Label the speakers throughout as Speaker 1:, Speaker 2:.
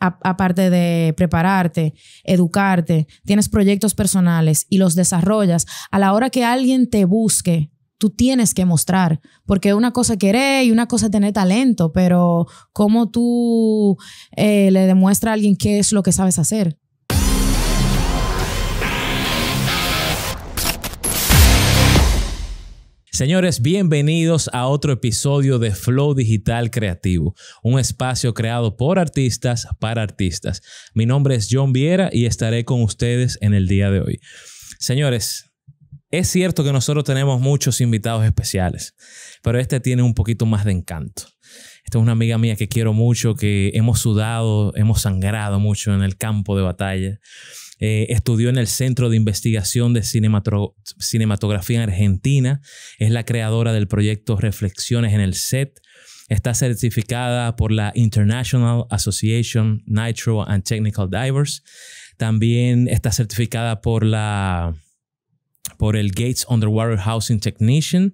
Speaker 1: aparte de prepararte, educarte, tienes proyectos personales y los desarrollas, a la hora que alguien te busque, tú tienes que mostrar, porque una cosa querer y una cosa tener talento, pero cómo tú eh, le demuestras a alguien qué es lo que sabes hacer.
Speaker 2: Señores, bienvenidos a otro episodio de Flow Digital Creativo, un espacio creado por artistas para artistas. Mi nombre es John Viera y estaré con ustedes en el día de hoy. Señores, es cierto que nosotros tenemos muchos invitados especiales, pero este tiene un poquito más de encanto. Esta es una amiga mía que quiero mucho, que hemos sudado, hemos sangrado mucho en el campo de batalla eh, estudió en el Centro de Investigación de Cinematografía en Argentina, es la creadora del proyecto Reflexiones en el Set, está certificada por la International Association Nitro and Technical Divers, también está certificada por la por el Gates Underwater Housing Technician.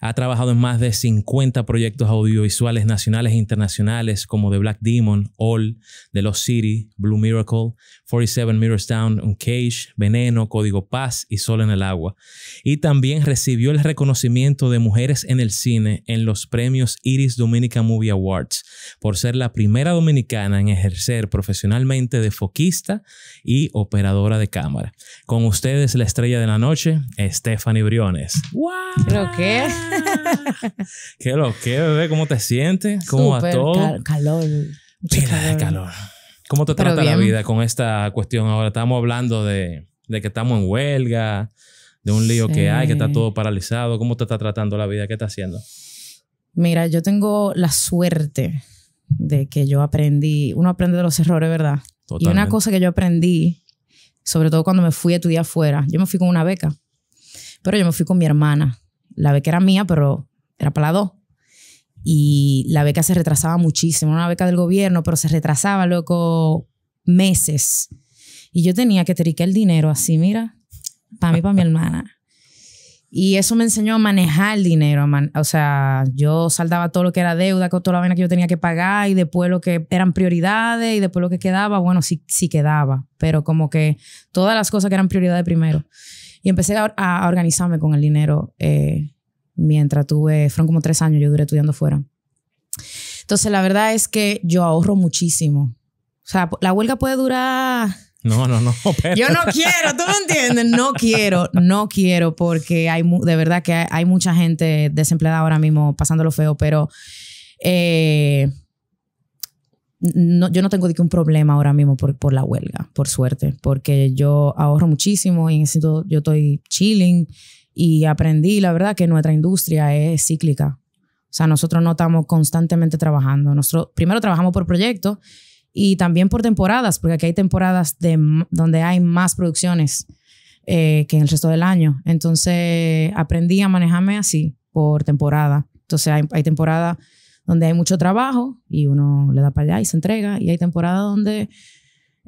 Speaker 2: Ha trabajado en más de 50 proyectos audiovisuales nacionales e internacionales como The Black Demon, All, The Lost City, Blue Miracle, 47 Mirrors Down, Cage, Veneno, Código Paz y Sol en el Agua. Y también recibió el reconocimiento de Mujeres en el Cine en los premios Iris Dominica Movie Awards por ser la primera dominicana en ejercer profesionalmente de foquista y operadora de cámara. Con ustedes la estrella de la noche, Stephanie Briones.
Speaker 1: ¡Wow! qué?
Speaker 2: ¿Qué lo que, bebé? ¿Cómo te sientes? ¿Cómo va todo?
Speaker 1: calor. de calor.
Speaker 2: ¿Cómo te trata la vida con esta cuestión ahora? Estamos hablando de, que estamos en huelga, de un lío que hay, que está todo paralizado. ¿Cómo te está tratando la vida? ¿Qué está haciendo?
Speaker 1: Mira, yo tengo la suerte de que yo aprendí, uno aprende de los errores, ¿verdad? Y una cosa que yo aprendí, sobre todo cuando me fui a estudiar afuera, yo me fui con una beca, pero yo me fui con mi hermana la beca era mía, pero era para las dos. Y la beca se retrasaba muchísimo. una beca del gobierno, pero se retrasaba loco, meses. Y yo tenía que triquear el dinero así, mira, para mí, para mi hermana. Y eso me enseñó a manejar el dinero. o sea, yo saldaba todo lo que era deuda, con toda la vaina que yo tenía que pagar y después lo que eran prioridades y después lo que quedaba, bueno, sí, sí quedaba, pero como que todas las cosas que eran prioridades primero. Y empecé a, organizarme con el dinero eh, mientras tuve, fueron como tres años, yo duré estudiando fuera. Entonces, la verdad es que yo ahorro muchísimo. O sea, la huelga puede durar... No, no, no.
Speaker 2: Yo no quiero, ¿tú me entiendes? No
Speaker 1: quiero, no quiero porque hay, de verdad que hay, mucha gente desempleada ahora mismo pasándolo feo, pero... Eh, no, yo no tengo que un problema ahora mismo por, por, la huelga, por suerte, porque yo ahorro muchísimo y en ese yo estoy chilling y aprendí, la verdad, que nuestra industria es cíclica. O sea, nosotros no estamos constantemente trabajando. Nosotros primero trabajamos por proyectos y también por temporadas, porque aquí hay temporadas de, donde hay más producciones eh, que en el resto del año. Entonces aprendí a manejarme así por temporada. Entonces hay, hay temporadas donde hay mucho trabajo y uno le da para allá y se entrega. Y hay temporadas donde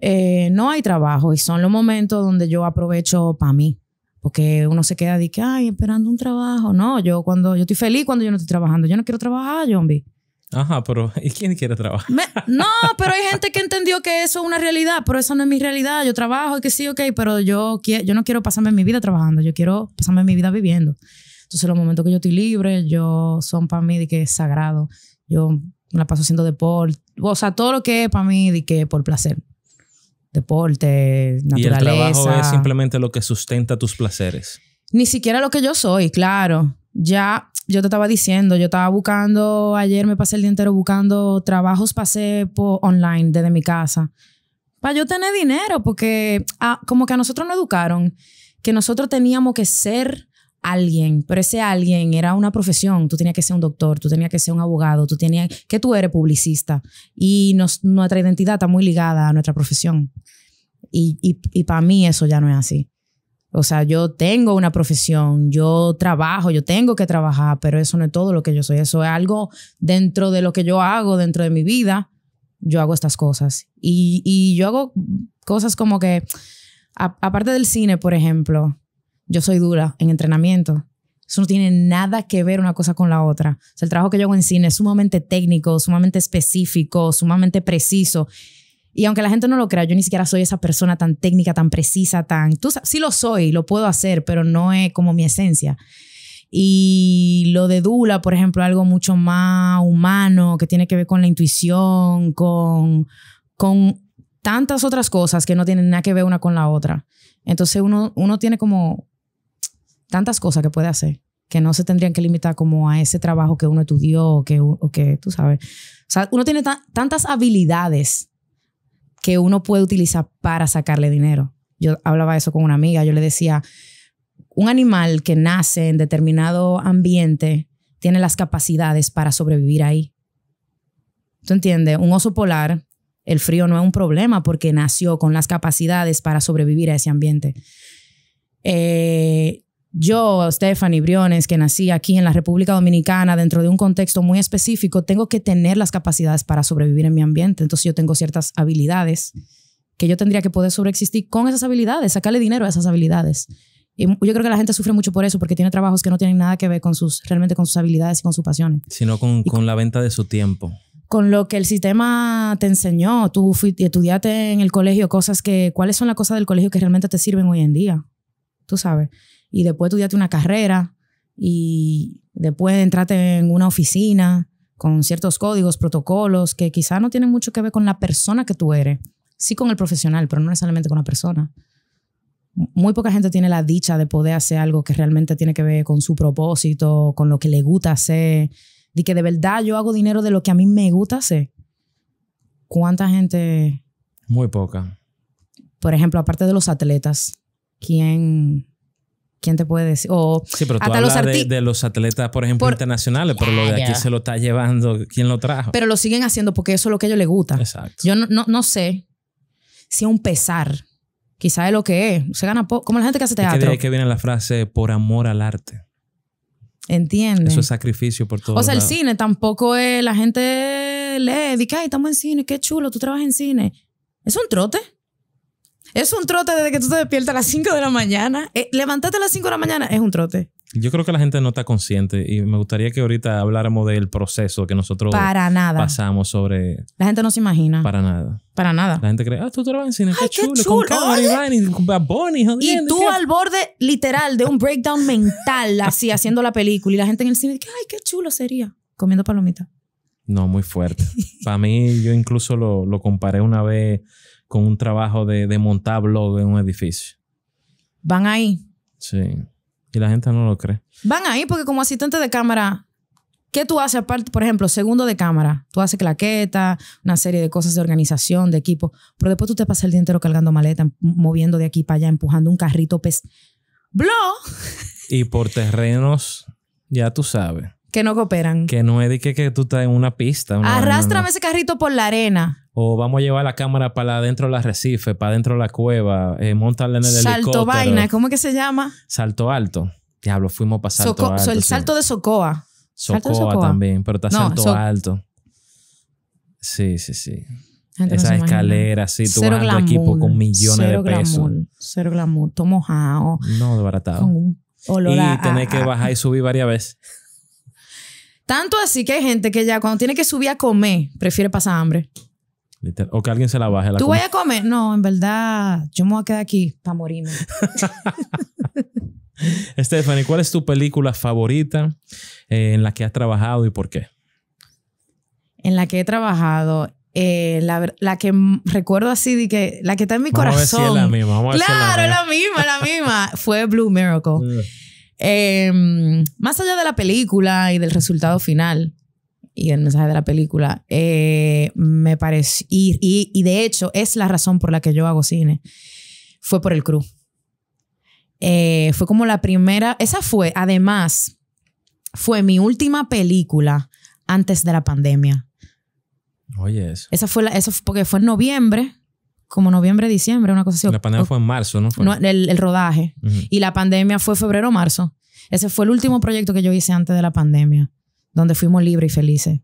Speaker 1: eh, no hay trabajo y son los momentos donde yo aprovecho para mí. Porque uno se queda de que, ay, esperando un trabajo. No, yo cuando yo estoy feliz cuando yo no estoy trabajando. Yo no quiero trabajar, zombie.
Speaker 2: Ajá, pero ¿y quién quiere trabajar?
Speaker 1: no, pero hay gente que entendió que eso es una realidad, pero eso no es mi realidad. Yo trabajo y que sí, ok, pero yo, yo no quiero pasarme mi vida trabajando, yo quiero pasarme mi vida viviendo. Entonces, los momentos que yo estoy libre, yo son para mí de que es sagrado. Yo me la paso haciendo deporte, o sea, todo lo que es para mí de que por placer. Deporte, naturaleza. Y el trabajo es
Speaker 2: simplemente lo que sustenta tus placeres.
Speaker 1: Ni siquiera lo que yo soy, claro. Ya yo te estaba diciendo, yo estaba buscando, ayer me pasé el día entero buscando trabajos, pasé por online desde mi casa, para yo tener dinero, porque ah, como que a nosotros nos educaron que nosotros teníamos que ser alguien, pero ese alguien era una profesión, tú tenías que ser un doctor, tú tenías que ser un abogado, tú tenías que tú eres publicista y nos, nuestra identidad está muy ligada a nuestra profesión. Y, y, para mí eso ya no es así. O sea, yo tengo una profesión, yo trabajo, yo tengo que trabajar, pero eso no es todo lo que yo soy, eso es algo dentro de lo que yo hago, dentro de mi vida, yo hago estas cosas. Y, y yo hago cosas como que, aparte del cine, por ejemplo, yo soy dura en entrenamiento. Eso no tiene nada que ver una cosa con la otra. O sea, el trabajo que yo hago en cine es sumamente técnico, sumamente específico, sumamente preciso. Y aunque la gente no lo crea, yo ni siquiera soy esa persona tan técnica, tan precisa, tan... Tú sí lo soy, lo puedo hacer, pero no es como mi esencia. Y lo de Dula, por ejemplo, algo mucho más humano, que tiene que ver con la intuición, con, con tantas otras cosas que no tienen nada que ver una con la otra. Entonces uno, uno tiene como tantas cosas que puede hacer que no se tendrían que limitar como a ese trabajo que uno estudió o que, o que tú sabes. O sea, uno tiene tantas habilidades que uno puede utilizar para sacarle dinero. Yo hablaba eso con una amiga, yo le decía, un animal que nace en determinado ambiente tiene las capacidades para sobrevivir ahí. ¿Tú entiendes? Un oso polar, el frío no es un problema porque nació con las capacidades para sobrevivir a ese ambiente. Eh, yo, Stephanie Briones, que nací aquí en la República Dominicana, dentro de un contexto muy específico, tengo que tener las capacidades para sobrevivir en mi ambiente. Entonces yo tengo ciertas habilidades que yo tendría que poder sobreexistir con esas habilidades, sacarle dinero a esas habilidades. Y yo creo que la gente sufre mucho por eso, porque tiene trabajos que no tienen nada que ver con sus, realmente con sus habilidades y con sus pasiones.
Speaker 2: Sino con, la venta de su tiempo
Speaker 1: con lo que el sistema te enseñó. Tú fuiste, estudiaste en el colegio cosas que, ¿cuáles son las cosas del colegio que realmente te sirven hoy en día? Tú sabes y después estudiaste una carrera y después entrarte en una oficina con ciertos códigos, protocolos que quizá no tienen mucho que ver con la persona que tú eres, sí con el profesional, pero no necesariamente con la persona. Muy poca gente tiene la dicha de poder hacer algo que realmente tiene que ver con su propósito, con lo que le gusta hacer, de que de verdad yo hago dinero de lo que a mí me gusta hacer. ¿Cuánta gente?
Speaker 2: Muy poca.
Speaker 1: Por ejemplo, aparte de los atletas, ¿quién ¿Quién te puede decir? sí, pero tú hasta hablas
Speaker 2: de, los atletas, por ejemplo, internacionales, pero lo de aquí se lo está llevando, ¿quién lo trajo? Pero lo
Speaker 1: siguen haciendo porque eso es lo que a ellos les gusta. Exacto. Yo no, sé si es un pesar, quizá es lo que es. Se gana poco, como la gente que hace teatro. Es
Speaker 2: que, viene la frase por amor al arte.
Speaker 1: Entiende. Eso es
Speaker 2: sacrificio por todo. O sea, el cine
Speaker 1: tampoco es, la gente lee, dice, ay, estamos en cine, qué chulo, tú trabajas en cine. Es un trote. Es un trote desde que tú te despiertas a las 5 de la mañana. Eh, levantarte a las 5 de la mañana es un trote.
Speaker 2: Yo creo que la gente no está consciente y me gustaría que ahorita habláramos del proceso que nosotros para nada. pasamos sobre...
Speaker 1: La gente no se imagina. Para nada. Para
Speaker 2: nada. La gente cree, ah, tú trabajas en cine, qué, Ay, qué chulo, con y Y tú al
Speaker 1: borde literal de un breakdown mental así haciendo la película y la gente en el cine, "Ay, qué chulo sería comiendo palomitas."
Speaker 2: No, muy fuerte. para mí yo incluso lo, lo comparé una vez con un trabajo de, de montar blog en un edificio. Van ahí. Sí. Y la gente no lo cree.
Speaker 1: Van ahí porque como asistente de cámara, ¿qué tú haces aparte? Por ejemplo, segundo de cámara. Tú haces claqueta, una serie de cosas de organización, de equipo. Pero después tú te pasas el día entero cargando maleta, moviendo de aquí para allá, empujando un carrito pes... ¡Blog!
Speaker 2: Y por terrenos, ya tú sabes.
Speaker 1: Que no cooperan.
Speaker 2: Que no es de que, tú estás en una pista. Arrastrame Arrástrame ese
Speaker 1: carrito por la arena
Speaker 2: o vamos a llevar la cámara para adentro del arrecife, para adentro de la cueva, montarle eh, montarla en el salto helicóptero. Salto vaina,
Speaker 1: ¿cómo que se llama?
Speaker 2: Salto alto. Diablo, fuimos para salto alto. El salto
Speaker 1: de Socoa. Socoa, también, pero está salto
Speaker 2: alto. Sí, sí, sí. Esa escalera escaleras, sí, tú vas equipo con millones de pesos. Glamour.
Speaker 1: Cero glamour, todo mojado. No, desbaratado. y tenés que
Speaker 2: bajar y subir varias veces.
Speaker 1: Tanto así que hay gente que ya cuando tiene que subir a comer, prefiere pasar hambre.
Speaker 2: O que alguien se la baje. ¿Tú vayas a
Speaker 1: comer? No, en verdad, yo me voy a quedar aquí para morirme.
Speaker 2: Stephanie, ¿cuál es tu película favorita eh, en la que has trabajado y por qué?
Speaker 1: En la que he trabajado, eh, la, que recuerdo así, de que, la que está en mi corazón. la misma, claro, la, misma, la misma. Fue Blue Miracle. Mm. Em, más allá de la película y del resultado final, y el mensaje de la película, eh, me parece y, y, de hecho es la razón por la que yo hago cine, fue por el crew. Eh, fue como la primera, esa fue, además, fue mi última película antes de la pandemia.
Speaker 2: Oye, eso. Esa
Speaker 1: fue, la, eso fue porque fue en noviembre, como noviembre, diciembre, una cosa así. La pandemia fue
Speaker 2: en marzo, ¿no? el,
Speaker 1: rodaje. Y la pandemia fue febrero-marzo. Ese fue el último proyecto que yo hice antes de la pandemia donde fuimos libres y felices.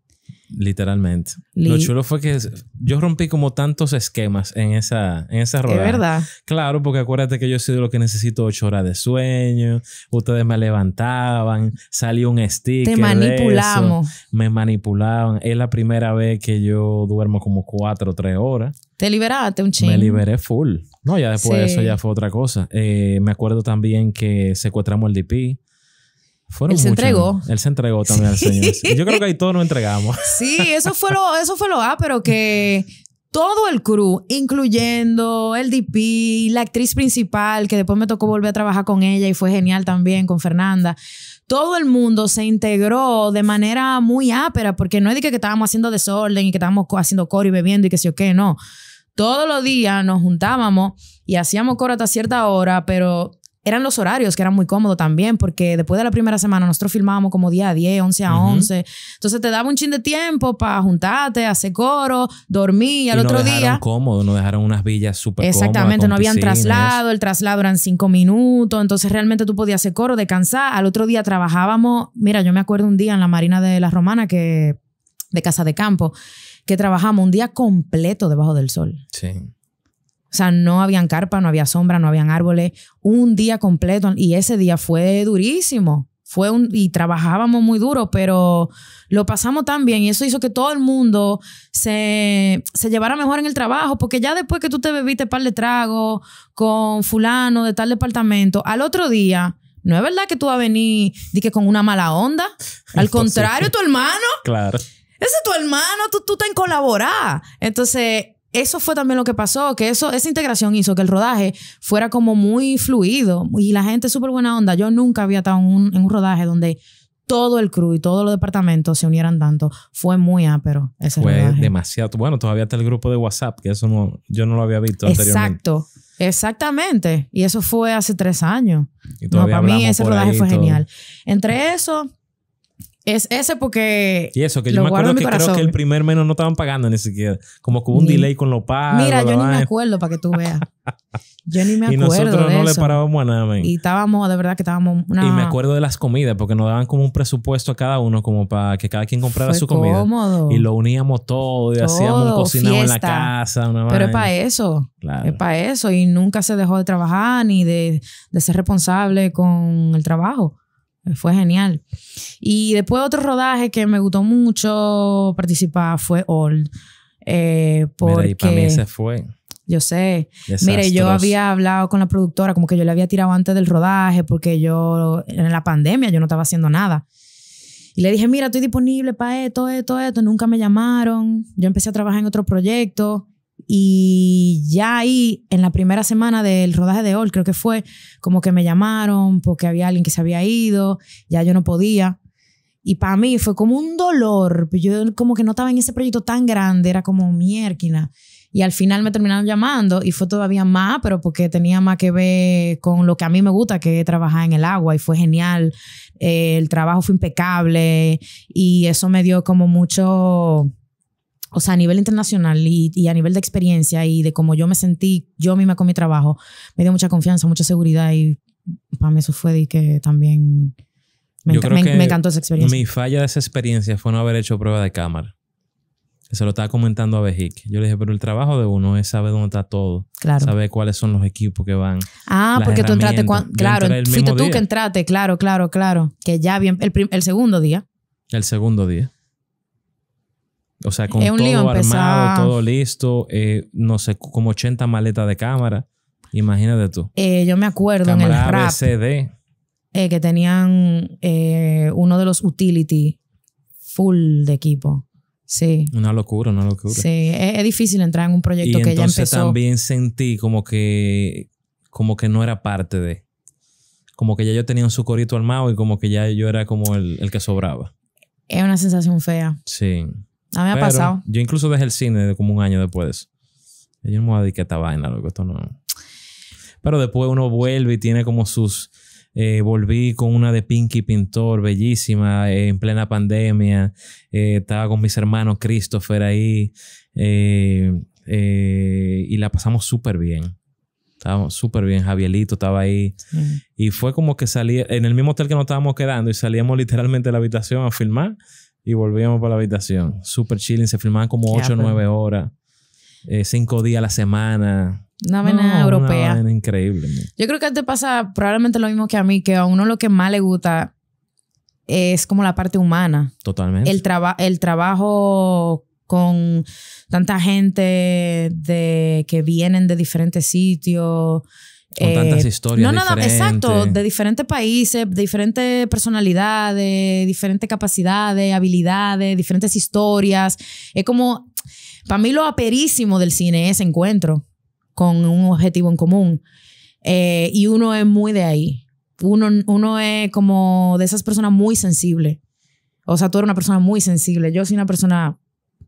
Speaker 2: Literalmente. Lo chulo fue que yo rompí como tantos esquemas en esa, en esa rodada. verdad. Claro, porque acuérdate que yo soy sido lo que necesito ocho horas de sueño. Ustedes me levantaban, salió un sticker. Te manipulamos. me manipulaban. Es la primera vez que yo duermo como cuatro o tres horas.
Speaker 1: Te liberaste un chingo. Me
Speaker 2: liberé full. No, ya después de eso ya fue otra cosa. Eh, me acuerdo también que secuestramos el DP él se entregó. Él se entregó también al Señor. Yo creo que ahí todos nos entregamos. Sí, eso fue lo,
Speaker 1: eso fue lo A, pero que todo el crew, incluyendo el DP, la actriz principal, que después me tocó volver a trabajar con ella y fue genial también, con Fernanda. Todo el mundo se integró de manera muy ápera, porque no es de que, estábamos haciendo desorden y que estábamos haciendo coro y bebiendo y que sé o qué, no. Todos los días nos juntábamos y hacíamos coro hasta cierta hora, pero eran los horarios que eran muy cómodos también, porque después de la primera semana nosotros filmábamos como día a 10, 11 a 11. Entonces te daba un chin de tiempo para juntarte, hacer coro, dormir y al otro día.
Speaker 2: cómodo, nos dejaron unas villas súper Exactamente, no habían traslado,
Speaker 1: el traslado eran cinco minutos, entonces realmente tú podías hacer coro, descansar. Al otro día trabajábamos. Mira, yo me acuerdo un día en la Marina de la Romana que de Casa de Campo que trabajamos un día completo debajo del sol. Sí. O sea, no habían carpa, no había sombra, no habían árboles. Un día completo y ese día fue durísimo. Fue un, y trabajábamos muy duro, pero lo pasamos tan bien y eso hizo que todo el mundo se, llevara mejor en el trabajo, porque ya después que tú te bebiste par de tragos con fulano de tal departamento, al otro día, no es verdad que tú vas a venir di que con una mala onda. Al contrario, tu hermano. Claro. Ese es tu hermano, tú, tú te en colaborar. Entonces, eso fue también lo que pasó, que eso, esa integración hizo que el rodaje fuera como muy fluido y la gente súper buena onda. Yo nunca había estado en un, rodaje donde todo el crew y todos los departamentos se unieran tanto. Fue muy ápero ese fue rodaje. Fue
Speaker 2: demasiado. Bueno, todavía está el grupo de WhatsApp, que eso no, yo no lo había visto anteriormente.
Speaker 1: Exacto. Exactamente. Y eso fue hace tres años.
Speaker 2: para mí ese rodaje fue genial.
Speaker 1: Entre eso, ese porque. Y eso, que yo me acuerdo que creo que el
Speaker 2: primer menos no estaban pagando ni siquiera. Como que hubo un delay con los pagos. Mira, yo ni me
Speaker 1: acuerdo para que tú veas. Yo ni me acuerdo. Y nosotros no le
Speaker 2: parábamos a nada, Y
Speaker 1: estábamos, de verdad que estábamos. Una... Y me acuerdo
Speaker 2: de las comidas, porque nos daban como un presupuesto a cada uno, como para que cada quien comprara su comida. Y lo uníamos todo y hacíamos un cocinado en la casa. Pero es para
Speaker 1: eso. Es para eso. Y nunca se dejó de trabajar ni de, de ser responsable con el trabajo. Fue genial. Y después otro rodaje que me gustó mucho participar fue Old. Eh, porque se fue. Yo sé. Mire, yo había hablado con la productora, como que yo le había tirado antes del rodaje, porque yo en la pandemia yo no estaba haciendo nada. Y le dije, mira, estoy disponible para esto, esto, esto. Nunca me llamaron. Yo empecé a trabajar en otro proyecto. Y ya ahí, en la primera semana del rodaje de All, creo que fue como que me llamaron porque había alguien que se había ido, ya yo no podía. Y para mí fue como un dolor. Yo como que no estaba en ese proyecto tan grande, era como miérquina. Y al final me terminaron llamando y fue todavía más, pero porque tenía más que ver con lo que a mí me gusta, que trabajar en el agua y fue genial. Eh, el trabajo fue impecable y eso me dio como mucho, o sea, a nivel internacional y, a nivel de experiencia y de cómo yo me sentí yo misma con mi trabajo, me dio mucha confianza, mucha seguridad y para mí eso fue de que también me, encantó esa experiencia.
Speaker 2: Mi falla de esa experiencia fue no haber hecho prueba de cámara. Se lo estaba comentando a Bejic. Yo le dije, pero el trabajo de uno es saber dónde está todo. Claro. Saber cuáles son los equipos que van. Ah, porque tú entraste. Cuando, claro, fuiste tú que
Speaker 1: entraste. Claro, claro, claro. Que ya bien. el segundo día.
Speaker 2: El segundo día. O sea, con todo armado, todo listo, eh, no sé, como 80 maletas de cámara. Imagínate tú.
Speaker 1: Eh, yo me acuerdo en el rap eh, que tenían uno de los utility full de equipo. Sí.
Speaker 2: Una locura, una locura. Sí,
Speaker 1: e, es, difícil entrar en un proyecto que ya empezó. Y
Speaker 2: también sentí como que como que no era parte de como que ya yo tenía un sucorito armado y como que ya yo era como el, el que sobraba.
Speaker 1: Es una sensación fea.
Speaker 2: Sí. A mí me ha pasado. Yo incluso dejé el cine como un año después Yo no me voy a dedicar a esta vaina, loco. Esto no. Pero después uno vuelve y tiene como sus. Eh, volví con una de Pinky Pintor, bellísima, eh, en plena pandemia. Eh, estaba con mis hermanos Christopher ahí. y la pasamos súper bien. Estábamos súper bien, Javierito estaba ahí. Y fue como que salía en el mismo hotel que nos estábamos quedando y salíamos literalmente de la habitación a filmar y volvíamos para la habitación. Super chilling, se filmaban como 8 o 9 horas, eh, Cinco días a la semana.
Speaker 1: Una vaina europea.
Speaker 2: Una increíble.
Speaker 1: Yo creo que a te pasa probablemente lo mismo que a mí, que a uno lo que más le gusta es como la parte humana.
Speaker 2: Totalmente. El,
Speaker 1: el trabajo con tanta gente de, que vienen de diferentes sitios.
Speaker 2: Con tantas eh, historias. No, nada, exacto. De
Speaker 1: diferentes países, de diferentes personalidades, diferentes capacidades, habilidades, diferentes historias. Es como, para mí lo aperísimo del cine es encuentro con un objetivo en común. Eh, y uno es muy de ahí. Uno, uno es como de esas personas muy sensibles. O sea, tú eres una persona muy sensible. Yo soy una persona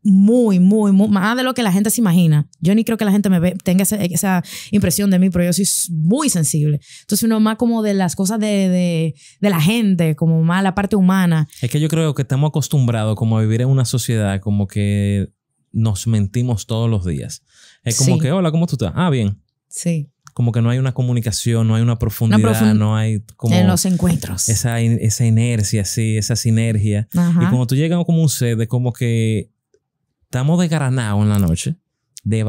Speaker 1: muy, muy, muy, más de lo que la gente se imagina. Yo ni creo que la gente me tenga esa, esa, impresión de mí, pero yo soy muy sensible. Entonces, uno más como de las cosas de, de, la gente, como más la parte humana.
Speaker 2: Es que yo creo que estamos acostumbrados como a vivir en una sociedad como que nos mentimos todos los días. Es como que, hola, ¿cómo tú estás? Ah, bien. Sí. Como que no hay una comunicación, no hay una profundidad, no hay como... En los
Speaker 1: encuentros. Esa,
Speaker 2: esa inercia, sí, esa sinergia. Y cuando tú llegas como un set, de como que Estamos de en la noche, de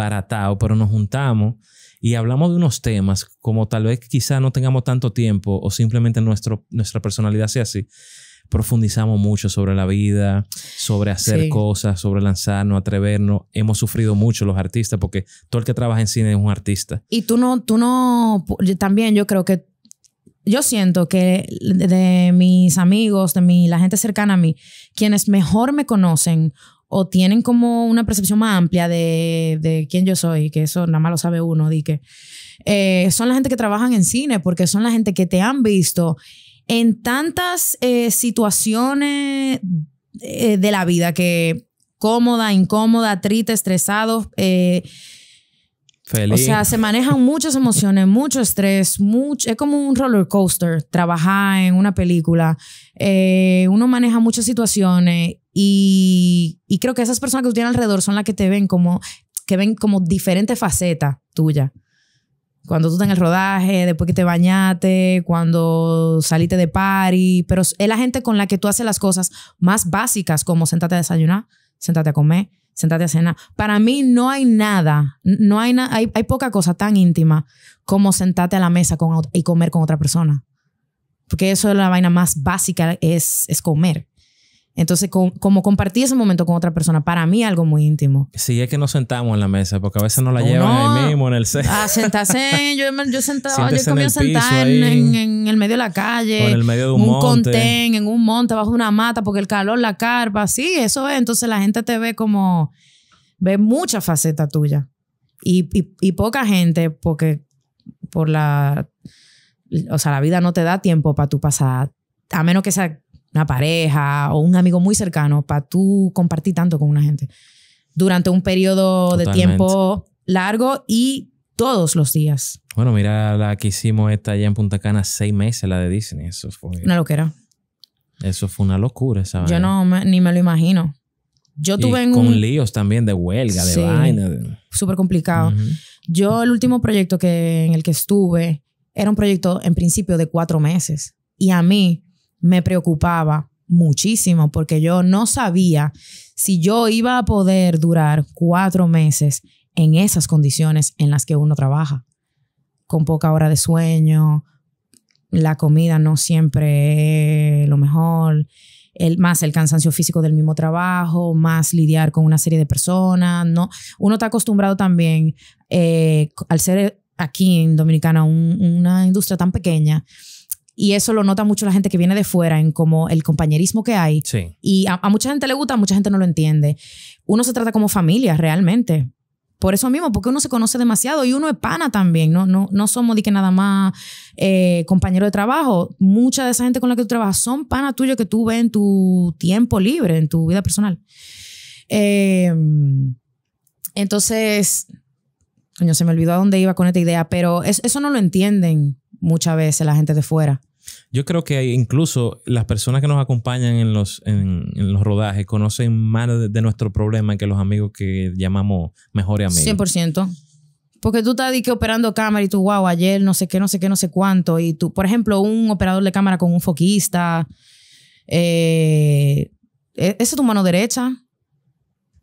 Speaker 2: pero nos juntamos y hablamos de unos temas como tal vez quizá no tengamos tanto tiempo o simplemente nuestro, nuestra personalidad sea así. Profundizamos mucho sobre la vida, sobre hacer cosas, sobre lanzarnos, atrevernos. Hemos sufrido mucho los artistas porque todo el que trabaja en cine es un artista.
Speaker 1: Y tú no, tú no, también yo creo que, yo siento que de, mis amigos, de mi, la gente cercana a mí, quienes mejor me conocen o tienen como una percepción más amplia de, quién yo soy, que eso nada más lo sabe uno, di que eh, son la gente que trabajan en cine, porque son la gente que te han visto en tantas eh, situaciones eh, de la vida que cómoda, incómoda, triste, estresado. Feliz. O sea, se manejan muchas emociones, mucho estrés, mucho, es como un roller coaster trabajar en una película. uno maneja muchas situaciones y, creo que esas personas que tú tienes alrededor son las que te ven como, que ven como diferente faceta tuya cuando tú estás en el rodaje, después que te bañaste, cuando saliste de party, pero es la gente con la que tú haces las cosas más básicas como sentarte a desayunar, sentarte a comer, sentarte a cenar. Para mí no hay nada, no hay, hay, hay, poca cosa tan íntima como sentarte a la mesa con, y comer con otra persona. Porque eso es la vaina más básica, es, es comer. Entonces, como compartí ese momento con otra persona, para mí algo muy íntimo.
Speaker 2: Sí, es que nos sentamos en la mesa, porque a veces nos la llevan ahí mismo en el set. Ah, sentarse,
Speaker 1: yo, yo sentaba, yo comía sentar en, en, el medio de la calle. en el medio de un, monte. contén, en un monte, bajo una mata, porque el calor, la carpa, sí, eso es. Entonces la gente te ve como, ve mucha faceta tuya. Y, poca gente, porque por la, o sea, la vida no te da tiempo para tu pasar, a menos que sea una pareja o un amigo muy cercano para tú compartir tanto con una gente durante un periodo de tiempo largo y todos los días.
Speaker 2: Bueno, mira la que hicimos esta allá en Punta Cana, seis meses, la de Disney. Eso fue. Una locura. Eso fue una locura, ¿sabes? Yo
Speaker 1: no ni me lo imagino. Yo tuve Con
Speaker 2: líos también de huelga, de vaina.
Speaker 1: Súper complicado. Yo, el último proyecto que, en el que estuve era un proyecto en principio de cuatro meses. Y a mí, me preocupaba muchísimo porque yo no sabía si yo iba a poder durar cuatro meses en esas condiciones en las que uno trabaja, con poca hora de sueño, la comida no siempre es lo mejor, más el cansancio físico del mismo trabajo, más lidiar con una serie de personas, ¿no? Uno está acostumbrado también, eh, al ser aquí en Dominicana una industria tan pequeña, y eso lo nota mucho la gente que viene de fuera en como el compañerismo que hay. Y a, mucha gente le gusta, a mucha gente no lo entiende. Uno se trata como familia, realmente. Por eso mismo, porque uno se conoce demasiado y uno es pana también. No, no, no somos de que nada más eh, compañero de trabajo. Mucha de esa gente con la que tú trabajas son pana tuyo que tú ves en tu tiempo libre, en tu vida personal. Em, entonces, coño, se me olvidó a dónde iba con esta idea, pero eso no lo entienden muchas veces la gente de fuera.
Speaker 2: Yo creo que incluso las personas que nos acompañan en los, en, los rodajes conocen más de, nuestro problema que los amigos que llamamos mejores amigos.
Speaker 1: 100%. Porque tú estás que operando cámara y tú, wow, ayer no sé qué, no sé qué, no sé cuánto. Y tú, por ejemplo, un operador de cámara con un foquista. Eh, e-, esa es tu mano derecha.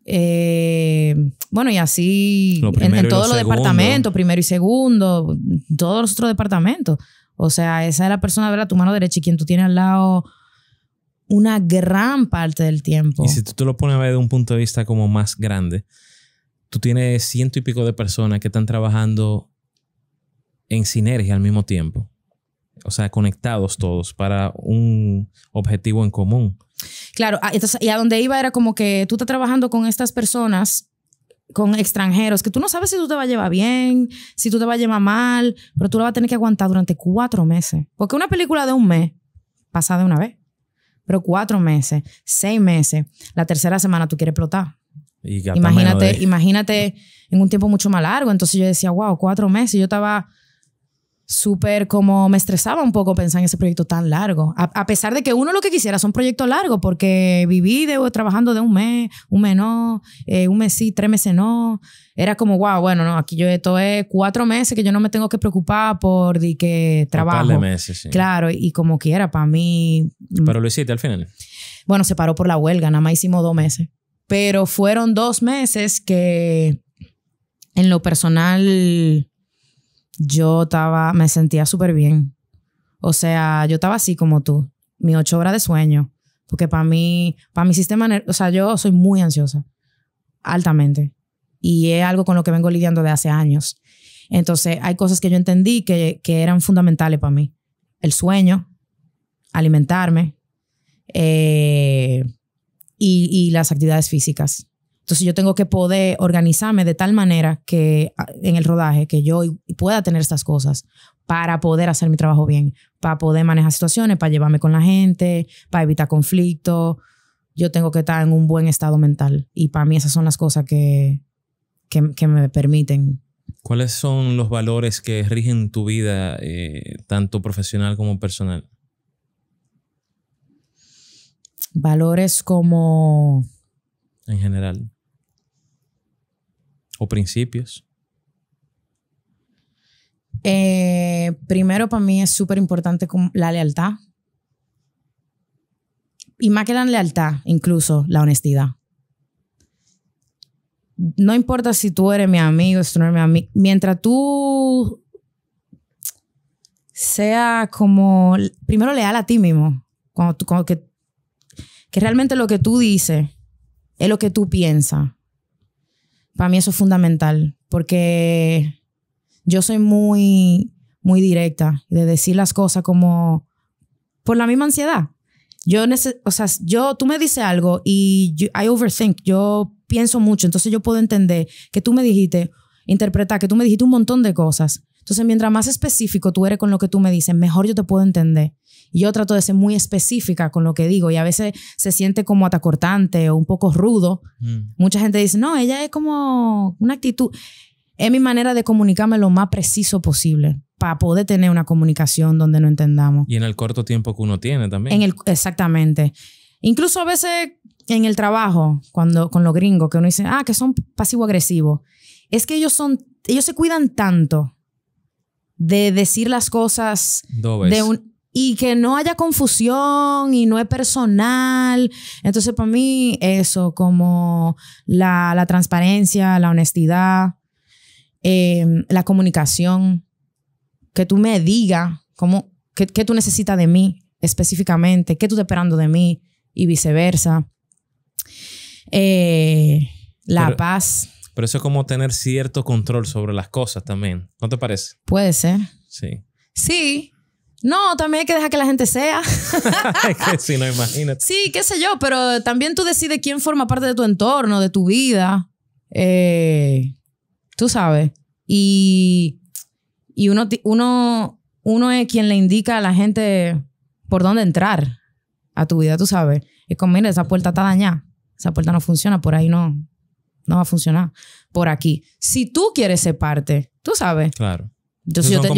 Speaker 1: Eh, bueno, y así en, todos los departamentos, primero y segundo, todos los otros departamentos. O sea, esa es la persona, a Tu mano derecha y quien tú tienes al lado una gran parte del tiempo. Y si tú
Speaker 2: te lo pones a ver de un punto de vista como más grande, tú tienes ciento y pico de personas que están trabajando en sinergia al mismo tiempo. O sea, conectados todos para un objetivo en común.
Speaker 1: Claro, ah, y a donde iba era como que tú estás trabajando con estas personas con extranjeros, que tú no sabes si tú te vas a llevar bien, si tú te vas a llevar mal, pero tú lo vas a tener que aguantar durante cuatro meses. Porque una película de un mes pasa de una vez, pero cuatro meses, seis meses, la tercera semana tú quieres explotar.
Speaker 2: imagínate,
Speaker 1: imagínate en un tiempo mucho más largo. Entonces yo decía, wow, cuatro meses. Yo estaba súper como me estresaba un poco pensar en ese proyecto tan largo. A, pesar de que uno lo que quisiera es un proyecto largo porque viví de, trabajando de un mes, un mes no, eh, un mes sí, tres meses no. Era como, wow, bueno, no, aquí yo esto es cuatro meses que yo no me tengo que preocupar por di que trabajo. meses, sí. Claro, y, y como quiera, para mí. Mm. Pero
Speaker 2: lo hiciste al final.
Speaker 1: Bueno, se paró por la huelga, nada más hicimos dos meses. Pero fueron dos meses que en lo personal yo estaba, me sentía súper bien. O sea, yo estaba así como tú, Mi ocho horas de sueño, porque para mí, para mi sistema, o sea, yo soy muy ansiosa, altamente, y es algo con lo que vengo lidiando de hace años. Entonces, hay cosas que yo entendí que, eran fundamentales para mí. El sueño, alimentarme eh, y las actividades físicas. Entonces yo tengo que poder organizarme de tal manera que ah, en el rodaje, que yo pueda tener estas cosas para poder hacer mi trabajo bien, para poder manejar situaciones, para llevarme con la gente, para evitar conflictos. Yo tengo que estar en un buen estado mental y para mí esas son las cosas que, que, me permiten
Speaker 2: ¿Cuáles son los valores que rigen tu vida, eh, tanto profesional como personal?
Speaker 1: Valores como...
Speaker 2: En general o principios?
Speaker 1: Eh, primero, para mí es súper importante la lealtad. Y más que la lealtad, incluso la honestidad. No importa si tú eres mi amigo, si tú no eres mi amigo. Mientras tú sea como, primero leal a ti mismo. que, que realmente lo que tú dices es lo que tú piensas para mí eso es fundamental, porque yo soy muy, muy directa de decir las cosas como por la misma ansiedad. Yo, o sea, yo, tú me dices algo y yo, I overthink, yo pienso mucho, entonces yo puedo entender que tú me dijiste, interpretar, que tú me dijiste un montón de cosas. Entonces, mientras más específico tú eres con lo que tú me dices, mejor yo te puedo entender. Y yo trato de ser muy específica con lo que digo y a veces se siente como atacortante o un poco rudo. Mm. Mucha gente dice, no, ella es como una actitud. Es mi manera de comunicarme lo más preciso posible para poder tener una comunicación donde no entendamos.
Speaker 2: Y en el corto tiempo que uno tiene también. En el,
Speaker 1: exactamente. Incluso a veces en el trabajo, cuando, con los gringos, que uno dice, ah, que son pasivo-agresivos. Es que ellos son, ellos se cuidan tanto de decir las cosas de un y que no haya confusión y no es personal. Entonces, para mí, eso, como la, transparencia, la honestidad, eh, la comunicación, que tú me digas qué, tú necesitas de mí específicamente, qué tú estás esperando de mí y viceversa. Eh, la paz.
Speaker 2: Pero eso es como tener cierto control sobre las cosas también, ¿no te parece? Puede ser. Sí.
Speaker 1: Sí, no, también hay que dejar que la gente sea.
Speaker 2: sí, no, imagínate.
Speaker 1: Sí, qué sé yo, pero también tú decides quién forma parte de tu entorno, de tu vida. Eh, tú sabes. Y, y uno, uno, uno es quien le indica a la gente por dónde entrar a tu vida, tú sabes. Es como, mira, esa puerta está dañada. Esa puerta no funciona, por ahí no, no va a funcionar. Por aquí. Si tú quieres ser parte, tú sabes. Claro entonces yo claro,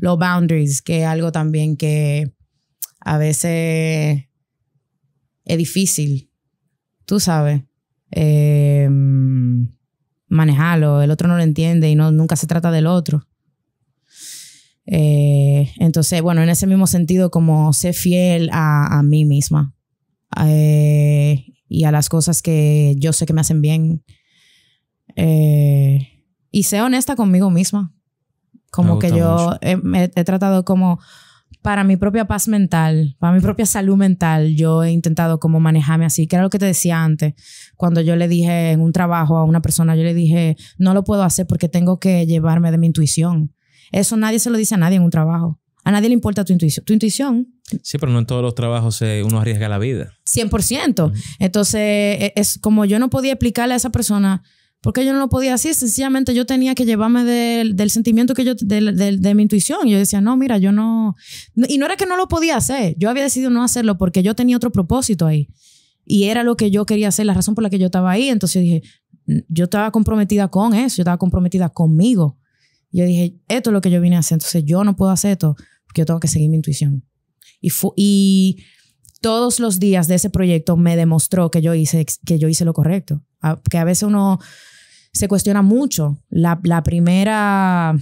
Speaker 1: los boundaries, que es algo también que a veces es difícil, tú sabes, em, manejarlo. El otro no lo entiende y no, nunca se trata del otro. Eh, entonces, bueno, en ese mismo sentido, como ser fiel a, a mí misma eh, y a las cosas que yo sé que me hacen bien. Eh, y sé honesta conmigo misma.
Speaker 2: Como que yo
Speaker 1: he, he, tratado como para mi propia paz mental, para mi propia salud mental, yo he intentado como manejarme así, que era lo que te decía antes, cuando yo le dije en un trabajo a una persona, yo le dije, no lo puedo hacer porque tengo que llevarme de mi intuición. Eso nadie se lo dice a nadie en un trabajo. A nadie le importa tu intuición. Tu intuición.
Speaker 2: Sí, pero no en todos los trabajos eh, uno arriesga la vida.
Speaker 1: 100%. Entonces, e, es como yo no podía explicarle a esa persona, porque yo no lo podía así, sencillamente yo tenía que llevarme del, sentimiento que yo, de, mi intuición. Yo decía, no, mira, yo no, y no era que no lo podía hacer, yo había decidido no hacerlo porque yo tenía otro propósito ahí. Y era lo que yo quería hacer, la razón por la que yo estaba ahí. Entonces yo dije, yo estaba comprometida con eso, yo estaba comprometida conmigo. Yo dije, esto es lo que yo vine a hacer, entonces yo no puedo hacer esto porque yo tengo que seguir mi intuición. Y, y todos los días de ese proyecto me demostró que yo hice, que yo hice lo correcto. que a veces uno se cuestiona mucho. La, primera,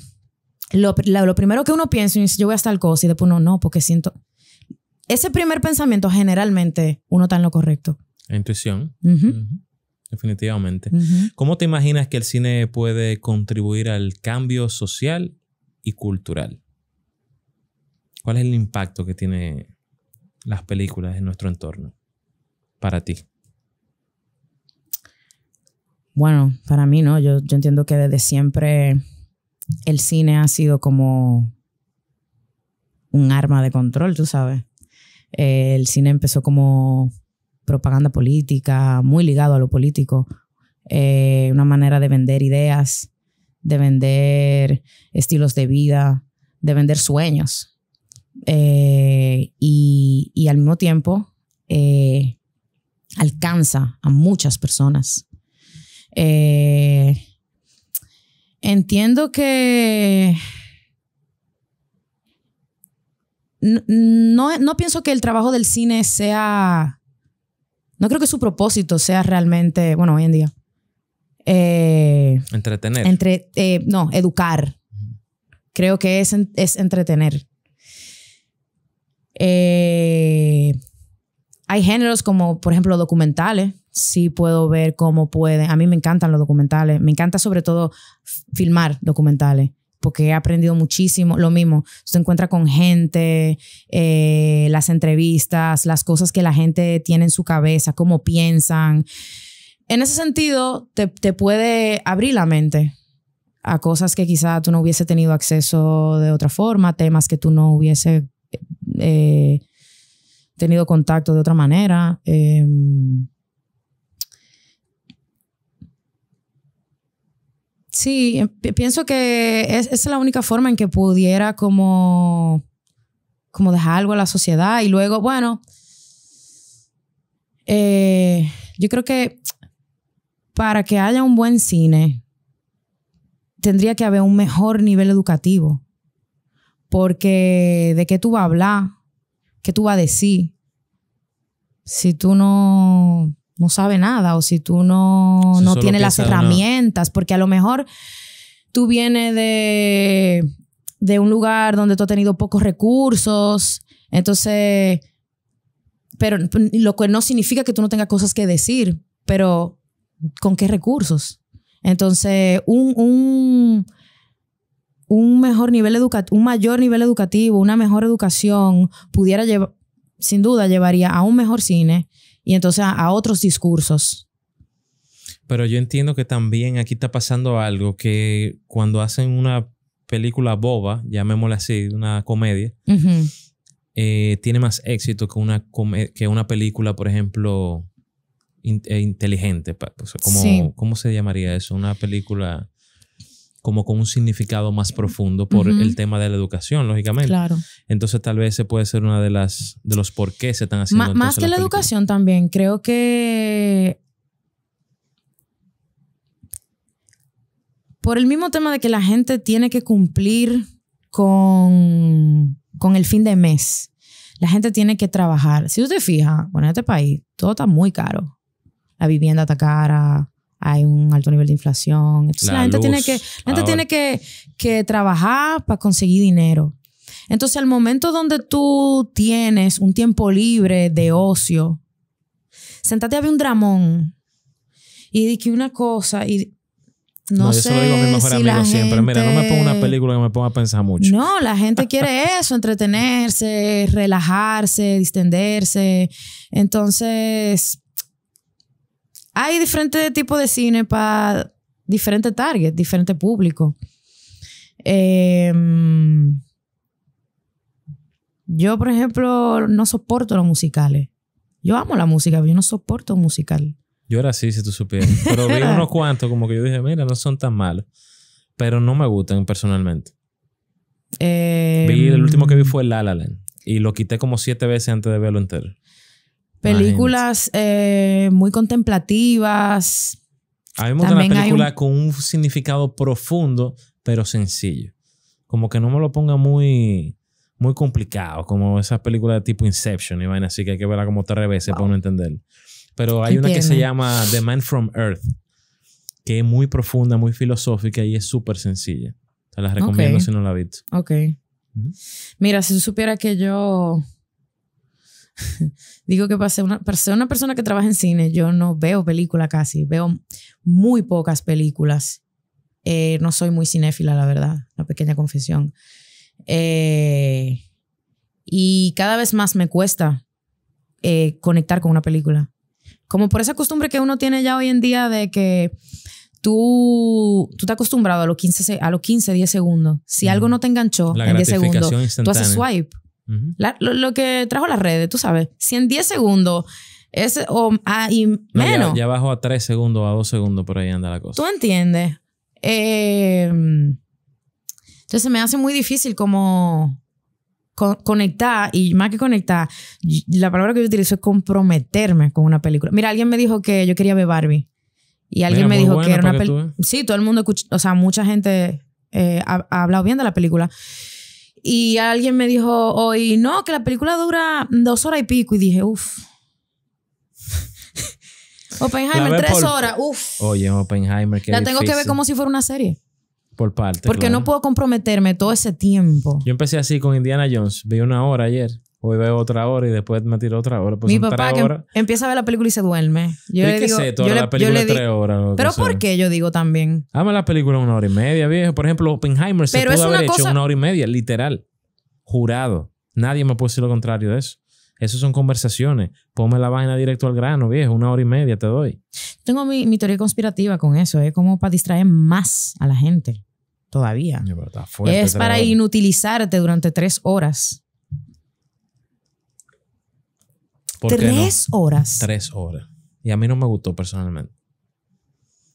Speaker 1: lo, lo, primero que uno piensa es yo voy a estar cosa y después no, no, porque siento... Ese primer pensamiento generalmente uno está en lo correcto.
Speaker 2: La intuición. Definitivamente. ¿Cómo te imaginas que el cine puede contribuir al cambio social y cultural? ¿Cuál es el impacto que tienen las películas en nuestro entorno para ti?
Speaker 1: Bueno, para mí no, yo, entiendo que desde siempre el cine ha sido como un arma de control, tú sabes. Eh, el cine empezó como propaganda política, muy ligado a lo político, eh, una manera de vender ideas, de vender estilos de vida, de vender sueños. Eh, y, al mismo tiempo alcanza a muchas personas eh, entiendo que no, no pienso que el trabajo del cine sea, no creo que su propósito sea realmente, bueno, hoy en día. Eh, entretener. Entre, eh, no, educar. Creo que es, es entretener. hay géneros como, por ejemplo, documentales, sí puedo ver cómo pueden. A mí me encantan los documentales, me encanta sobre todo filmar documentales, porque he aprendido muchísimo. Lo mismo, se encuentra con gente, eh, las entrevistas, las cosas que la gente tiene en su cabeza, cómo piensan. En ese sentido, te, puede abrir la mente a cosas que quizá tú no hubiese tenido acceso de otra forma, temas que tú no hubiese eh, tenido contacto de otra manera. Eh, Sí, em, pienso que es, es la única forma en que pudiera como, como dejar algo a la sociedad y luego, bueno, eh, yo creo que para que haya un buen cine, tendría que haber un mejor nivel educativo, porque de qué tú vas a hablar, qué tú vas a decir, si tú no no sabe nada o si tú no, no tienes las herramientas, porque a lo mejor tú vienes de, de un lugar donde tú has tenido pocos recursos, entonces, pero lo que no significa que tú no tengas cosas que decir, pero ¿con qué recursos? Entonces, un, un, un mejor nivel educativo, un mayor nivel educativo, una mejor educación pudiera llevar, sin duda llevaría a un mejor cine y entonces a, otros discursos.
Speaker 2: Pero yo entiendo que también aquí está pasando algo que cuando hacen una película boba, llamémosla así, una comedia, eh, tiene más éxito que una, que una película, por ejemplo, eh, inteligente. como, ¿Cómo se llamaría eso? Una película como con un significado más profundo por el tema de la educación, lógicamente. Claro. Entonces tal vez se puede ser uno de las de los por qué se están haciendo. más que la,
Speaker 1: educación también, creo que por el mismo tema de que la gente tiene que cumplir con, con el fin de mes. La gente tiene que trabajar. Si usted fija, bueno, en este país todo está muy caro. La vivienda está cara, hay un alto nivel de inflación. la, gente tiene que, tiene que, trabajar para conseguir dinero. Entonces, al momento donde tú tienes un tiempo libre de ocio, sentate a ver un dramón y di que una cosa y no, mejor amigo siempre. Mira, no me pongo una película
Speaker 2: que me ponga a pensar mucho.
Speaker 1: No, la gente quiere eso, entretenerse, relajarse, distenderse. Entonces, hay diferentes tipos de cine para diferentes targets, diferentes públicos. Em, yo, por ejemplo, no soporto los musicales. Yo amo la música, pero yo no soporto un musical.
Speaker 2: Yo era así, si tú supieras. Pero vi unos cuantos, como que yo dije, mira, no son tan malos. Pero no me gustan personalmente.
Speaker 1: Em, vi, el último que
Speaker 2: vi fue La La Land. Y lo quité como siete veces antes de verlo entero.
Speaker 1: Películas eh, muy contemplativas. A mí una película
Speaker 2: con un significado profundo, pero sencillo. Como que no me lo ponga muy, muy complicado, como esas películas de tipo Inception y vaina así que hay que verla como tres veces para no entenderlo. Pero hay una que se llama The Man from Earth, que es muy profunda, muy filosófica y es súper sencilla. Te las recomiendo si no la has visto.
Speaker 1: Ok. Mira, si tú supieras que yo digo que para ser, una, una persona que trabaja en cine, yo no veo película casi, veo muy pocas películas. Eh, no soy muy cinéfila, la verdad, una pequeña confesión. Eh, y cada vez más me cuesta eh, conectar con una película. Como por esa costumbre que uno tiene ya hoy en día de que tú, tú te acostumbrado a los 15, a los 15 10 segundos. Si algo no te enganchó en 10 segundos, tú haces swipe lo, que trajo las redes, tú sabes. Si en 10 segundos es, o ah, y menos. ya,
Speaker 2: bajo bajó a 3 segundos, a 2 segundos, por ahí anda la cosa. ¿Tú
Speaker 1: entiendes? Eh, entonces me hace muy difícil como conectar, y más que conectar, la palabra que yo utilizo es comprometerme con una película. Mira, alguien me dijo que yo quería ver Barbie. Y alguien me dijo que era una película. Sí, todo el mundo, escucha, o sea, mucha gente eh, ha, ha hablado bien de la película. Y alguien me dijo hoy, no, que la película dura dos horas y pico. Y dije, uff. Oppenheimer, tres horas, uff.
Speaker 2: Oye, Oppenheimer, qué La tengo que ver como si
Speaker 1: fuera una serie.
Speaker 2: Por parte. Porque no
Speaker 1: puedo comprometerme todo ese tiempo.
Speaker 2: Yo empecé así con Indiana Jones. Vi una hora ayer hoy veo otra hora y después me tiro otra hora. Pues Mi papá
Speaker 1: empieza a ver la película y se duerme. Yo le digo, película horas. Pero ¿por qué yo digo también?
Speaker 2: Ama la película una hora y media, viejo. Por ejemplo, Oppenheimer se pero pudo haber hecho una hora y media, literal. Jurado. Nadie me puede decir lo contrario de eso. Esas son conversaciones. Ponme la vaina directo al grano, viejo. Una hora y media te doy.
Speaker 1: Tengo mi, teoría conspirativa con eso. Es como para distraer más a la gente.
Speaker 2: Todavía. es para
Speaker 1: inutilizarte durante tres horas.
Speaker 2: tres horas. Tres horas. Y a mí no me gustó personalmente.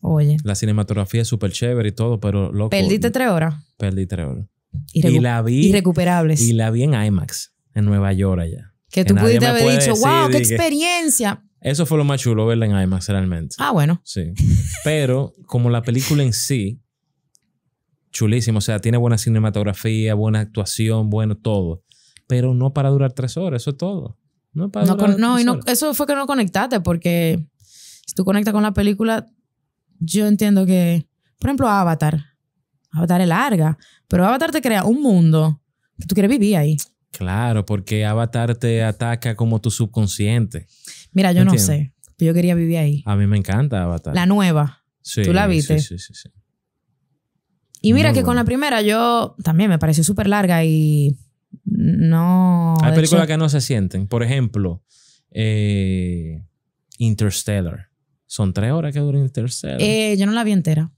Speaker 2: Oye. La cinematografía es súper chévere y todo, pero loco. ¿Perdiste tres horas? Perdí tres horas. y la vi.
Speaker 1: Irrecuperables. Y
Speaker 2: la vi en IMAX, en Nueva York allá. Que, tú pudiste haber dicho, wow, qué
Speaker 1: experiencia.
Speaker 2: Eso fue lo más chulo verla en IMAX realmente. Ah, bueno. Sí. Pero como la película en sí, chulísimo, o sea, tiene buena cinematografía, buena actuación, bueno, todo. Pero no para durar tres horas, eso es todo. No,
Speaker 1: pasa no, no, y eso fue que no conectaste, porque si tú conectas con la película, yo entiendo que, por ejemplo, Avatar. Avatar es larga, pero Avatar te crea un mundo que tú quieres vivir ahí.
Speaker 2: Claro, porque Avatar te ataca como tu subconsciente.
Speaker 1: Mira, yo no sé, yo quería vivir ahí.
Speaker 2: A mí me encanta Avatar. La nueva. Sí, tú la viste. Sí, sí, sí.
Speaker 1: Y mira que con la primera yo también me pareció súper larga y no. Hay películas que
Speaker 2: no se sienten. Por ejemplo, eh, Interstellar. Son tres horas que dura Interstellar. Eh,
Speaker 1: yo no la vi entera.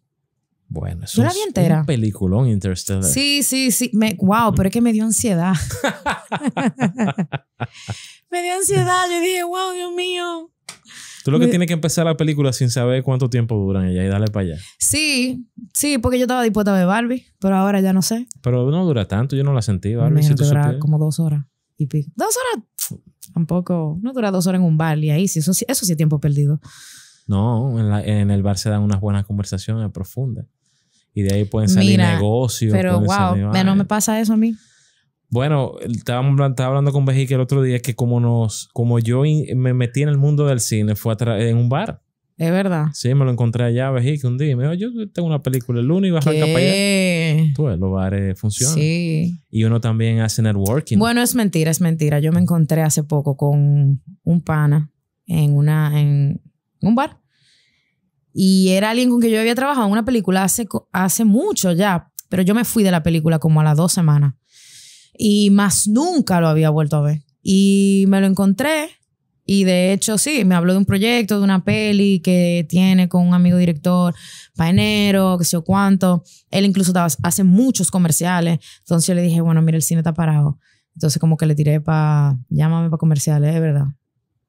Speaker 2: Bueno, es la vi entera. un Interstellar. Sí,
Speaker 1: sí, sí. wow, pero es que me dio ansiedad. me dio ansiedad. Yo dije, wow, Dios mío.
Speaker 2: Tú lo que tiene que empezar la película sin saber cuánto tiempo duran ella y darle para allá.
Speaker 1: Sí, sí, porque yo estaba dispuesta a ver Barbie, pero ahora ya no sé.
Speaker 2: Pero no dura tanto, yo no la sentí, Barbie. Si dura como
Speaker 1: dos horas Dos horas, tampoco, no dura dos horas en un bar y ahí sí, eso, sí es tiempo perdido.
Speaker 2: No, en, el bar se dan unas buenas conversaciones profundas. Y de ahí pueden salir negocios. Pero wow, no
Speaker 1: me pasa eso a mí.
Speaker 2: Bueno, estaba, hablando con Vejique el otro día que como nos, como yo me metí en el mundo del cine, fue en un bar. Es verdad. Sí, me lo encontré allá Bejique, un día me dijo, yo tengo una película el lunes y vas a para allá. Tú los bares funcionan. Sí. Y uno también hace networking. Bueno,
Speaker 1: es mentira, es mentira. Yo me encontré hace poco con un pana en una, en un bar. Y era alguien con quien yo había trabajado en una película hace, hace mucho ya, pero yo me fui de la película como a las dos semanas y más nunca lo había vuelto a ver. Y me lo encontré y de hecho sí, me habló de un proyecto, de una peli que tiene con un amigo director, enero, que sé yo cuánto. Él incluso hace muchos comerciales, entonces yo le dije, bueno, mira, el cine está parado. Entonces como que le tiré para, llámame para comerciales, es verdad.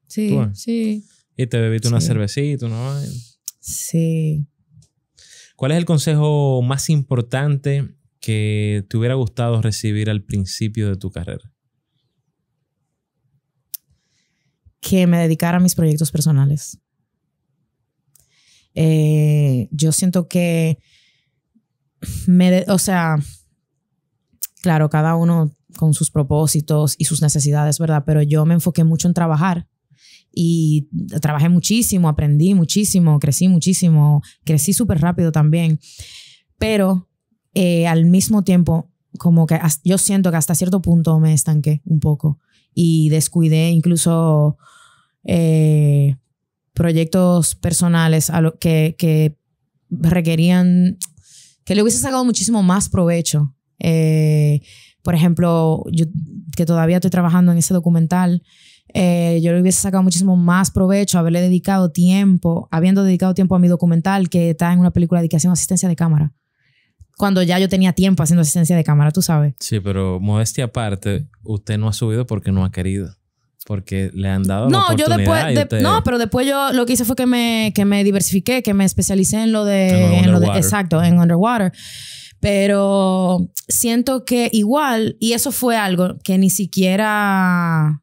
Speaker 1: Sí, ah. sí.
Speaker 2: Y te bebiste una cervecita, ¿no?
Speaker 1: Sí.
Speaker 2: ¿Cuál es el consejo más importante que te hubiera gustado recibir al principio de tu carrera?
Speaker 1: Que me dedicara a mis proyectos personales. Eh, yo siento que me, o sea, claro, cada uno con sus propósitos y sus necesidades, ¿verdad? Pero yo me enfoqué mucho en trabajar y trabajé muchísimo, aprendí muchísimo, crecí muchísimo, crecí súper rápido también, pero eh, al mismo tiempo, como que yo siento que hasta cierto punto me estanqué un poco y descuidé incluso eh, proyectos personales a que, que, requerían que le hubiese sacado muchísimo más provecho. Eh, por ejemplo, yo que todavía estoy trabajando en ese documental, yo le hubiese sacado muchísimo más provecho haberle dedicado tiempo, habiendo dedicado tiempo a mi documental que está en una película de dedicación asistencia de cámara cuando ya yo tenía tiempo haciendo asistencia de cámara, tú sabes.
Speaker 2: Sí, pero modestia aparte, usted no ha subido porque no ha querido. Porque le han dado no, yo después, No, pero
Speaker 1: después yo lo que hice fue que me, que me diversifiqué, que me especialicé en lo de... en lo de exacto, en Underwater pero siento que igual, y eso fue algo que ni siquiera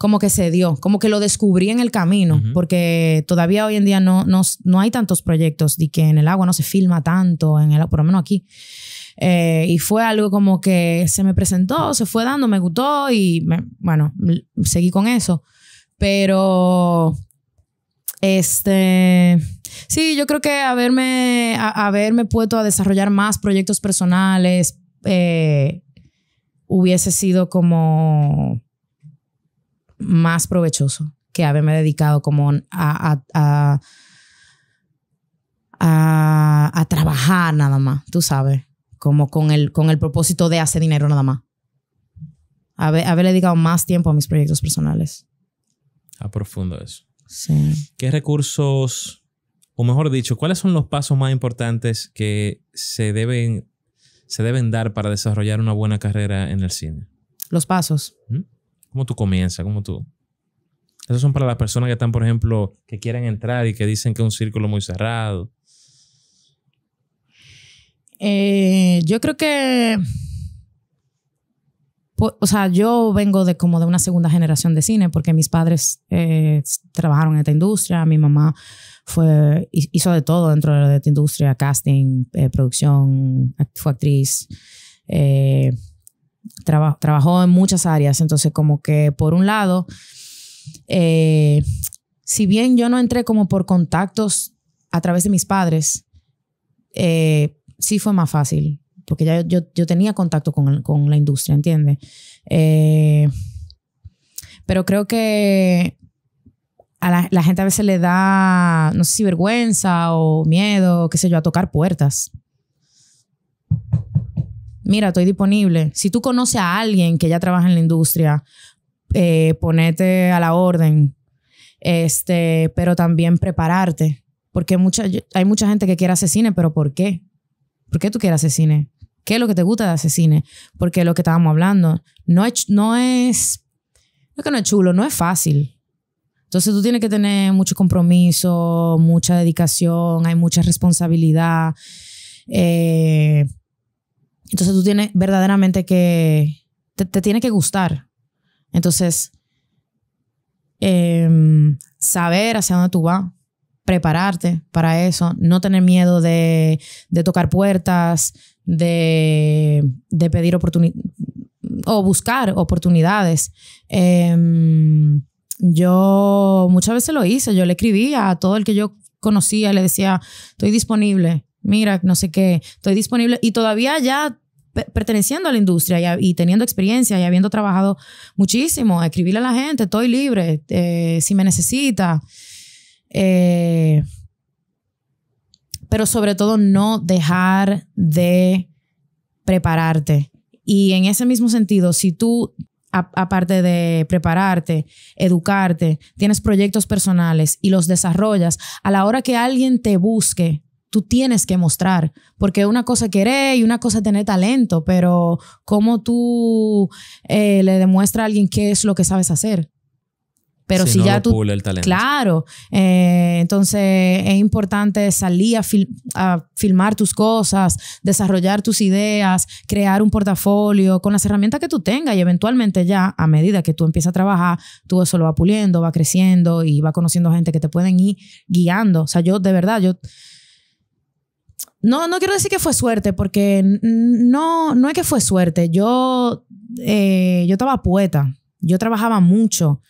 Speaker 1: como que se dio, como que lo descubrí en el camino, porque todavía hoy en día no, no, no hay tantos proyectos y que en el agua no se filma tanto, en el, por lo menos aquí. Eh, y fue algo como que se me presentó, se fue dando, me gustó y bueno, seguí con eso. Pero, este, sí, yo creo que haberme, haberme puesto a desarrollar más proyectos personales eh, hubiese sido como más provechoso que haberme dedicado como a, a, trabajar nada más, tú sabes, como con el, con el propósito de hacer dinero nada más. Haber, dedicado más tiempo a mis proyectos personales.
Speaker 2: A profundo eso. Sí. ¿Qué recursos, o mejor dicho, cuáles son los pasos más importantes que se deben, se deben dar para desarrollar una buena carrera en el cine?
Speaker 1: Los pasos.
Speaker 2: ¿Mm? ¿Cómo tú comienzas? ¿Cómo tú? Esos son para las personas que están, por ejemplo, que quieren entrar y que dicen que es un círculo muy cerrado.
Speaker 1: Eh, yo creo que, o sea, yo vengo de como de una segunda generación de cine porque mis padres eh, trabajaron en esta industria, mi mamá fue, hizo de todo dentro de esta industria, casting, eh, producción, fue actriz traba, trabajó en muchas áreas, entonces como que por un lado, eh, si bien yo no entré como por contactos a través de mis padres, eh, sí fue más fácil, porque ya yo, tenía contacto con, la industria, ¿entiendes? Eh, pero creo que a la, la, gente a veces le da, no sé si vergüenza o miedo, qué sé yo, a tocar puertas mira, estoy disponible. Si tú conoces a alguien que ya trabaja en la industria, eh, ponete a la orden, este, pero también prepararte, porque mucha, hay mucha gente que quiere hacer cine, pero ¿por qué? ¿Por qué tú quieres hacer cine? ¿Qué es lo que te gusta de hacer cine? Porque lo que estábamos hablando, no es, no es, es que no es chulo, no es fácil. Entonces tú tienes que tener mucho compromiso, mucha dedicación, hay mucha responsabilidad. Eh, entonces tú tienes verdaderamente que, te, tiene que gustar. Entonces, em, saber hacia dónde tú vas, prepararte para eso, no tener miedo de, de tocar puertas, de, de pedir oportunidades o buscar oportunidades. Em, yo muchas veces lo hice, yo le escribía a todo el que yo conocía, le decía, estoy disponible, mira, no sé qué, estoy disponible y todavía ya perteneciendo a la industria y, teniendo experiencia y habiendo trabajado muchísimo, escribirle a la gente, estoy libre, eh, si me necesita. Eh, pero sobre todo no dejar de prepararte. Y en ese mismo sentido, si tú, aparte de prepararte, educarte, tienes proyectos personales y los desarrollas, a la hora que alguien te busque, tú tienes que mostrar, porque una cosa querer y una cosa tener talento, pero cómo tú eh, le demuestras a alguien qué es lo que sabes hacer. Pero si, ya tú... Claro. Eh, entonces es importante salir a, a, filmar tus cosas, desarrollar tus ideas, crear un portafolio con las herramientas que tú tengas y eventualmente ya a medida que tú empiezas a trabajar, tú eso lo va puliendo, va creciendo y va conociendo gente que te pueden ir guiando. O sea, yo de verdad, yo no, no quiero decir que fue suerte, porque no, no es que fue suerte. Yo, eh, yo estaba poeta, yo trabajaba mucho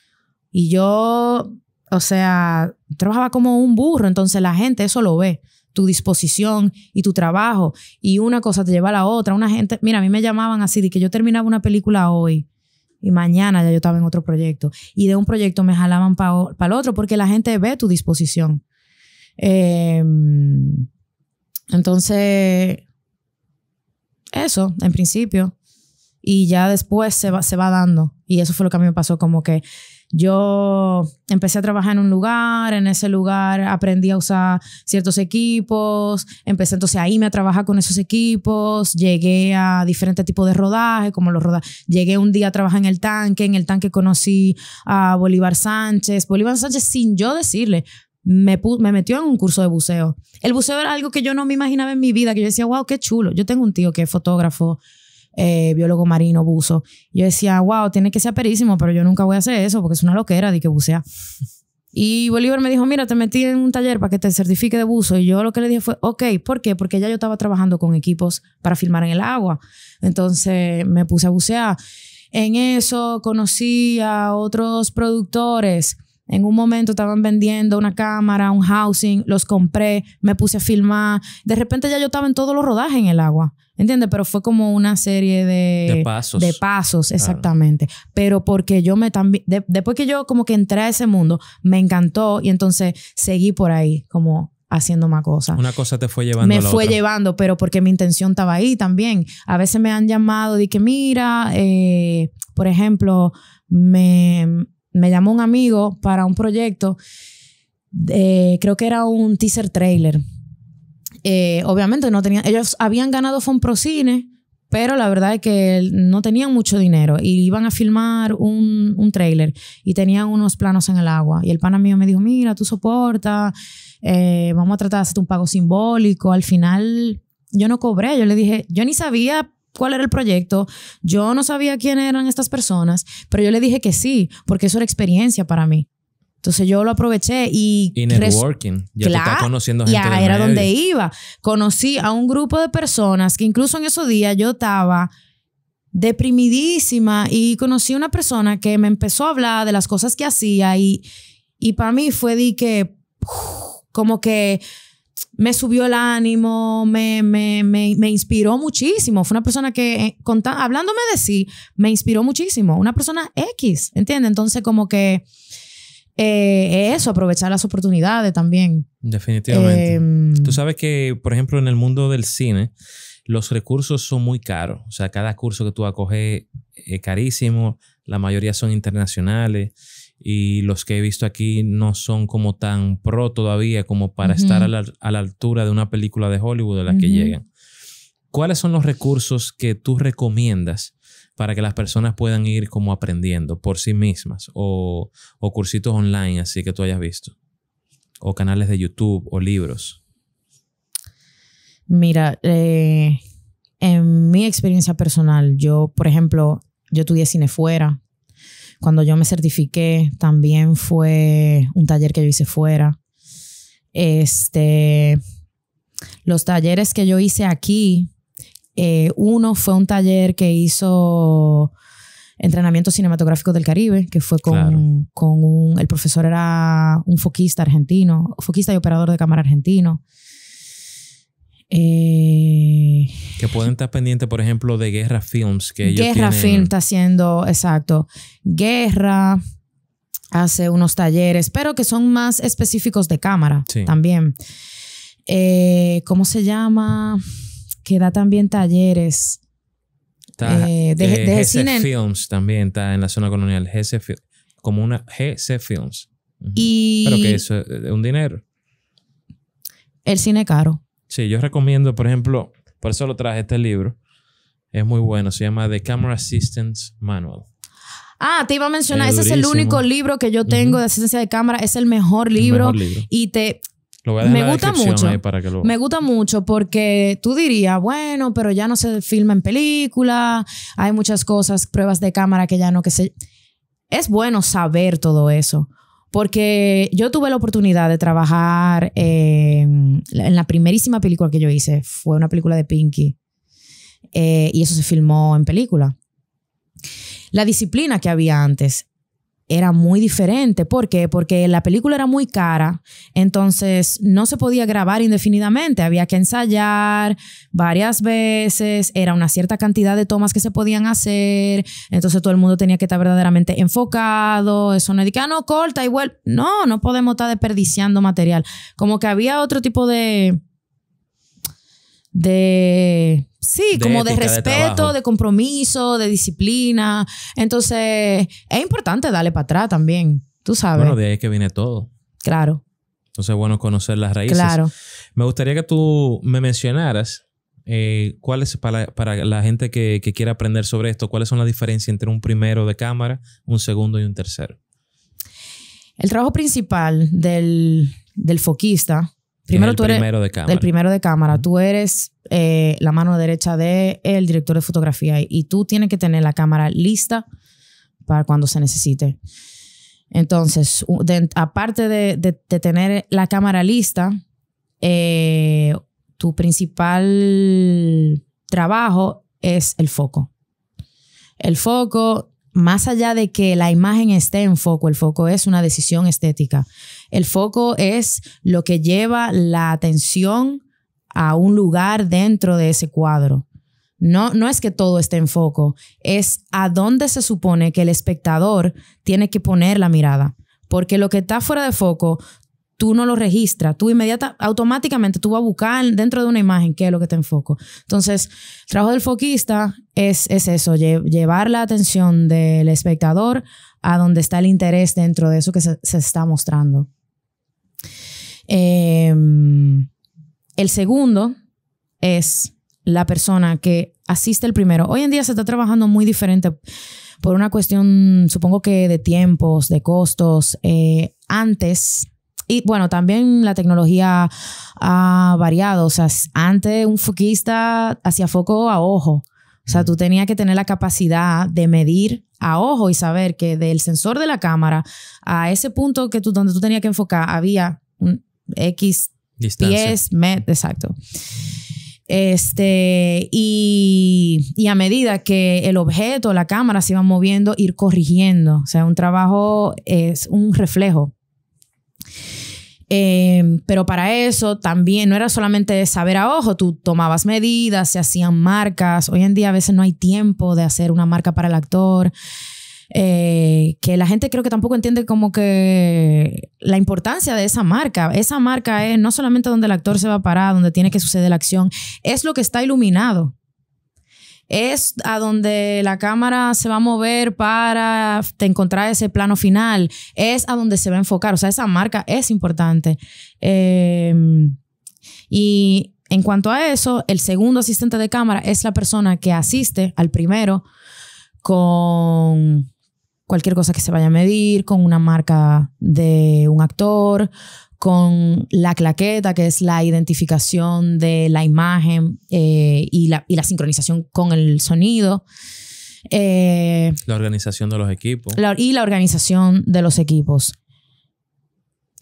Speaker 1: y yo, o sea, trabajaba como un burro, entonces la gente eso lo ve, tu disposición y tu trabajo, y una cosa te lleva a la otra. Una gente, mira, a mí me llamaban así, de que yo terminaba una película hoy y mañana ya yo estaba en otro proyecto, y de un proyecto me jalaban para el otro, porque la gente ve tu disposición. Eh, entonces, eso, en principio. Y ya después se va, se va dando. Y eso fue lo que a mí me pasó, como que yo empecé a trabajar en un lugar, en ese lugar aprendí a usar ciertos equipos, empecé entonces a irme a trabajar con esos equipos, llegué a diferentes tipos de rodaje, como los rodajes, llegué un día a trabajar en el tanque, en el tanque conocí a Bolívar Sánchez, Bolívar Sánchez sin yo decirle, me, metió en un curso de buceo. El buceo era algo que yo no me imaginaba en mi vida, que yo decía, wow, qué chulo. Yo tengo un tío que es fotógrafo, eh, biólogo marino, buzo. Yo decía, wow, tiene que ser perísimo, pero yo nunca voy a hacer eso porque es una loquera de que bucea. Y Bolívar me dijo, mira, te metí en un taller para que te certifique de buzo. Y yo lo que le dije fue, ok, ¿por qué? Porque ya yo estaba trabajando con equipos para filmar en el agua. Entonces me puse a bucear. En eso conocí a otros productores en un momento estaban vendiendo una cámara, un housing, los compré, me puse a filmar. De repente ya yo estaba en todos los rodajes en el agua, ¿entiendes? Pero fue como una serie de, de pasos. De pasos, exactamente. Pero porque yo me también, después que yo como que entré a ese mundo, me encantó y entonces seguí por ahí, como haciendo más cosas. Una
Speaker 2: cosa te fue llevando. Me a la fue llevando,
Speaker 1: pero porque mi intención estaba ahí también. A veces me han llamado de que, mira, eh, por ejemplo, me me llamó un amigo para un proyecto, creo que era un teaser trailer. Eh, obviamente no tenían, ellos habían ganado Fonprocine, pero la verdad es que no tenían mucho dinero y iban a filmar un, un trailer y tenían unos planos en el agua. Y el pana mío me dijo, mira, tú soporta, eh, vamos a tratar de hacerte un pago simbólico. Al final yo no cobré, yo le dije, yo ni sabía cuál era el proyecto, yo no sabía quién eran estas personas, pero yo le dije que sí, porque eso era experiencia para mí. Entonces yo lo aproveché y... Y networking. Ya claro, conociendo gente. Ya era donde iba. Conocí a un grupo de personas que incluso en esos días yo estaba deprimidísima y conocí a una persona que me empezó a hablar de las cosas que hacía y, y para mí fue de que... como que me subió el ánimo, me, inspiró muchísimo. Fue una persona que, eh, hablándome de sí, me inspiró muchísimo. Una persona X, ¿entiendes? Entonces, como que eh, eso, aprovechar las oportunidades también.
Speaker 2: Definitivamente. Em, tú sabes que, por ejemplo, en el mundo del cine, los recursos son muy caros. O sea, cada curso que tú acoges es eh, carísimo. La mayoría son internacionales y los que he visto aquí no son como tan pro todavía como para estar a la, altura de una película de Hollywood a la que llegan. ¿Cuáles son los recursos que tú recomiendas para que las personas puedan ir como aprendiendo por sí mismas o, cursitos online así que tú hayas visto? O canales de YouTube o libros.
Speaker 1: Mira, eh, en mi experiencia personal, yo, por ejemplo, yo estudié cine fuera, cuando yo me certifiqué, también fue un taller que yo hice fuera. Este, los talleres que yo hice aquí, eh, uno fue un taller que hizo entrenamiento cinematográfico del Caribe, que fue con, con un, el profesor era un foquista argentino, foquista y operador de cámara argentino. Eh,
Speaker 2: que pueden estar pendientes, por ejemplo, de Guerra Films. Que Guerra Films está
Speaker 1: haciendo, exacto. Guerra hace unos talleres, pero que son más específicos de cámara también. Eh, ¿Cómo se llama? Que da también talleres. Eh, de, de,
Speaker 2: Films también está en la zona colonial. GC, como una GC Films. pero que eso es un dinero.
Speaker 1: El cine caro.
Speaker 2: Sí, yo recomiendo, por ejemplo, por eso lo traje este libro. Es muy bueno, se llama The Camera Assistance Manual.
Speaker 1: Ah, te iba a mencionar, ese es el único libro que yo tengo de asistencia de cámara, es el mejor libro. Y te, me gusta mucho. Me gusta mucho porque tú dirías, bueno, pero ya no se filma en película, hay muchas cosas, pruebas de cámara que ya no, que se... Es bueno saber todo eso, porque yo tuve la oportunidad de trabajar em, en la primerísima película que yo hice, fue una película de Pinky, eh, y eso se filmó en película. La disciplina que había antes era muy diferente. ¿Por qué? Porque la película era muy cara, entonces no se podía grabar indefinidamente, había que ensayar varias veces, era una cierta cantidad de tomas que se podían hacer, entonces todo el mundo tenía que estar verdaderamente enfocado, eso no es que, ah, no, corta igual, no, no podemos estar desperdiciando material, como que había otro tipo de... de Sí, como de respeto, de, compromiso, de disciplina. Entonces, es importante darle para atrás también, tú sabes. Bueno,
Speaker 2: de ahí es que viene todo. Claro. Entonces, bueno conocer las raíces. Claro. Me gustaría que tú me mencionaras eh, cuáles, para, la gente que, que quiera aprender sobre esto, cuáles son las diferencias entre un primero de cámara, un segundo y un tercero.
Speaker 1: El trabajo principal del foquista Primero tú eres primero de cámara. Tú eres eh, la mano derecha del el director de fotografía y tú tienes que tener la cámara lista para cuando se necesite. Entonces, aparte de, tener la cámara lista, eh, tu principal trabajo es el foco. El foco, más allá de que la imagen esté en foco, el foco es una decisión estética. El foco es lo que lleva la atención a un lugar dentro de ese cuadro. No, no es que todo esté en foco, es a dónde se supone que el espectador tiene que poner la mirada. Porque lo que está fuera de foco, tú no lo registras. Tú inmediatamente, automáticamente, tú vas a buscar dentro de una imagen qué es lo que está en foco. Entonces, el trabajo del foquista es, es eso, llevar la atención del espectador a donde está el interés dentro de eso que se está mostrando. Em, el segundo es la persona que asiste el primero. Hoy en día se está trabajando muy diferente por una cuestión, supongo que de tiempos, de costos. Eh, antes, y bueno, también la tecnología ha variado. O sea, antes un foquista hacía foco a ojo. O sea, tú tenías que tener la capacidad de medir a ojo y saber que del sensor de la cámara a ese punto que tú, donde tú tenías que enfocar había un, X
Speaker 2: 10,
Speaker 1: met, exacto. Este, y, a medida que el objeto, la cámara se iba moviendo, ir corrigiendo. O sea, un trabajo es un reflejo. Em, pero para eso también no era solamente saber a ojo, tú tomabas medidas, se hacían marcas. Hoy en día a veces no hay tiempo de hacer una marca para el actor. Eh, que la gente creo que tampoco entiende como que la importancia de esa marca. Esa marca es no solamente donde el actor se va a parar, donde tiene que suceder la acción, es lo que está iluminado es a donde la cámara se va a mover para encontrar ese plano final, es a donde se va a enfocar, o sea, esa marca es importante. Em, y en cuanto a eso, el segundo asistente de cámara es la persona que asiste al primero con cualquier cosa que se vaya a medir, con una marca de un actor, con la claqueta, que es la identificación de la imagen eh, y, la, sincronización con el sonido. Eh,
Speaker 2: la organización de los equipos.
Speaker 1: y la organización de los equipos.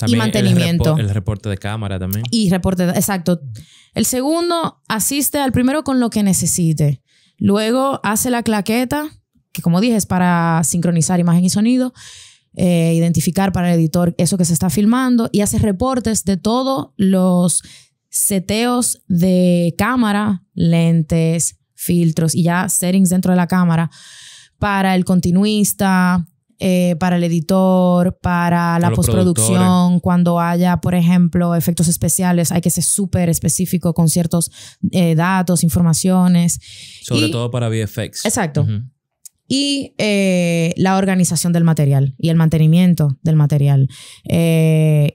Speaker 1: y mantenimiento. El,
Speaker 2: el, reporte de cámara también. Y
Speaker 1: reporte, exacto. El segundo asiste al primero con lo que necesite. Luego hace la claqueta como dije es para sincronizar imagen y sonido, eh, identificar para el editor eso que se está filmando y hace reportes de todos los seteos de cámara, lentes, filtros y ya settings dentro de la cámara para el continuista, eh, para el editor, para la postproducción, cuando haya, por ejemplo, efectos especiales, hay que ser súper específico con ciertos eh, datos, informaciones. Sobre todo
Speaker 2: para VFX. Exacto
Speaker 1: y eh, la organización del material y el mantenimiento del material. Eh,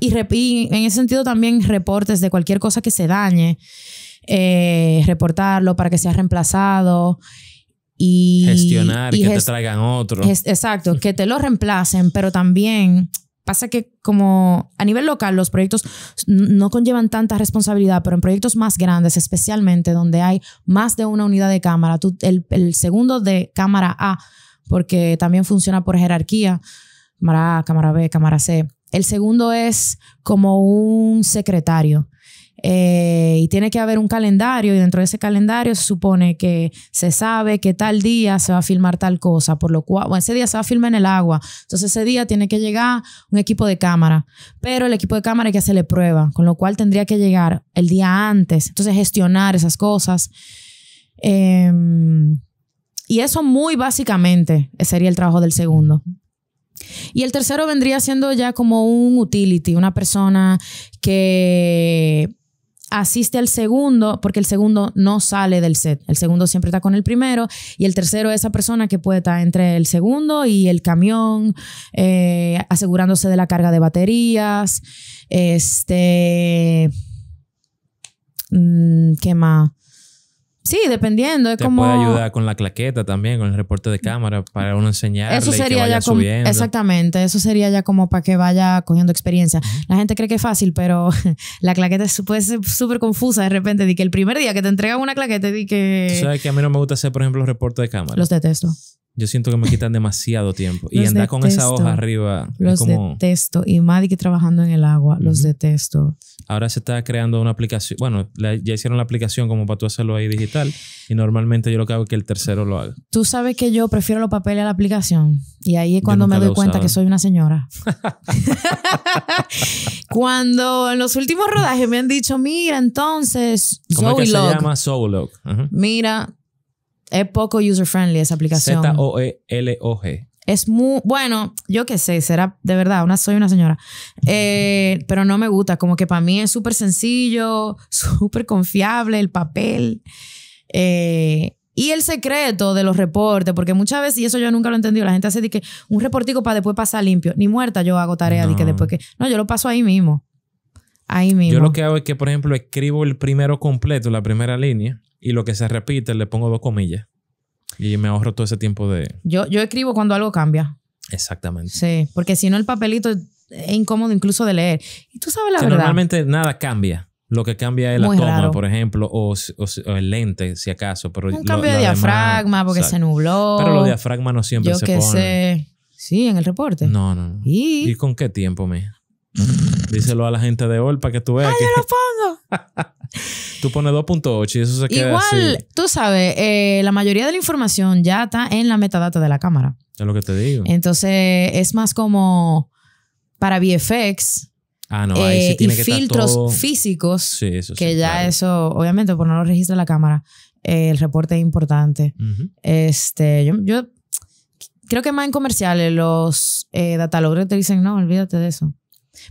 Speaker 1: y, en ese sentido también reportes de cualquier cosa que se dañe, eh, reportarlo para que sea reemplazado. Y, gestionar y que te traigan otro. Exacto, que te lo reemplacen, pero también pasa que como a nivel local los proyectos no conllevan tanta responsabilidad, pero en proyectos más grandes, especialmente donde hay más de una unidad de cámara, el, el, segundo de cámara A, porque también funciona por jerarquía, cámara A, cámara B, cámara C, el segundo es como un secretario eh, y tiene que haber un calendario y dentro de ese calendario se supone que se sabe que tal día se va a filmar tal cosa, por lo cual, ese día se va a filmar en el agua, entonces ese día tiene que llegar un equipo de cámara, pero el equipo de cámara hay que hacerle prueba, con lo cual tendría que llegar el día antes, entonces gestionar esas cosas. Em, y eso muy básicamente sería el trabajo del segundo. Y el tercero vendría siendo ya como un utility, una persona que asiste al segundo porque el segundo no sale del set. El segundo siempre está con el primero y el tercero es esa persona que puede estar entre el segundo y el camión, eh, asegurándose de la carga de baterías. Este. Mm, ¿Qué más? Sí, dependiendo. Es te puede ayudar
Speaker 2: con la claqueta también, con el reporte de cámara para uno enseñar eso sería que ya
Speaker 1: Exactamente, eso sería ya como para que vaya cogiendo experiencia. La gente cree que es fácil, pero la claqueta puede ser súper confusa de repente. di que el primer día que te entregan una claqueta, di que... sabes
Speaker 2: que a mí no me gusta hacer, por ejemplo, los reportes de cámara. Los detesto. Yo siento que me quitan demasiado tiempo. y andar con esa hoja arriba. Los
Speaker 1: detesto. Y más que trabajando en el agua, los detesto.
Speaker 2: Ahora se está creando una aplicación. Bueno, ya hicieron la aplicación como para tú hacerlo ahí digital. Y normalmente yo lo que hago es que el tercero lo haga.
Speaker 1: Tú sabes que yo prefiero los papeles a la aplicación. Y ahí es cuando me doy cuenta que ¿eh? soy una señora. cuando en los últimos rodajes me han dicho, mira, entonces. ¿Cómo se llama Mira es poco user friendly esa aplicación.
Speaker 2: Z-O-E-L-O-G.
Speaker 1: Es muy. Bueno, yo qué sé, será de verdad, una, soy una señora. Eh, pero no me gusta, como que para mí es súper sencillo, súper confiable el papel. Eh, y el secreto de los reportes, porque muchas veces, y eso yo nunca lo he entendido, la gente hace de que un reportico para después pasar limpio. Ni muerta yo hago tarea, que después que. No, yo lo paso ahí mismo. Ahí mismo. Yo lo
Speaker 2: que hago es que, por ejemplo, escribo el primero completo, la primera línea y lo que se repite le pongo dos comillas. Y me ahorro todo ese tiempo de...
Speaker 1: Yo, yo escribo cuando algo cambia. Exactamente. Sí, porque si no el papelito es incómodo incluso de leer. Y tú sabes la que verdad. Normalmente
Speaker 2: nada cambia. Lo que cambia es la toma, por ejemplo, o, el lente, si acaso. Un cambio de diafragma porque se nubló. Pero los diafragmas no siempre se que ponen.
Speaker 1: Sí, en el reporte. No, no.
Speaker 2: ¿Y? ¿Y con qué tiempo, mija? Díselo a la gente de OL para que tú veas. ¡Ay, yo
Speaker 1: lo
Speaker 2: pongo! tú pones 2.8 y eso se queda Igual,
Speaker 1: tú sabes, eh, la mayoría de la información ya está en la metadata de la cámara.
Speaker 2: Es lo que te digo.
Speaker 1: Entonces, es más como para VFX.
Speaker 2: Ah, no, eh, tiene y filtros
Speaker 1: físicos. Sí, eso Que ya eso, obviamente, por no lo registra la cámara, eh, el reporte es importante. Este, yo, creo que más en comerciales los eh, data te dicen, no, olvídate de eso.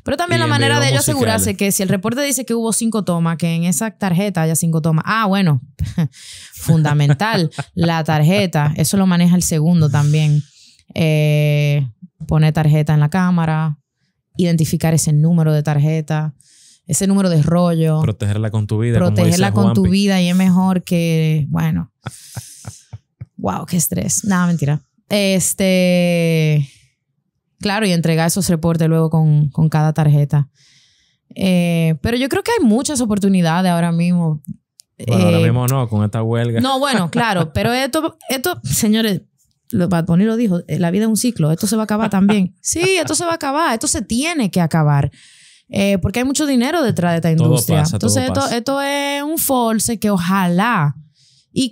Speaker 1: Pero también la manera de ellos asegurarse que si el reporte dice que hubo cinco tomas, que en esa tarjeta haya cinco tomas. Ah, bueno, fundamental, la tarjeta, eso lo maneja el segundo también. Eh, poner tarjeta en la cámara, identificar ese número de tarjeta, ese número de rollo.
Speaker 2: Protegerla con tu vida. Protegerla con tu
Speaker 1: vida y es mejor que, bueno. wow, qué estrés. Nada, mentira. Este Claro, y entregar esos reportes luego con, con cada tarjeta. Eh, pero yo creo que hay muchas oportunidades ahora mismo. ahora eh, mismo
Speaker 2: no, con esta huelga. No, bueno, claro, pero
Speaker 1: esto, esto señores, lo, Bad lo dijo, eh, la vida es un ciclo, esto se va a acabar también. Sí, esto se va a acabar, esto se tiene que acabar. porque hay mucho dinero detrás de esta industria. Entonces, esto, esto, es un force que ojalá. Y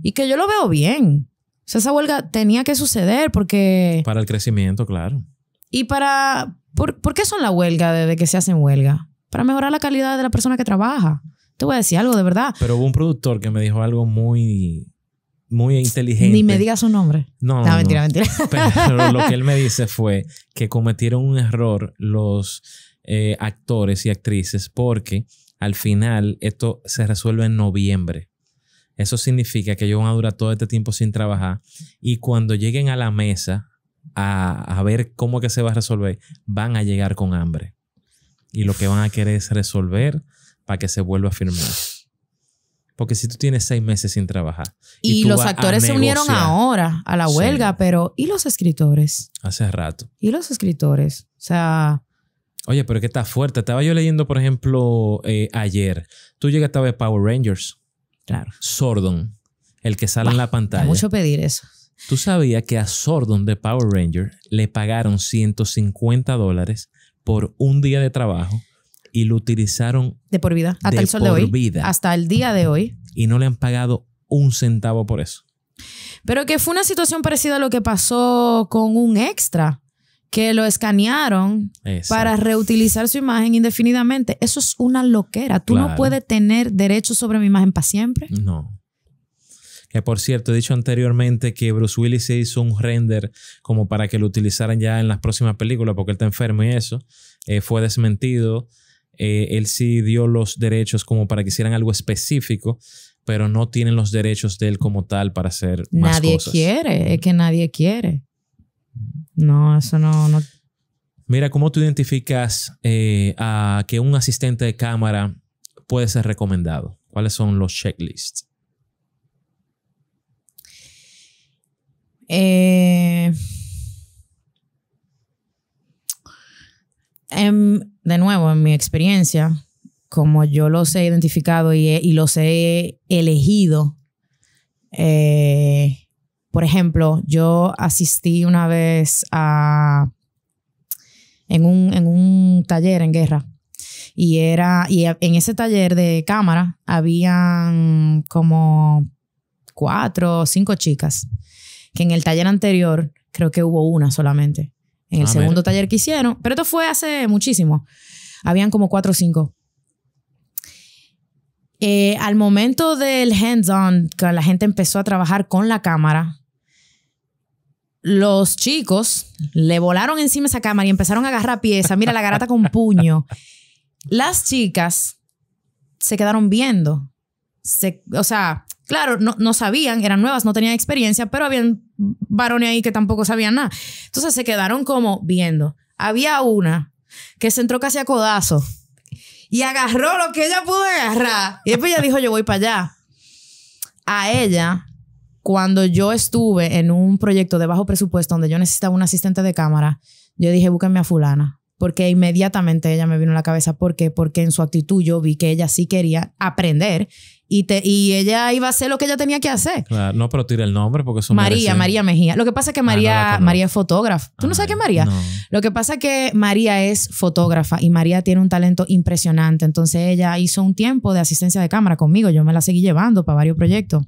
Speaker 1: y que yo lo veo bien. O sea, esa huelga tenía que suceder porque...
Speaker 2: Para el crecimiento, claro.
Speaker 1: Y para... ¿Por, qué son la huelga desde que se hacen huelga? Para mejorar la calidad de la persona que trabaja. Te voy a decir algo de verdad.
Speaker 2: Pero hubo un productor que me dijo algo muy muy inteligente. Ni me diga su nombre.
Speaker 1: No, no, mentira, mentira. Pero lo que él
Speaker 2: me dice fue que cometieron un error los eh, actores y actrices porque al final esto se resuelve en noviembre. Eso significa que ellos van a durar todo este tiempo sin trabajar y cuando lleguen a la mesa a, ver cómo que se va a resolver, van a llegar con hambre. Y lo que van a querer es resolver para que se vuelva a firmar. Porque si tú tienes seis meses sin trabajar. Y, los actores se unieron ahora a la huelga,
Speaker 1: pero ¿y los escritores?
Speaker 2: Hace rato.
Speaker 1: ¿Y los escritores? O sea...
Speaker 2: Oye, pero que está fuerte. Estaba yo leyendo, por ejemplo, eh, ayer. Tú llegaste a ver Power Rangers. Sordon, el que sale en la pantalla. Mucho pedir eso. ¿Tú sabías que a Sordon de Power Ranger le pagaron 150 dólares por un día de trabajo y lo utilizaron
Speaker 1: de por vida hasta el de hoy, hasta el día de hoy
Speaker 2: y no le han pagado un centavo por eso.
Speaker 1: Pero que fue una situación parecida a lo que pasó con un extra que lo escanearon para reutilizar su imagen indefinidamente. Eso es una loquera. Tú no puedes tener derechos sobre mi imagen para siempre.
Speaker 2: No. Que por cierto, he dicho anteriormente que Bruce Willis se hizo un render como para que lo utilizaran ya en las próximas películas porque él está enfermo y eso. Eh, fue desmentido. Eh, él sí dio los derechos como para que hicieran algo específico, pero no tienen los derechos de él como tal para hacer más Nadie
Speaker 1: quiere, es que nadie quiere. No, eso no...
Speaker 2: Mira, ¿cómo tú identificas eh, a que un asistente de cámara puede ser recomendado? ¿Cuáles son los checklists?
Speaker 1: Eh, em, de nuevo, en mi experiencia, como yo los he identificado y, y los he elegido, eh, por ejemplo, yo asistí una vez a, en, un, taller en guerra y era y en ese taller de cámara habían como cuatro o cinco chicas que en el taller anterior creo que hubo una solamente en el ah, segundo taller que hicieron pero esto fue hace muchísimo habían como cuatro o cinco eh, al momento del hands-on, que la gente empezó a trabajar con la cámara, los chicos le volaron encima esa cámara y empezaron a agarrar piezas. Mira, la garata con puño. Las chicas se quedaron viendo. o sea, claro, no, no, sabían, eran nuevas, no tenían experiencia, pero habían varones ahí que tampoco sabían nada. Entonces se quedaron como viendo. Había una que se entró casi a codazo y agarró lo que ella pudo agarrar. Y después ella dijo, yo voy para allá. A ella cuando yo estuve en un proyecto de bajo presupuesto donde yo necesitaba un asistente de cámara, yo dije, búsquenme a fulana. Porque inmediatamente ella me vino a la cabeza. ¿Por qué? Porque en su actitud yo vi que ella sí quería aprender y, te, y ella iba a hacer lo que ella tenía que hacer.
Speaker 2: Claro, no, pero tira el nombre porque es María, María
Speaker 1: Mejía. Lo que pasa es que ah, María, María es fotógrafa. ¿Tú no sabes qué es María? Lo que pasa es que María es fotógrafa y María tiene un talento impresionante. Entonces ella hizo un tiempo de asistencia de cámara conmigo. Yo me la seguí llevando para varios proyectos.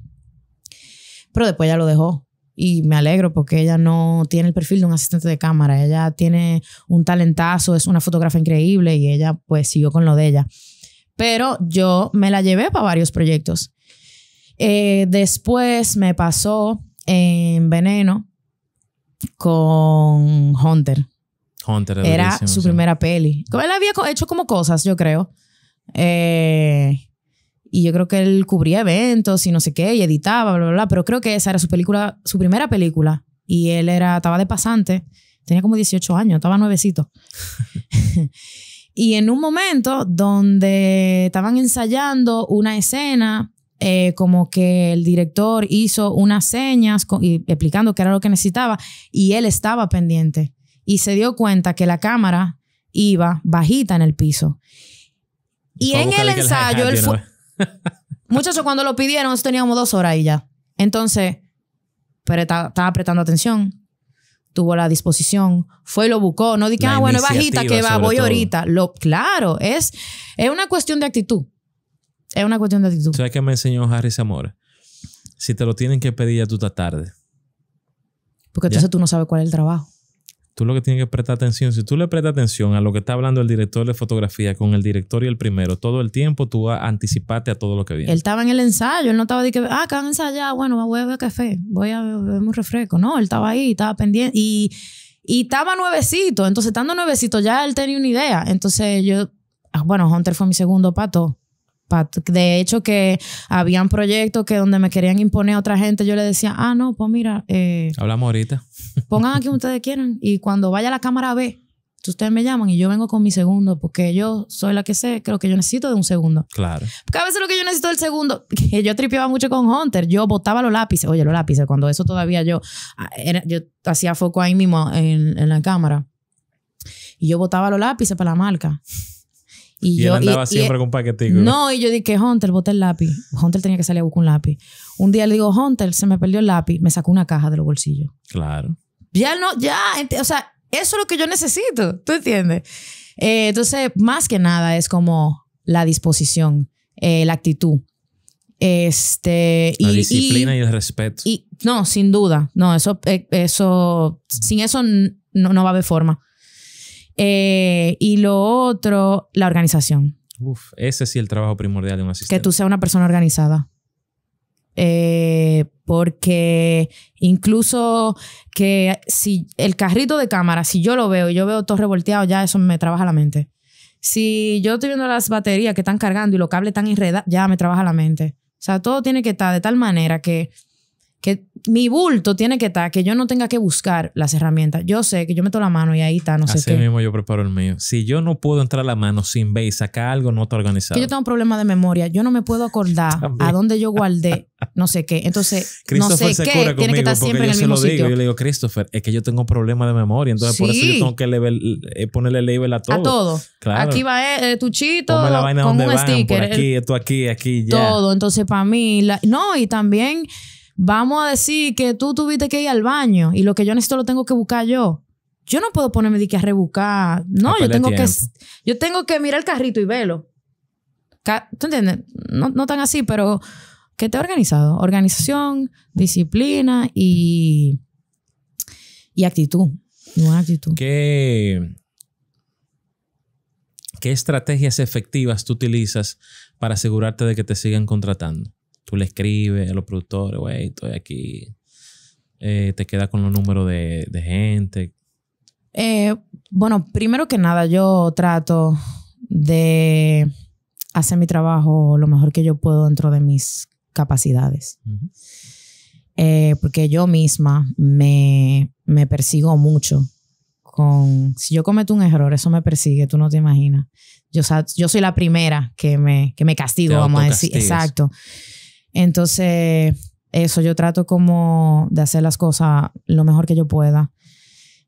Speaker 1: Pero después ya lo dejó. Y me alegro porque ella no tiene el perfil de un asistente de cámara. Ella tiene un talentazo, es una fotógrafa increíble y ella pues siguió con lo de ella. Pero yo me la llevé para varios proyectos. Eh, después me pasó en Veneno con Hunter. Hunter era, su primera peli. Él había hecho como cosas, yo creo. Eh, y yo creo que él cubría eventos y no sé qué, y editaba, bla, bla, bla. Pero creo que esa era su película, su primera película. Y él era, estaba de pasante, tenía como 18 años, estaba nuevecito. y en un momento donde estaban ensayando una escena, eh, como que el director hizo unas señas y, explicando qué era lo que necesitaba, y él estaba pendiente. Y se dio cuenta que la cámara iba bajita en el piso. Y en el ensayo, él Muchachos, cuando lo pidieron, teníamos dos horas ahí ya. Entonces, pero estaba prestando atención. Tuvo la disposición, fue y lo buscó. No dije, ah, bueno, es bajita que va, voy ahorita. Lo, claro, es, es una cuestión de actitud. Es una cuestión de actitud.
Speaker 2: ¿Sabes qué me enseñó Harry Zamora? Si te lo tienen que pedir, ya tú estás tarde.
Speaker 1: Porque entonces tú no sabes cuál es el trabajo.
Speaker 2: Tú lo que tienes que prestar atención, si tú le prestas atención a lo que está hablando el director de fotografía con el director y el primero, todo el tiempo tú anticipaste a todo lo que viene.
Speaker 1: Él estaba en el ensayo, él no estaba de que, ah, acá han ensayado, bueno, voy a beber café, voy a beber un refresco. No, él estaba ahí, estaba pendiente y, y estaba nuevecito. Entonces, estando nuevecito ya él tenía una idea. Entonces yo, ah, bueno, Hunter fue mi segundo pato de hecho, que habían proyectos que donde me querían imponer a otra gente, yo le decía, ah, no, pues mira. Eh,
Speaker 2: Hablamos ahorita.
Speaker 1: Pongan aquí ustedes quieran y cuando vaya la cámara B ustedes me llaman y yo vengo con mi segundo porque yo soy la que sé creo que yo necesito de un segundo. Claro. Porque a veces lo que yo necesito el segundo, que yo tripeaba mucho con Hunter, yo botaba los lápices, oye, los lápices, cuando eso todavía yo, ah, era, yo hacía foco ahí mismo en, en la cámara. Y yo botaba los lápices para la marca. Y, él andaba siempre con un paquetico. No, y yo dije, Hunter, boté el lápiz. Hunter tenía que salir a buscar un lápiz. Un día le digo, Hunter, se me perdió el lápiz. Me sacó una caja de los bolsillos. Claro. Ya no, ya, o sea, eso es lo que yo necesito. ¿Tú entiendes? Eh, entonces, más que nada es como la disposición, eh, la actitud. Este, la y, disciplina y, el respeto. Y, no, sin duda. No, eso, eh, eso, sin eso no, no va a haber forma. Eh, y lo otro, la organización.
Speaker 2: Uf, ese sí es el trabajo primordial de un asistente. Que tú
Speaker 1: seas una persona organizada. Eh, porque incluso que si el carrito de cámara, si yo lo veo y yo veo todo revolteado, ya eso me trabaja la mente. Si yo estoy viendo las baterías que están cargando y los cables están enredados, ya me trabaja la mente. O sea, todo tiene que estar de tal manera que que mi bulto tiene que estar, que yo no tenga que buscar las herramientas. Yo sé que yo meto la mano y ahí está, no sé qué. Así mismo
Speaker 2: yo preparo el mío. Si yo no puedo entrar a la mano sin ver y sacar algo, no está organizado. Que yo tengo
Speaker 1: un problema de memoria. Yo no me puedo acordar a dónde yo guardé no sé qué. Entonces, no sé qué, tiene que estar siempre en el mismo sitio. Digo, yo
Speaker 2: le digo, Christopher, es que yo tengo un problema de memoria. Entonces, por eso yo tengo que eh, ponerle label a todo. A todo. Claro. Aquí va
Speaker 1: el, el tuchito con un sticker. Por aquí,
Speaker 2: esto aquí, aquí, ya. Todo.
Speaker 1: Entonces, para mí... No, y también vamos a decir que tú tuviste que ir al baño y lo que yo necesito lo tengo que buscar yo. Yo no puedo ponerme de que a rebuscar. No, yo tengo que yo tengo que mirar el carrito y verlo. ¿Tú entiendes? No, tan así, pero que ha organizado. Organización, disciplina y, y actitud. actitud.
Speaker 2: ¿Qué, ¿Qué estrategias efectivas tú utilizas para asegurarte de que te sigan contratando? tú le escribes a los productores, güey, estoy aquí. Eh, te quedas con los números de, de gente.
Speaker 1: Eh, bueno, primero que nada, yo trato de hacer mi trabajo lo mejor que yo puedo dentro de mis capacidades. Eh, porque yo misma me, me, persigo mucho con... Si yo cometo un error, eso me persigue, tú no te imaginas. Yo, yo soy la primera que me, que me castigo, vamos a decir. Exacto. Entonces, eso, yo trato como de hacer las cosas lo mejor que yo pueda.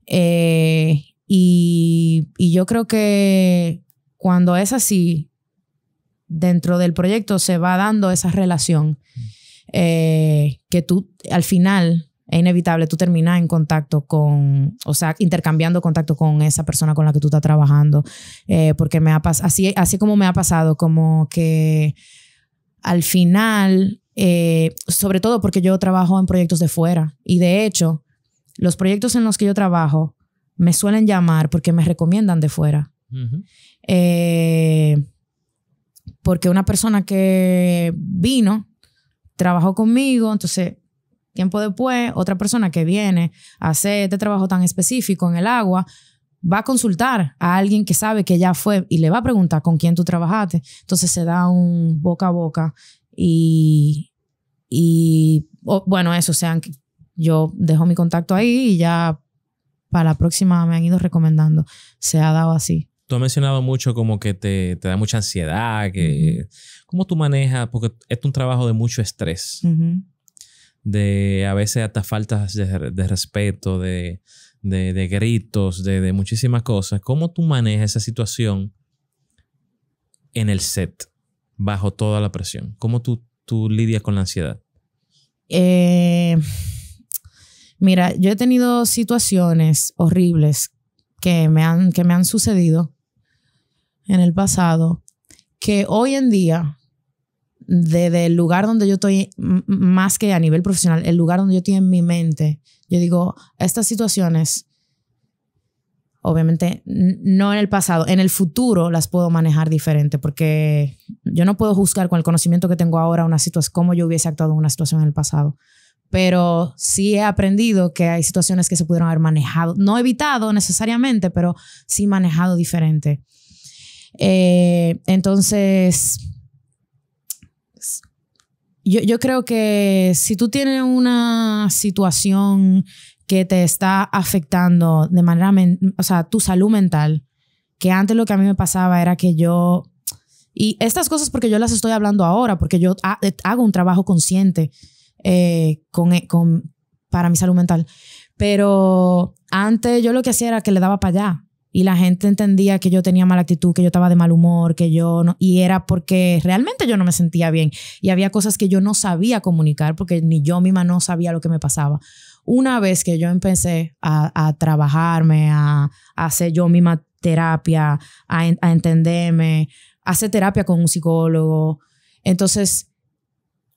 Speaker 1: Eh, y, yo creo que cuando es así, dentro del proyecto se va dando esa relación eh, que tú al final es inevitable, tú terminas en contacto con, o sea, intercambiando contacto con esa persona con la que tú estás trabajando, eh, porque me ha pasado, así, así como me ha pasado, como que al final, eh, sobre todo porque yo trabajo en proyectos de fuera y de hecho, los proyectos en los que yo trabajo me suelen llamar porque me recomiendan de fuera. Eh, porque una persona que vino, trabajó conmigo, entonces tiempo después, otra persona que viene a hacer este trabajo tan específico en el agua, va a consultar a alguien que sabe que ya fue y le va a preguntar con quién tú trabajaste. Entonces se da un boca a boca y, y bueno, eso, o sea, yo dejo mi contacto ahí y ya para la próxima me han ido recomendando. Se ha dado así.
Speaker 2: Tú has mencionado mucho como que te, da mucha ansiedad, que... ¿Cómo tú manejas? Porque es un trabajo de mucho estrés, de a veces hasta faltas de respeto, de de, gritos, de, muchísimas cosas. ¿Cómo tú manejas esa situación en el set, bajo toda la presión? ¿Cómo tú, tú lidias con la ansiedad?
Speaker 1: Eh, mira, yo he tenido situaciones horribles que me han, que me han sucedido en el pasado, que hoy en día desde el lugar donde yo estoy, más que a nivel profesional, el lugar donde yo estoy en mi mente, yo digo, estas situaciones, obviamente, no en el pasado, en el futuro las puedo manejar diferente, porque yo no puedo juzgar con el conocimiento que tengo ahora una situación, cómo yo hubiese actuado en una situación en el pasado. Pero sí he aprendido que hay situaciones que se pudieron haber manejado, no evitado necesariamente, pero sí manejado diferente. Eh, entonces, yo, creo que si tú tienes una situación que te está afectando de manera, o sea, tu salud mental, que antes lo que a mí me pasaba era que yo, y estas cosas porque yo las estoy hablando ahora, porque yo eh, hago un trabajo consciente eh, con, eh, con, para mi salud mental, pero antes yo lo que hacía era que le daba para allá, y la gente entendía que yo tenía mala actitud, que yo estaba de mal humor, que yo no, y era porque realmente yo no me sentía bien y había cosas que yo no sabía comunicar porque ni yo misma no sabía lo que me pasaba. Una vez que yo empecé a, a trabajarme, a, hacer yo misma terapia, a, a entenderme, a hacer terapia con un psicólogo, entonces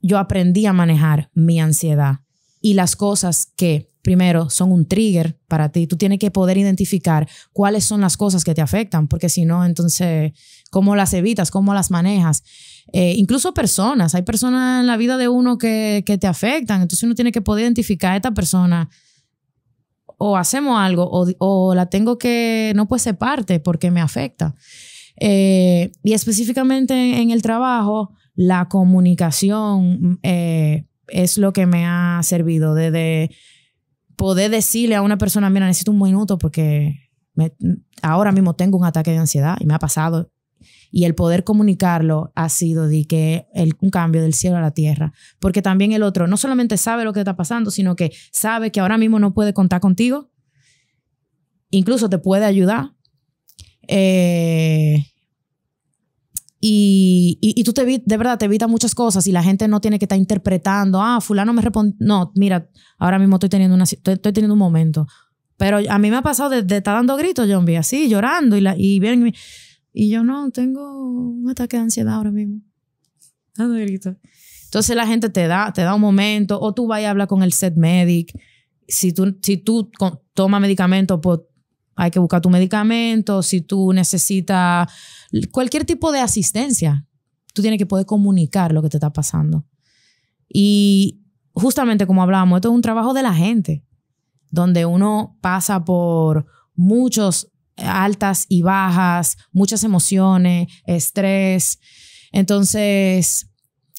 Speaker 1: yo aprendí a manejar mi ansiedad y las cosas que primero, son un trigger para ti. Tú tienes que poder identificar cuáles son las cosas que te afectan, porque si no, entonces, ¿cómo las evitas? ¿Cómo las manejas? Eh, incluso personas, hay personas en la vida de uno que, te afectan, entonces uno tiene que poder identificar a esta persona o hacemos algo o, la tengo que, no puede ser parte porque me afecta. Eh, y específicamente en, el trabajo, la comunicación eh, es lo que me ha servido desde poder decirle a una persona, mira, necesito un minuto porque ahora mismo tengo un ataque de ansiedad y me ha pasado. Y el poder comunicarlo ha sido di que el, un cambio del cielo a la tierra. Porque también el otro no solamente sabe lo que está pasando, sino que sabe que ahora mismo no puede contar contigo. Incluso te puede ayudar. Eh, y, y, tú te de verdad te evitas muchas cosas y la gente no tiene que estar interpretando, ah, fulano me responde, no, mira, ahora mismo estoy teniendo, una, estoy, teniendo un momento. Pero a mí me ha pasado de, estar dando gritos, John B, así, llorando y, la, y, y yo no, tengo un ataque de ansiedad ahora mismo. Dando gritos. Entonces la gente te da, te da un momento o tú vas y hablar con el set medic. Si tú, si tú tomas medicamento, pues hay que buscar tu medicamento, si tú necesitas cualquier tipo de asistencia, tú tienes que poder comunicar lo que te está pasando. Y justamente como hablábamos, esto es un trabajo de la gente, donde uno pasa por muchos altas y bajas, muchas emociones, estrés. Entonces,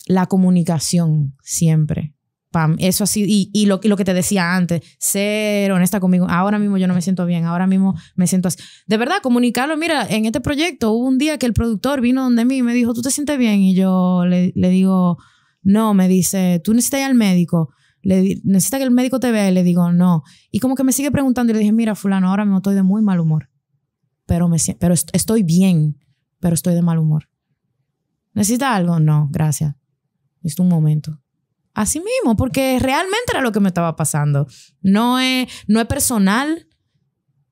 Speaker 1: la comunicación siempre. Pam, eso así, y, lo, que te decía antes, ser honesta conmigo, ahora mismo yo no me siento bien, ahora mismo me siento así. De verdad, comunicarlo, mira, en este proyecto hubo un día que el productor vino donde mí me dijo, ¿tú te sientes bien? Y yo le, digo, no, me dice, ¿tú necesitas ir al médico? Le, ¿Necesita que el médico te vea? le digo, no. Y como que me sigue preguntando y le dije, mira, fulano, ahora mismo estoy de muy mal humor, pero, me, pero estoy bien, pero estoy de mal humor. ¿necesitas algo? No, gracias. Es un momento Así mismo, porque realmente era lo que me estaba pasando. No es, no es personal.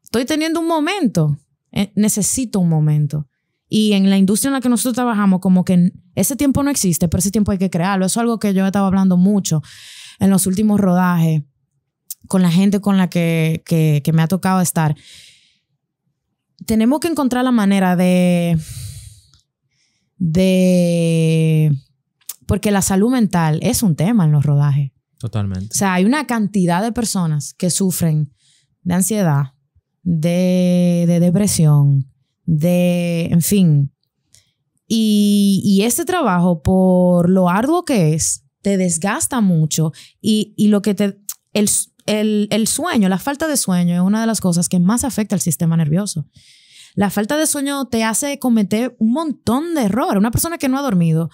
Speaker 1: Estoy teniendo un momento. Eh, necesito un momento. Y en la industria en la que nosotros trabajamos, como que ese tiempo no existe, pero ese tiempo hay que crearlo. Eso es algo que yo estaba hablando mucho en los últimos rodajes con la gente con la que, que me ha tocado estar. Tenemos que encontrar la manera de, de porque la salud mental es un tema en los rodajes. Totalmente. O sea, hay una cantidad de personas que sufren de ansiedad, de, depresión, de, en fin. Y, este trabajo, por lo arduo que es, te desgasta mucho y, lo que te... El, el, sueño, la falta de sueño es una de las cosas que más afecta al sistema nervioso. La falta de sueño te hace cometer un montón de errores. Una persona que no ha dormido,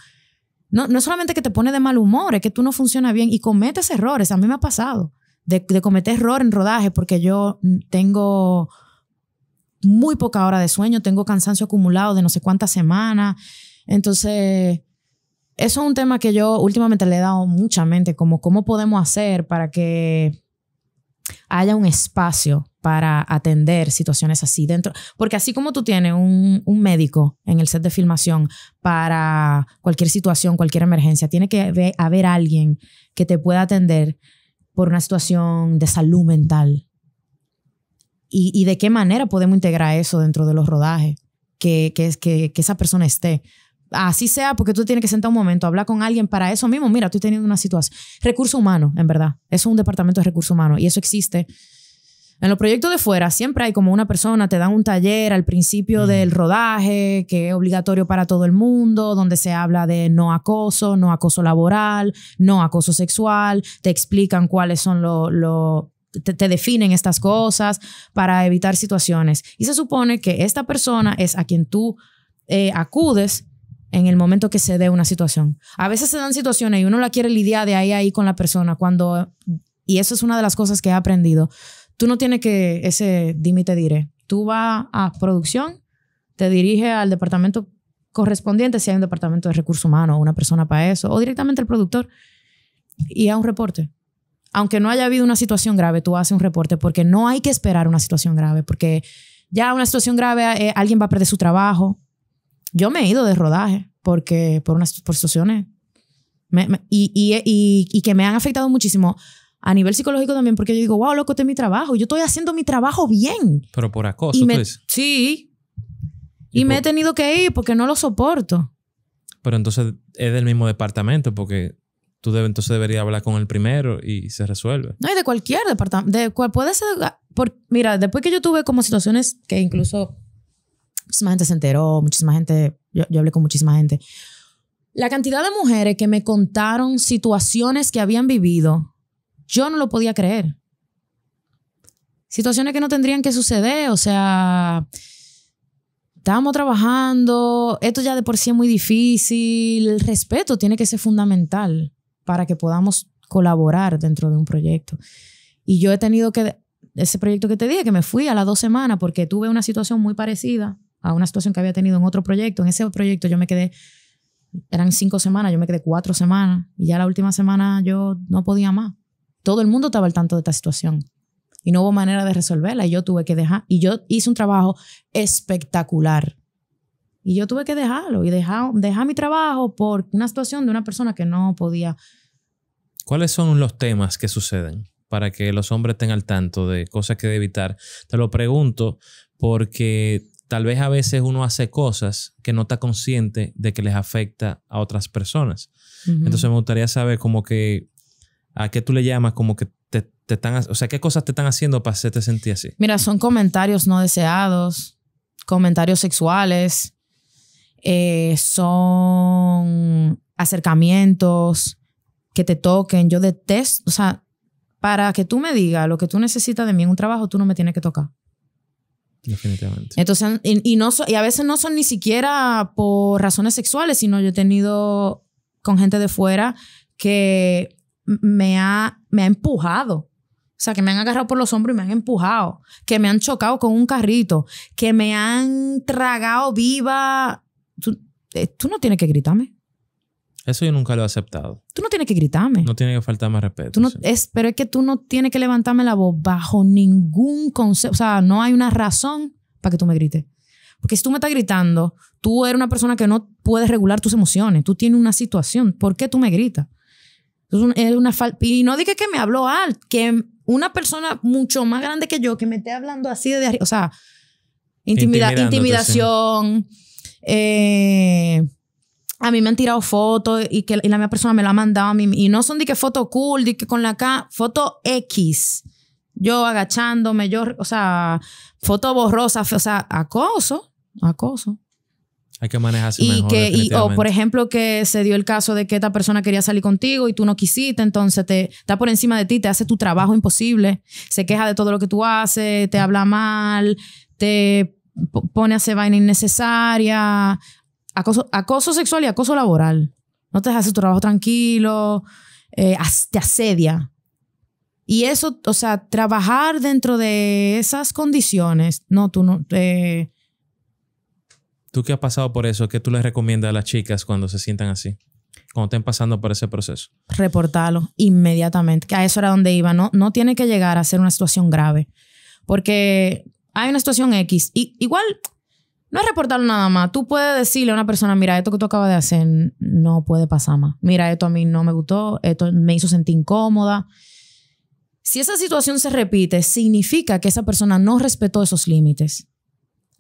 Speaker 1: no, solamente que te pone de mal humor, es que tú no funciona bien y cometes errores. A mí me ha pasado de, de cometer error en rodaje porque yo tengo muy poca hora de sueño, tengo cansancio acumulado de no sé cuántas semanas. Entonces, eso es un tema que yo últimamente le he dado mucha mente, como cómo podemos hacer para que haya un espacio para atender situaciones así dentro. Porque así como tú tienes un, médico en el set de filmación para cualquier situación, cualquier emergencia, tiene que haber, alguien que te pueda atender por una situación de salud mental. Y, de qué manera podemos integrar eso dentro de los rodajes, que, que, que, esa persona esté así sea, porque tú tienes que sentar un momento, hablar con alguien para eso mismo. Mira, tú teniendo una situación. Recurso humano, en verdad. Eso es un departamento de recursos humanos y eso existe en los proyectos de fuera siempre hay como una persona, te dan un taller al principio del rodaje, que es obligatorio para todo el mundo, donde se habla de no acoso, no acoso laboral, no acoso sexual, te explican cuáles son los... Lo, te, definen estas cosas para evitar situaciones. Y se supone que esta persona es a quien tú eh, acudes en el momento que se dé una situación. A veces se dan situaciones y uno la quiere lidiar de ahí a ahí con la persona cuando, y eso es una de las cosas que he aprendido, tú no tienes que ese dime y te diré. Tú vas a producción, te dirige al departamento correspondiente, si hay un departamento de recursos humanos o una persona para eso, o directamente al productor, y a un reporte. Aunque no haya habido una situación grave, tú haces un reporte porque no hay que esperar una situación grave, porque ya una situación grave, eh, alguien va a perder su trabajo. Yo me he ido de rodaje porque por unas por situaciones y, y que me han afectado muchísimo a nivel psicológico también, porque yo digo, wow, loco, este es mi trabajo. Yo estoy haciendo mi trabajo bien.
Speaker 2: Pero por acoso, pues.
Speaker 1: Sí. Y, me he tenido que ir porque no lo soporto.
Speaker 2: Pero entonces es del mismo departamento, porque tú entonces deberías hablar con el primero y se resuelve.
Speaker 1: No, es de cualquier departamento. De cual, puede ser. Ah, mira, después que yo tuve como situaciones que incluso muchísima gente se enteró, muchísima gente. Yo, yo hablé con muchísima gente. La cantidad de mujeres que me contaron situaciones que habían vivido yo no lo podía creer. Situaciones que no tendrían que suceder, o sea, estábamos trabajando, esto ya de por sí es muy difícil, el respeto tiene que ser fundamental para que podamos colaborar dentro de un proyecto. Y yo he tenido que, ese proyecto que te dije, que me fui a las dos semanas porque tuve una situación muy parecida a una situación que había tenido en otro proyecto. En ese proyecto yo me quedé, eran cinco semanas, yo me quedé cuatro semanas y ya la última semana yo no podía más. Todo el mundo estaba al tanto de esta situación y no hubo manera de resolverla y yo tuve que dejar. Y yo hice un trabajo espectacular. Y yo tuve que dejarlo y dejar, dejar mi trabajo por una situación de una persona que no podía.
Speaker 2: ¿Cuáles son los temas que suceden para que los hombres estén al tanto de cosas que de evitar? Te lo pregunto porque tal vez a veces uno hace cosas que no está consciente de que les afecta a otras personas. Entonces me gustaría saber como que ¿A qué tú le llamas como que te, te están, o sea, qué cosas te están haciendo para hacerte sentir así?
Speaker 1: Mira, son comentarios no deseados, comentarios sexuales, eh, son acercamientos, que te toquen, yo detesto, o sea, para que tú me digas lo que tú necesitas de mí en un trabajo, tú no me tienes que tocar. Definitivamente. Entonces, y, no y a veces no son ni siquiera por razones sexuales, sino yo he tenido con gente de fuera que me ha, me ha empujado. O sea, que me han agarrado por los hombros y me han empujado, que me han chocado con un carrito, que me han tragado viva. Tú, eh, no tienes que gritarme.
Speaker 2: Eso yo nunca lo he aceptado.
Speaker 1: Tú no tienes que gritarme. No
Speaker 2: tiene que faltarme respeto.
Speaker 1: pero es que tú no tienes que levantarme la voz bajo ningún concepto. O sea, no hay una razón para que tú me grites. Porque si tú me estás gritando, tú eres una persona que no puedes regular tus emociones. Tú tienes una situación. ¿Por qué tú me gritas? Es una, y no dije que me habló al, que una persona mucho más grande que yo que me esté hablando así de arriba, o sea, intimidación. Eh, a mí me han tirado fotos y que la misma persona me la ha mandado a mí. Y no son de que foto cool, de que con la K, foto X. Yo agachándome, yo, o sea, foto borrosa, o sea, acoso, acoso.
Speaker 2: Hay que manejarse y mejor, Que, y, o por
Speaker 1: ejemplo, que se dio el caso de que esta persona quería salir contigo y tú no quisiste, entonces te está por encima de ti, te hace tu trabajo imposible, se queja de todo lo que tú haces, te habla mal, te pone a hacer vaina innecesaria, acoso, sexual y acoso laboral. No te hace tu trabajo tranquilo, eh, te asedia. Y eso, o sea, trabajar dentro de esas condiciones, no, tú no, eh,
Speaker 2: Tú qué has pasado por eso, ¿qué tú les recomiendas a las chicas cuando se sientan así? Cuando estén pasando por ese proceso.
Speaker 1: Reportarlo inmediatamente, que a eso era donde iba. No, tiene que llegar a ser una situación grave. Porque hay una situación X. Y, igual, no es reportarlo nada más. Tú puedes decirle a una persona, mira, esto que tú acabas de hacer no puede pasar más. Mira, esto a mí no me gustó, esto me hizo sentir incómoda. Si esa situación se repite, significa que esa persona no respetó esos límites.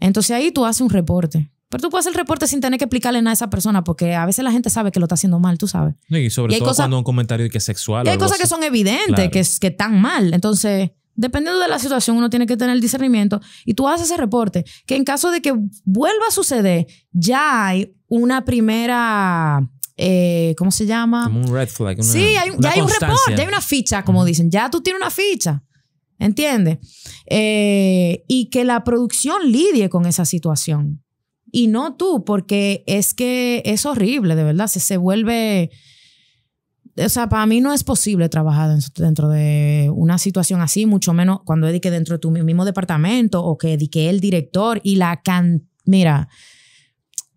Speaker 1: Entonces ahí tú haces un reporte. Pero tú puedes hacer el reporte sin tener que explicarle nada a esa persona, porque a veces la gente sabe que lo está haciendo mal, tú sabes.
Speaker 2: y sobre todo cosas, cuando un comentario que es
Speaker 1: sexual. Y hay cosas que son evidentes, que, que están mal. Entonces, dependiendo de la situación, uno tiene que tener el discernimiento y tú haces ese reporte. Que en caso de que vuelva a suceder, ya hay una primera. Eh, ¿Cómo se llama? Como
Speaker 2: un red flag. sí, hay, ya hay un reporte, ya hay
Speaker 1: una ficha, como dicen. Ya tú tienes una ficha. ¿Entiendes? Eh, y que la producción lidie con esa situación y no tú, porque es que es horrible, de verdad, se, se vuelve... O sea, para mí no es posible trabajar dentro de una situación así, mucho menos cuando edique dentro de tu mismo departamento o que, edique el director y la can... Mira,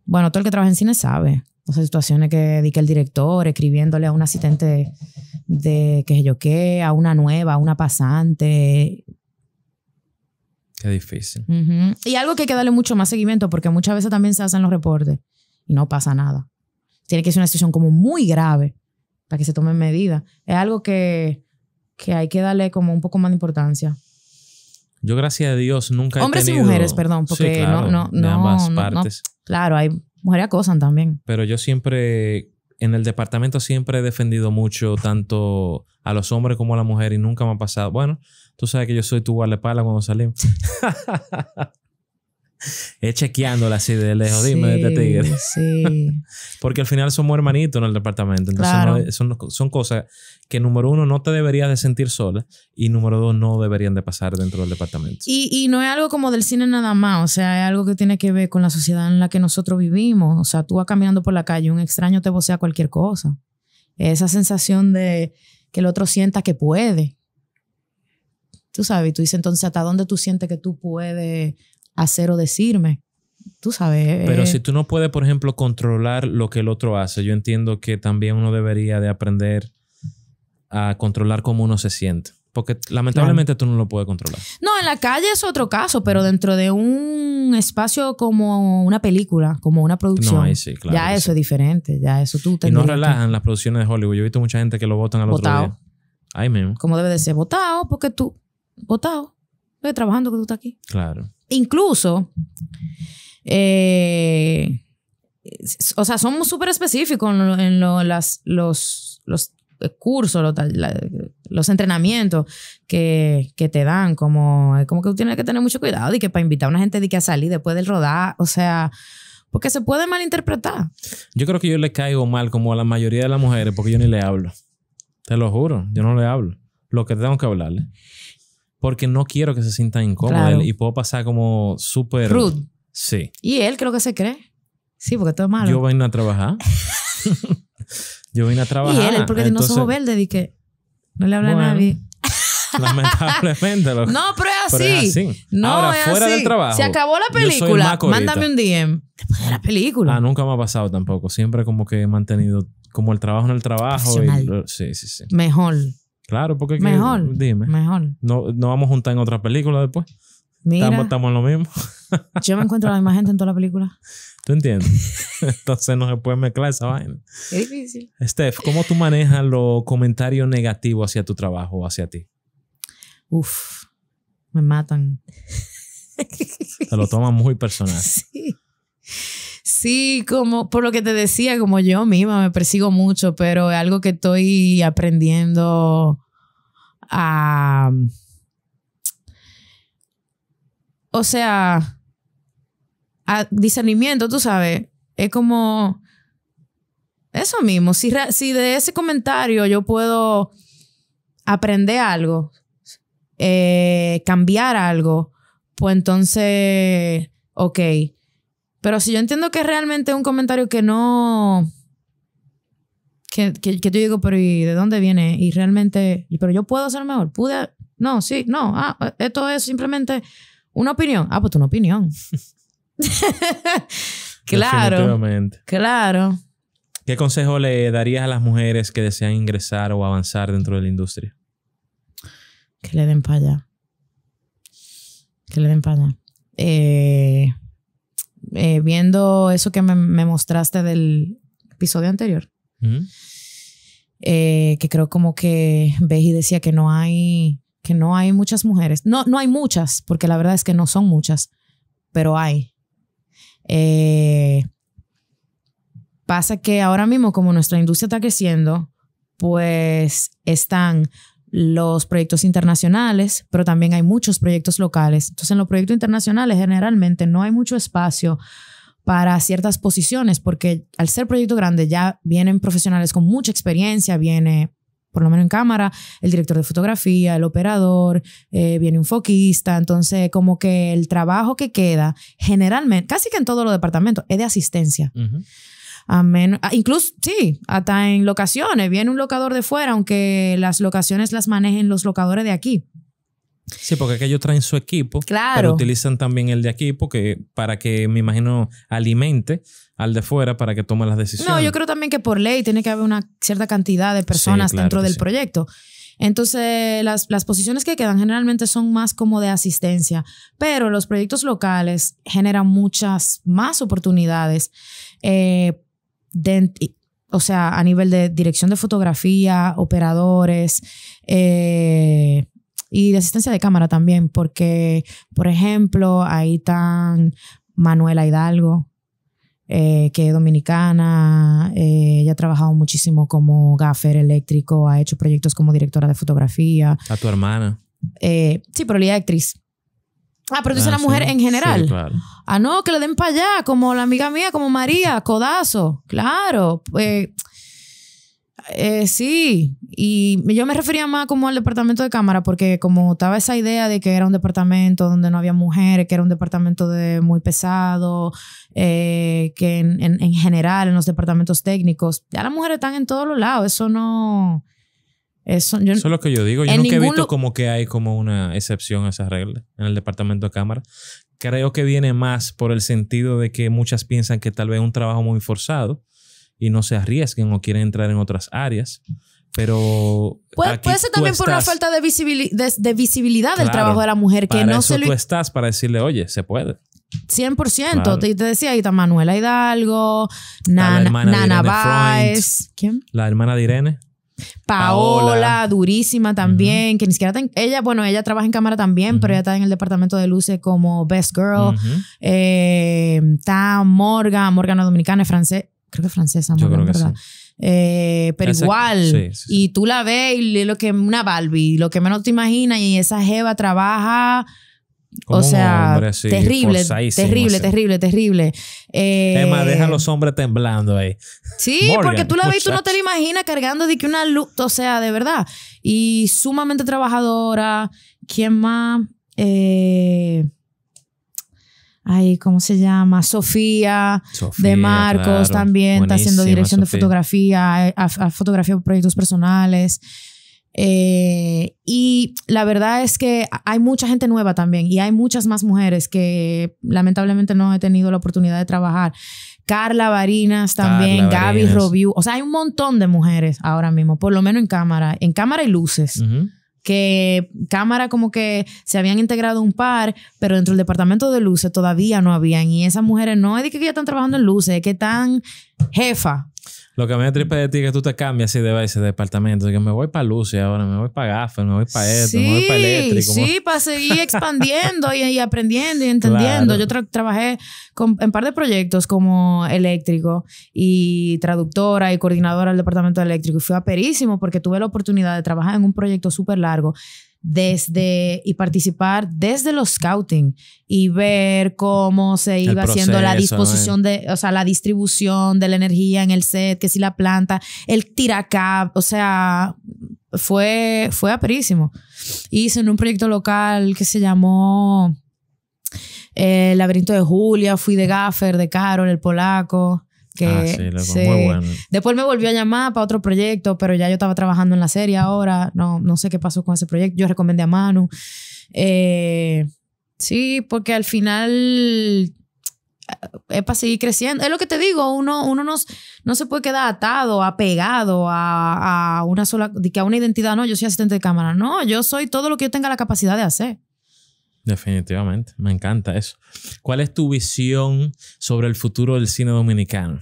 Speaker 1: bueno, todo el que trabaja en cine sabe. O sea, situaciones que edique el director escribiéndole a un asistente de qué sé yo qué, a una nueva, a una pasante, es difícil. Y algo que hay que darle mucho más seguimiento, porque muchas veces también se hacen los reportes y no pasa nada. Tiene que ser una situación como muy grave para que se tomen medidas. Es algo que, que hay que darle como un poco más de importancia.
Speaker 2: Yo, gracias a Dios, nunca Hombres he tenido... y mujeres, perdón, porque claro, no, no, no, ambas partes.
Speaker 1: claro, hay mujeres acosan también.
Speaker 2: Pero yo siempre, en el departamento siempre he defendido mucho tanto a los hombres como a la mujer y nunca me ha pasado. Bueno, Tú sabes que yo soy tu pala cuando salimos. es chequeándola así de lejos, dime de este Sí. Porque al final somos hermanitos en el departamento. Entonces son, cosas que, número uno, no te deberías de sentir sola y, número dos, no deberían de pasar dentro del departamento.
Speaker 1: Y, no es algo como del cine nada más, o sea, es algo que tiene que ver con la sociedad en la que nosotros vivimos. O sea, tú vas caminando por la calle, un extraño te vocea cualquier cosa. Esa sensación de que el otro sienta que puede tú sabes, y tú dices entonces, ¿hasta dónde tú sientes que tú puedes hacer o decirme? Tú sabes. Eh, pero si
Speaker 2: tú no puedes, por ejemplo, controlar lo que el otro hace, yo entiendo que también uno debería de aprender a controlar cómo uno se siente. Porque lamentablemente tú no lo puedes controlar.
Speaker 1: No, en la calle es otro caso, pero dentro de un espacio como una película, como una producción. Ya eso es diferente, ya eso tú Y no
Speaker 2: relajan las producciones de Hollywood. Yo he visto mucha gente que lo votan al otro día. Ahí mismo.
Speaker 1: Como debe de ser, votado, porque tú votado. Estoy trabajando que tú estás aquí. Claro. Incluso, eh, o sea, somos súper específicos en, los, cursos, los, entrenamientos que, te dan, como, como que tú tienes que tener mucho cuidado y que para invitar a una gente de que a salir después del rodar, o sea, porque se puede malinterpretar.
Speaker 2: Yo creo que yo le caigo mal como a la mayoría de las mujeres porque yo ni le hablo. Te lo juro, yo no le hablo. Lo que tengo que hablarle porque no quiero que se sienta incómodo y puedo pasar como súper... Rude. Sí.
Speaker 1: Y él creo que se cree. Sí, porque todo es malo. Yo
Speaker 2: vine a trabajar. yo vine a trabajar. Y él, porque tiene no somos
Speaker 1: verdes, ¿Y que no le habla a nadie.
Speaker 2: lamentablemente. Lo, no, pero es así. Pero es así. No, Ahora, es fuera así. del trabajo. Se acabó la película. Mándame un
Speaker 1: DM. Después de la película. Ah, nunca
Speaker 2: me ha pasado tampoco. Siempre como que he mantenido como el trabajo en el trabajo. sí, sí, sí. Mejor. Claro, porque... Mejor. dime. Mejor. No, vamos a juntar en otra película después. Mira, estamos, en lo mismo. yo me encuentro
Speaker 1: la misma gente en toda la película.
Speaker 2: ¿Tú entiendes? Entonces no se puede mezclar esa vaina. Es difícil. Steph, ¿cómo tú manejas los comentarios negativos hacia tu trabajo o hacia ti?
Speaker 1: Uf, me matan.
Speaker 2: Se lo toman muy personal.
Speaker 1: Sí. Sí, como por lo que te decía, como yo misma me persigo mucho, pero es algo que estoy aprendiendo a... O sea, a discernimiento, tú sabes, es como... Eso mismo, si, de ese comentario yo puedo aprender algo, eh, cambiar algo, pues entonces, ok, pero si yo entiendo que es realmente un comentario que no. Que, que, yo digo, pero ¿y de dónde viene? Y realmente. Pero yo puedo ser mejor. Pude. No, sí, no. Ah, esto es simplemente una opinión. Ah, pues una opinión. claro. Claro.
Speaker 2: ¿Qué consejo le darías a las mujeres que desean ingresar o avanzar dentro de la industria?
Speaker 1: Que le den para allá. Que le den para allá. Eh eh, viendo eso que me, mostraste del episodio anterior, eh, que creo como que Beji decía que no hay que no hay muchas mujeres. No, no hay muchas, porque la verdad es que no son muchas, pero hay. Eh, pasa que ahora mismo, como nuestra industria está creciendo, pues están los proyectos internacionales, pero también hay muchos proyectos locales. Entonces, en los proyectos internacionales generalmente no hay mucho espacio para ciertas posiciones, porque al ser proyecto grande ya vienen profesionales con mucha experiencia, viene por lo menos en cámara, el director de fotografía, el operador, eh, viene un foquista, entonces como que el trabajo que queda generalmente, casi que en todos los departamentos, es de asistencia a ah, incluso, sí, hasta en locaciones, viene un locador de fuera, aunque las locaciones las manejen los locadores de aquí.
Speaker 2: Sí, porque aquellos traen su equipo, claro. pero utilizan también el de aquí porque, para que, me imagino, alimente al de fuera para que tome las decisiones. No, yo
Speaker 1: creo también que por ley tiene que haber una cierta cantidad de personas dentro del proyecto. Entonces, las, las, posiciones que quedan generalmente son más como de asistencia, pero los proyectos locales generan muchas más oportunidades eh, o sea, a nivel de dirección de fotografía, operadores eh, y de asistencia de cámara también, porque, por ejemplo, ahí están Manuela Hidalgo, eh, que es dominicana, eh, ella ha trabajado muchísimo como gaffer eléctrico, ha hecho proyectos como directora de fotografía.
Speaker 2: A tu hermana.
Speaker 1: sí, pero ella es actriz. Ah, pero dice la ah, mujer en general. Ah, no, que le den para allá, como la amiga mía, como María, codazo. Claro. Pues, eh, sí, y yo me refería más como al departamento de cámara, porque como estaba esa idea de que era un departamento donde no había mujeres, que era un departamento de muy pesado, eh, que en, general en los departamentos técnicos, ya las mujeres están en todos los lados, eso no, eso, es lo
Speaker 2: que yo digo. Yo nunca he visto como que hay como una excepción a esa regla en el departamento de cámara. Creo que viene más por el sentido de que muchas piensan que tal vez es un trabajo muy forzado y no se arriesguen o quieren entrar en otras áreas. Pero.
Speaker 1: Puede, puede ser también por una falta de, visibilidad del trabajo de la mujer, que no se tú
Speaker 2: estás para decirle, oye, se puede.
Speaker 1: 100%. Te, decía, ahí está Manuela Hidalgo, Nana, Nana ¿Quién?
Speaker 2: La hermana de Irene.
Speaker 1: Paola, durísima también, que ni siquiera ella, bueno, ella trabaja en cámara también, pero ella está en el departamento de luces como Best Girl. Eh, está Morgan, Morgan dominicana, es francés, creo que es francesa, creo que eh, pero igual, y tú la ves y lo que una Barbie, lo que menos te imaginas, y esa Jeva trabaja
Speaker 2: o sea, terrible, terrible, terrible,
Speaker 1: terrible, eh, Emma, deja a
Speaker 2: los hombres temblando ahí. Sí, porque tú la ves y tú no te
Speaker 1: la imaginas cargando de que una luz, o sea, de verdad. Y sumamente trabajadora. ¿Quién más? Eh, ay, ¿cómo se llama? Sofía, de Marcos también está haciendo dirección de fotografía, eh, a, fotografía proyectos personales. Eh, y la verdad es que hay mucha gente nueva también y hay muchas más mujeres que lamentablemente no he tenido la oportunidad de trabajar. Carla Varinas también, Gaby Robiu. O sea, hay un montón de mujeres ahora mismo, por lo menos en cámara, en cámara y luces. Que cámara como que se habían integrado un par, pero dentro del departamento de luces todavía no habían. Y esas mujeres no es de que ya están trabajando en luces, es que están jefa
Speaker 2: lo que me tripa de ti es que tú te cambias y de base de departamento. Que me voy para Lucia ahora, me voy para Gaffer, me voy para esto, me voy para eléctrico. Sí,
Speaker 1: para seguir expandiendo y, aprendiendo y entendiendo. Yo trabajé con, en par de proyectos como eléctrico y traductora y coordinadora del departamento de eléctrico. Y fue aperísimo porque tuve la oportunidad de trabajar en un proyecto súper largo desde y participar desde los scouting y ver cómo se iba haciendo la disposición de, o sea, la distribución de la energía en el set, que si la planta, el tiracap, o sea, fue, fue aperísimo. Hice en un proyecto local que se llamó El eh, Laberinto de Julia, fui de Gaffer, de Carol, el polaco. Ah, que sí, Después me volvió a llamar para otro proyecto, pero ya yo estaba trabajando en la serie ahora. No, no sé qué pasó con ese proyecto. Yo recomendé a Manu. Eh, sí, porque al final eh, es para seguir creciendo. Es lo que te digo, uno, uno no, no se puede quedar atado, apegado a, a, una sola, que a una identidad. No, yo soy asistente de cámara. No, yo soy todo lo que yo tenga la capacidad de hacer.
Speaker 2: Definitivamente, me encanta eso. ¿Cuál es tu visión sobre el futuro del cine dominicano?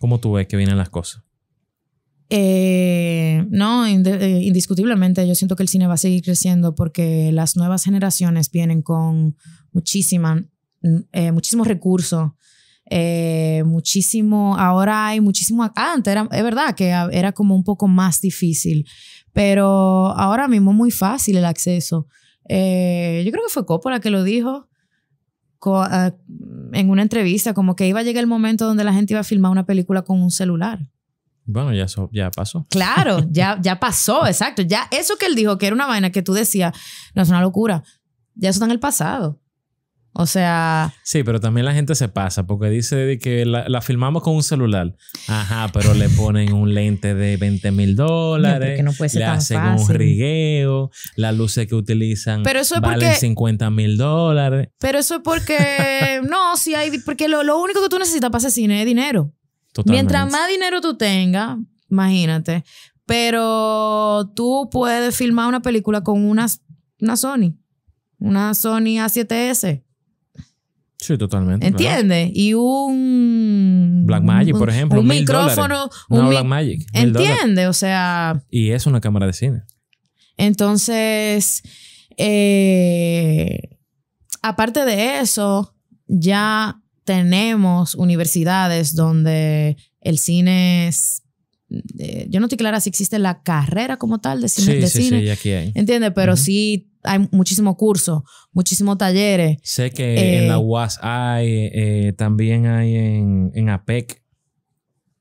Speaker 2: ¿Cómo tú ves que vienen las cosas?
Speaker 1: Eh, no, eh, indiscutiblemente yo siento que el cine va a seguir creciendo porque las nuevas generaciones vienen con muchísima, mm, eh, muchísimos recursos, muchísimo, ahora hay muchísimo, acá ah, antes era, es verdad que era como un poco más difícil, pero ahora mismo es muy fácil el acceso. Eh, yo creo que fue Coppola que lo dijo ah, en una entrevista, como que iba a llegar el momento donde la gente iba a filmar una película con un celular.
Speaker 2: Bueno, ya, eso ya pasó. Claro,
Speaker 1: ya, ya pasó, exacto. Ya eso que él dijo, que era una vaina que tú decías, no es una locura, ya eso está en el pasado. O sea.
Speaker 2: Sí, pero también la gente se pasa porque dice que la, filmamos con un celular. Ajá, pero le ponen un lente de 20 mil dólares. no le hacen un rigueo. Las luces que utilizan pero eso valen 50 mil dólares.
Speaker 1: Pero eso es porque. no, si hay. Porque lo, único que tú necesitas para hacer cine es dinero. Mientras más dinero tú tengas, imagínate. Pero tú puedes filmar una película con una, una Sony. Una Sony A7S
Speaker 2: Sí, totalmente. ¿Entiendes?
Speaker 1: Y un. Black Magic, por ejemplo. Un micrófono. Un Black
Speaker 2: Magic. ¿Entiendes?
Speaker 1: O sea.
Speaker 2: Y es una cámara de cine.
Speaker 1: Entonces. Eh, aparte de eso, ya tenemos universidades donde el cine es. Eh, yo no estoy clara si existe la carrera como tal de cine. Sí, sí, aquí hay. ¿Entiendes? Pero sí hay muchísimos cursos, muchísimos talleres.
Speaker 2: Sé que en la eh, UAS hay, eh, también hay en, APEC.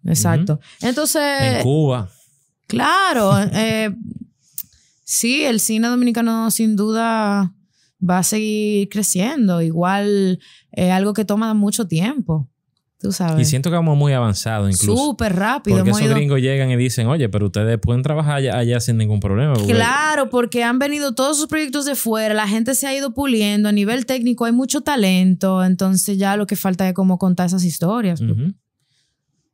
Speaker 2: Exacto.
Speaker 1: Entonces. En Cuba. Claro. Eh, sí, el cine dominicano sin duda va a seguir creciendo. Igual, algo que toma mucho tiempo. Y
Speaker 2: siento que vamos muy avanzado incluso. Súper rápido. Porque esos gringos llegan y dicen, oye, pero ustedes pueden trabajar allá, sin ningún problema. Claro,
Speaker 1: porque han venido todos sus proyectos de fuera, la gente se ha ido puliendo, a nivel técnico hay mucho talento, entonces ya lo que falta es como contar esas historias.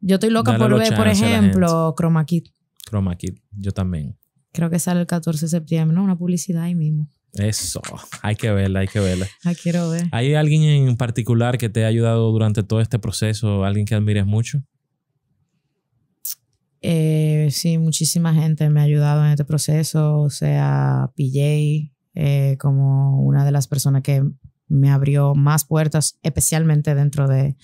Speaker 1: Yo estoy loca por ver, por ejemplo, Chroma Kit. Chroma Kit,
Speaker 2: yo también.
Speaker 1: Creo que sale el 14 de septiembre, ¿no? Una publicidad ahí mismo.
Speaker 2: Eso, hay que verla, hay que verla. quiero ver. ¿Hay alguien en particular que te ha ayudado durante todo este proceso? ¿Alguien que admires mucho?
Speaker 1: Eh, sí, muchísima gente me ha ayudado en este proceso, o sea, PJ eh, como una de las personas que me abrió más puertas, especialmente dentro de,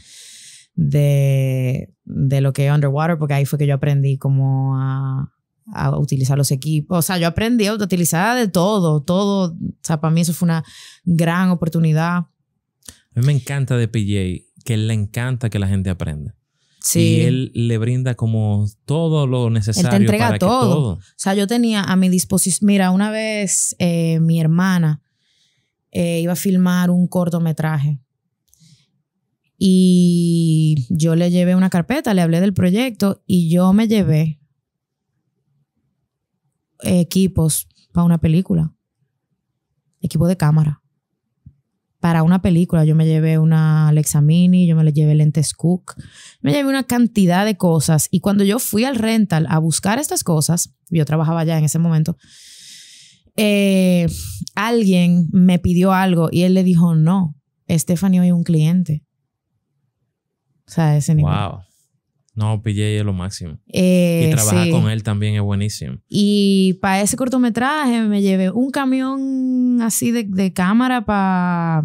Speaker 1: de, de lo que es Underwater, porque ahí fue que yo aprendí como a a utilizar los equipos. O sea, yo aprendí a utilizar de todo, todo. O sea, para mí eso fue una gran oportunidad.
Speaker 2: A mí me encanta de PJ, que le encanta que la gente aprenda. Sí. Y él le brinda como todo lo necesario. entrega todo. O
Speaker 1: sea, yo tenía a mi disposición. Mira, una vez eh, mi hermana eh, iba a filmar un cortometraje. Y yo le llevé una carpeta, le hablé del proyecto y yo me llevé equipos para una película. Equipo de cámara. Para una película yo me llevé una Alexa Mini, yo me llevé lentes Cook, me llevé una cantidad de cosas. Y cuando yo fui al rental a buscar estas cosas, yo trabajaba ya en ese momento, eh, alguien me pidió algo y él le dijo, no, Stephanie hoy un cliente. O sea, ese niño Wow.
Speaker 2: No, PJ es lo máximo. y eh, trabajar con él también es buenísimo.
Speaker 1: Y para ese cortometraje me llevé un camión así de, cámara para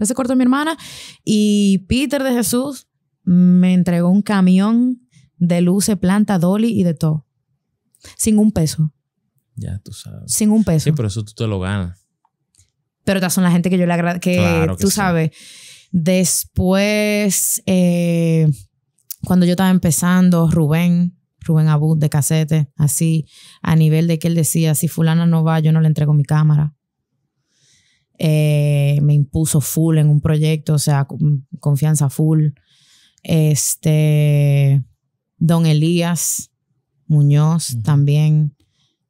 Speaker 1: ese corto de mi hermana. Y Peter de Jesús me entregó un camión de luces, planta, dolly y de todo. Sin un peso.
Speaker 2: Ya tú sabes. Sin un peso. Sí, pero eso tú te lo ganas.
Speaker 1: Pero estas son la gente que yo le agradezco. Que, tú sabes. Después. Eh, cuando yo estaba empezando, Rubén, Rubén Abud de casete, así, a nivel de que él decía, si fulana no va, yo no le entrego mi cámara. Eh, me impuso full en un proyecto, o sea, confianza full. Este, Don Elías Muñoz también.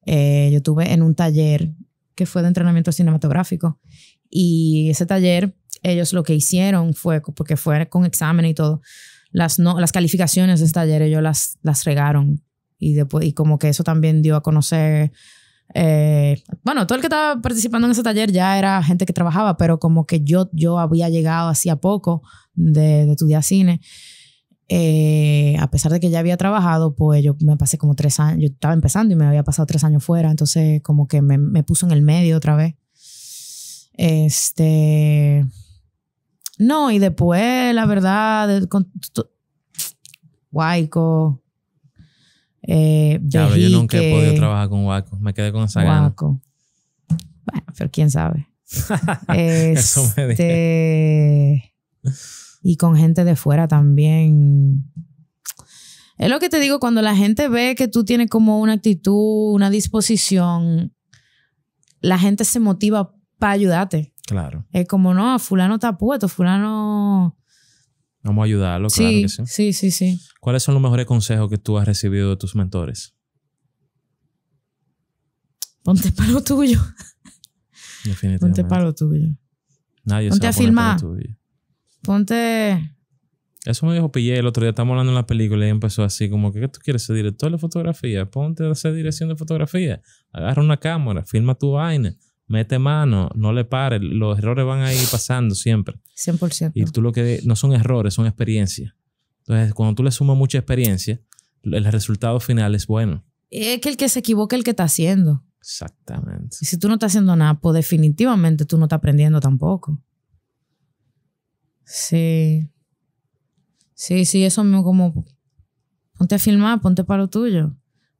Speaker 1: Eh, yo tuve en un taller que fue de entrenamiento cinematográfico y ese taller, ellos lo que hicieron fue, porque fue con examen y todo, las, no, las calificaciones de este taller ellos las, las regaron y, después, como que eso también dio a conocer... Eh, bueno, todo el que estaba participando en ese taller ya era gente que trabajaba, pero como que yo, yo había llegado hacía poco de, estudiar cine. Eh, a pesar de que ya había trabajado, pues yo me pasé como tres años, yo estaba empezando y me había pasado tres años fuera, entonces como que me, me puso en el medio otra vez. Este, no, y después, la verdad, guaco. Eh, yo nunca he podido trabajar
Speaker 2: con Guaco. Me quedé con esa Guaco.
Speaker 1: Bueno, pero quién sabe. Este, Eso me dije. Y con gente de fuera también. Es lo que te digo, cuando la gente ve que tú tienes como una actitud, una disposición, la gente se motiva para ayudarte. Claro. Es como, no, fulano está puesto, fulano...
Speaker 2: Vamos a ayudarlo, claro que
Speaker 1: sí. Sí, sí, sí.
Speaker 2: ¿Cuáles son los mejores consejos que tú has recibido de tus mentores?
Speaker 1: Ponte para lo tuyo. Definitivamente. Ponte para lo tuyo. Nadie Ponte se a, filmar. Ponte.
Speaker 2: Eso me dijo Pillé el otro día. Estamos hablando en la película y empezó así: como que ¿qué tú quieres ser director de fotografía. Ponte a hacer dirección de fotografía. Agarra una cámara, filma tu vaina mete mano, no le pare, los errores van a ir pasando siempre. 100%. Y tú lo que no son errores, son experiencias. Entonces, cuando tú le sumas mucha experiencia, el resultado final es bueno.
Speaker 1: Es que el que se equivoca es el que está haciendo. Exactamente. Y si tú no estás haciendo nada, pues definitivamente tú no estás aprendiendo tampoco. Sí. Sí, sí, eso mismo como ponte a filmar, ponte para lo tuyo.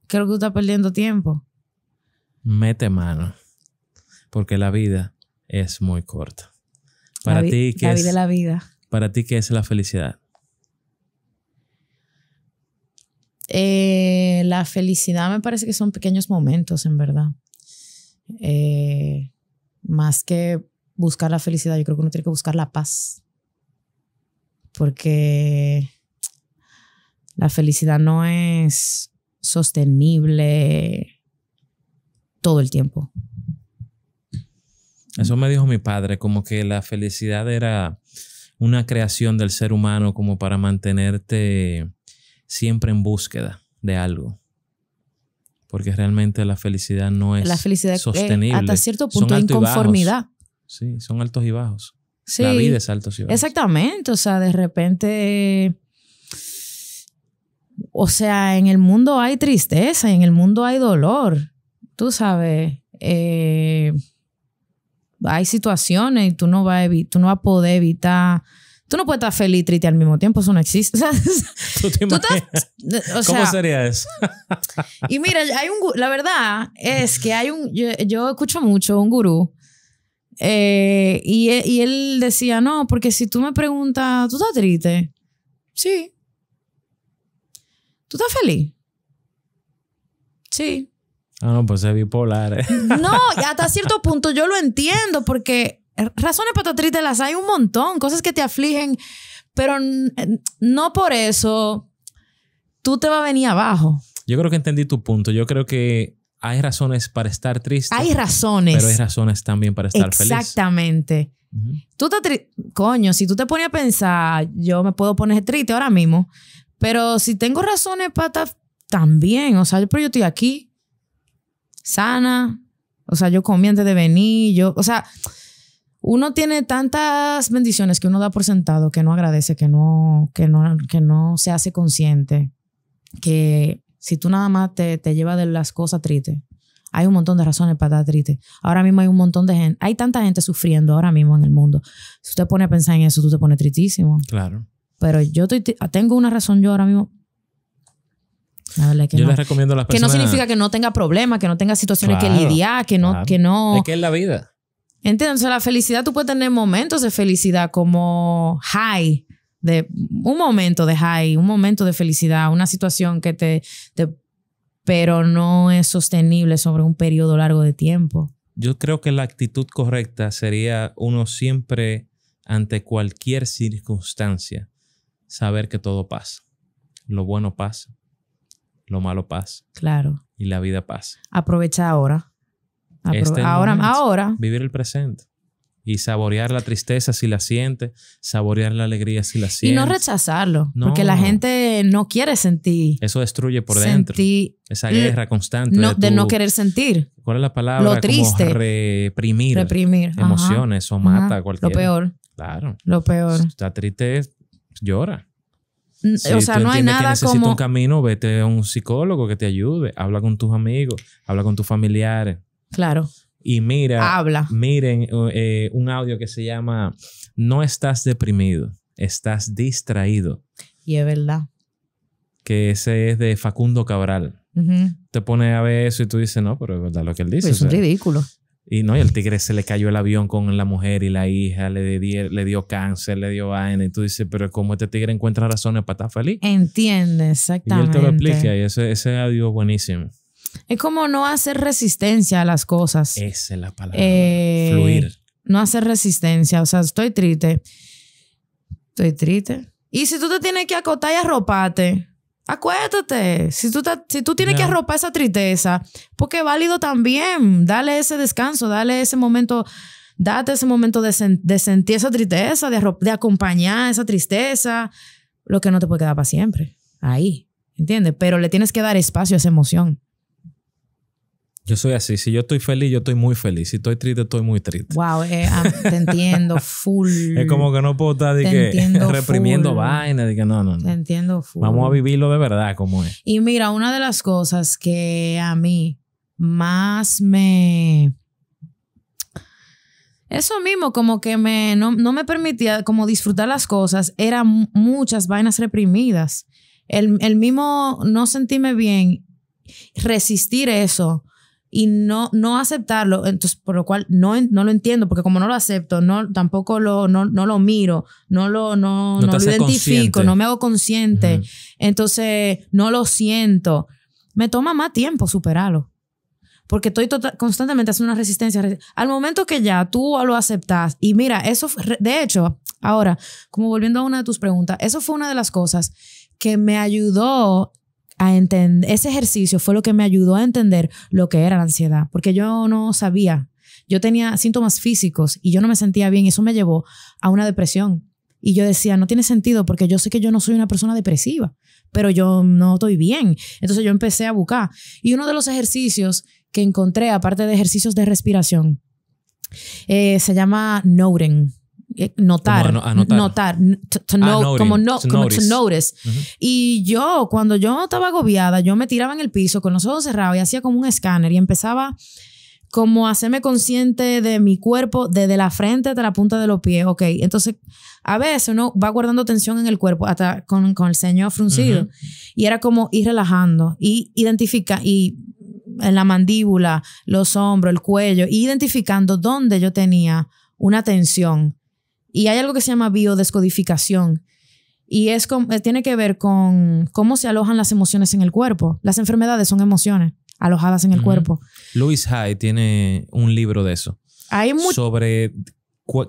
Speaker 1: Creo que tú estás perdiendo tiempo.
Speaker 2: Mete mano porque la vida es muy corta. Para ti, ¿qué la es, la Para ti, ¿qué es la felicidad?
Speaker 1: Eh, la felicidad me parece que son pequeños momentos, en verdad. Eh, más que buscar la felicidad, yo creo que uno tiene que buscar la paz. Porque la felicidad no es sostenible todo el tiempo.
Speaker 2: Eso me dijo mi padre, como que la felicidad era una creación del ser humano como para mantenerte siempre en búsqueda de algo. Porque realmente la felicidad no es la felicidad Es eh, hasta cierto punto inconformidad. Sí, son altos y bajos. la vida es altos y bajos.
Speaker 1: Exactamente, o sea, de repente... O sea, en el mundo hay tristeza, en el mundo hay dolor, tú sabes. Eh, hay situaciones y tú no vas a, tú no vas a poder evitar tú no puedes estar feliz y triste al mismo tiempo, eso no existe. ¿Cómo sería eso? y mira, hay un, la verdad es que hay un, yo, escucho mucho un gurú eh, y, e, y, él decía, no, porque si tú me preguntas, ¿tú estás triste? Sí. ¿Tú estás feliz? Sí.
Speaker 2: Ah, no, pues es bipolar. Eh. No, hasta cierto
Speaker 1: punto yo lo entiendo porque razones para estar triste las hay un montón, cosas que te afligen, pero eh, no por eso tú te vas a venir abajo.
Speaker 2: Yo creo que entendí tu punto. Yo creo que hay razones para estar triste. Hay razones. Pero hay razones también para estar feliz.
Speaker 1: Exactamente. Tú te coño, si tú te pones a pensar, yo me puedo poner triste ahora mismo, pero si tengo razones para estar también, o sea, pero yo estoy aquí sana, o sea, yo comí de venir, yo, o sea, uno tiene tantas bendiciones que uno da por sentado, que no agradece, que no, que no, que no se hace consciente, que si tú nada más te, te llevas de las cosas triste, hay un montón de razones para estar triste. Ahora mismo hay un montón de gente, hay tanta gente sufriendo ahora mismo en el mundo. Si usted pone a pensar en eso, tú te pones tristísimo. Claro. Pero yo tengo una razón yo ahora mismo yo les recomiendo
Speaker 2: a las personas. Que no significa
Speaker 1: que no tenga problemas, que no tenga situaciones que lidiar, que no, que no. Es que es la vida. ¿Entiendes? O la felicidad, tú puedes tener momentos de felicidad como high, de un momento de high, un momento de felicidad, una situación que te, te pero no es sostenible sobre un periodo largo de tiempo.
Speaker 2: Yo creo que la actitud correcta sería uno siempre ante cualquier circunstancia saber que todo pasa. Lo bueno pasa, lo malo pasa. Claro. Y la vida pasa.
Speaker 1: Aprovecha ahora. Este ahora, ahora.
Speaker 2: Vivir el presente. Y saborear la tristeza si la siente, saborear la alegría si la siente. Y no
Speaker 1: rechazarlo, porque la gente no quiere sentir.
Speaker 2: Eso destruye por dentro. esa guerra constante. de, no querer sentir. ¿Cuál es la palabra? Lo triste. reprimir. Reprimir. Emociones, o mata a cualquier. Lo peor. Claro. Lo peor. Si está triste, llora
Speaker 1: o sea, no hay nada que si un
Speaker 2: camino, vete a un psicólogo que te ayude. Habla con tus amigos, habla con tus familiares. Claro. Y mira, habla. miren eh, eh, un audio que se llama No estás deprimido, estás distraído. Y es verdad. Que ese es de Facundo Cabral. Te pone a ver eso y tú dices, no, pero es verdad lo que él dice. Pues es ridículo. Y no, y tigre se le cayó el avión con la mujer y la hija, le, le dio cáncer, le dio vaina. Y tú dices, pero como este tigre encuentra razones para estar feliz?
Speaker 1: Entiende, exactamente. Y él te lo explica
Speaker 2: y ese, ese audio buenísimo.
Speaker 1: Es como no hacer resistencia a las cosas.
Speaker 2: Esa es la palabra. Eh, fluir.
Speaker 1: No hacer resistencia. O sea, estoy triste. Estoy triste. Y si tú te tienes que acotar y arroparte, Acuérdate, si tú, si tú tienes que arropar esa tristeza, porque es válido también, dale ese descanso, dale ese momento, date ese momento de, sentir esa tristeza, de, de acompañar esa tristeza, lo que no te puede quedar para siempre, ahí, ¿entiendes? Pero le tienes que dar espacio a esa emoción.
Speaker 2: Yo soy así. Si yo estoy feliz, yo estoy muy feliz. Si estoy triste, estoy muy triste.
Speaker 1: Wow, eh, ah, te entiendo full. Es como
Speaker 2: que no puedo estar reprimiendo vainas, no, no,
Speaker 1: no. Te entiendo full. Vamos a
Speaker 2: vivirlo de verdad como es.
Speaker 1: Y mira, una de las cosas que a mí más me eso mismo, como que me, no, me permitía como disfrutar las cosas, eran muchas vainas reprimidas. El, el, mismo no sentirme bien, resistir eso, y no, no aceptarlo, entonces, por lo cual no, no lo entiendo, porque como no lo acepto, no, tampoco lo, no, no lo miro, no lo, no, no, lo identifico, no me hago consciente, entonces no lo siento, me toma más tiempo superarlo. Porque estoy tota, constantemente haciendo una resistencia. Al momento que ya tú lo aceptas, y mira, eso, de hecho, ahora, como volviendo a una de tus preguntas, eso fue una de las cosas que me ayudó ese ejercicio fue lo que me ayudó a entender lo que era la ansiedad, porque yo no sabía, yo tenía síntomas físicos y yo no me sentía bien, y eso me llevó a una depresión. Y yo decía, no tiene sentido porque yo sé que yo no soy una persona depresiva, pero yo no estoy bien. Entonces yo empecé a buscar. Y uno de los ejercicios que encontré, aparte de ejercicios de respiración, eh, se llama Noden. Eh, notar, notar, ah, como no, to notice. Y yo, cuando yo estaba agobiada, yo me tiraba en el piso con los ojos cerrados y hacía como un escáner y empezaba como hacerme consciente de mi cuerpo desde la frente hasta la punta de los pies, ok. Entonces, a veces uno va guardando tensión en el cuerpo hasta con, con el ceño fruncido y era como ir relajando y identifica y en la mandíbula, los hombros, el cuello, identificando dónde yo tenía una tensión y hay algo que se llama biodescodificación. Y es eh, tiene que ver con cómo se alojan las emociones en el cuerpo. Las enfermedades son emociones alojadas en el cuerpo.
Speaker 2: Louis Hay tiene un libro de eso. Hay sobre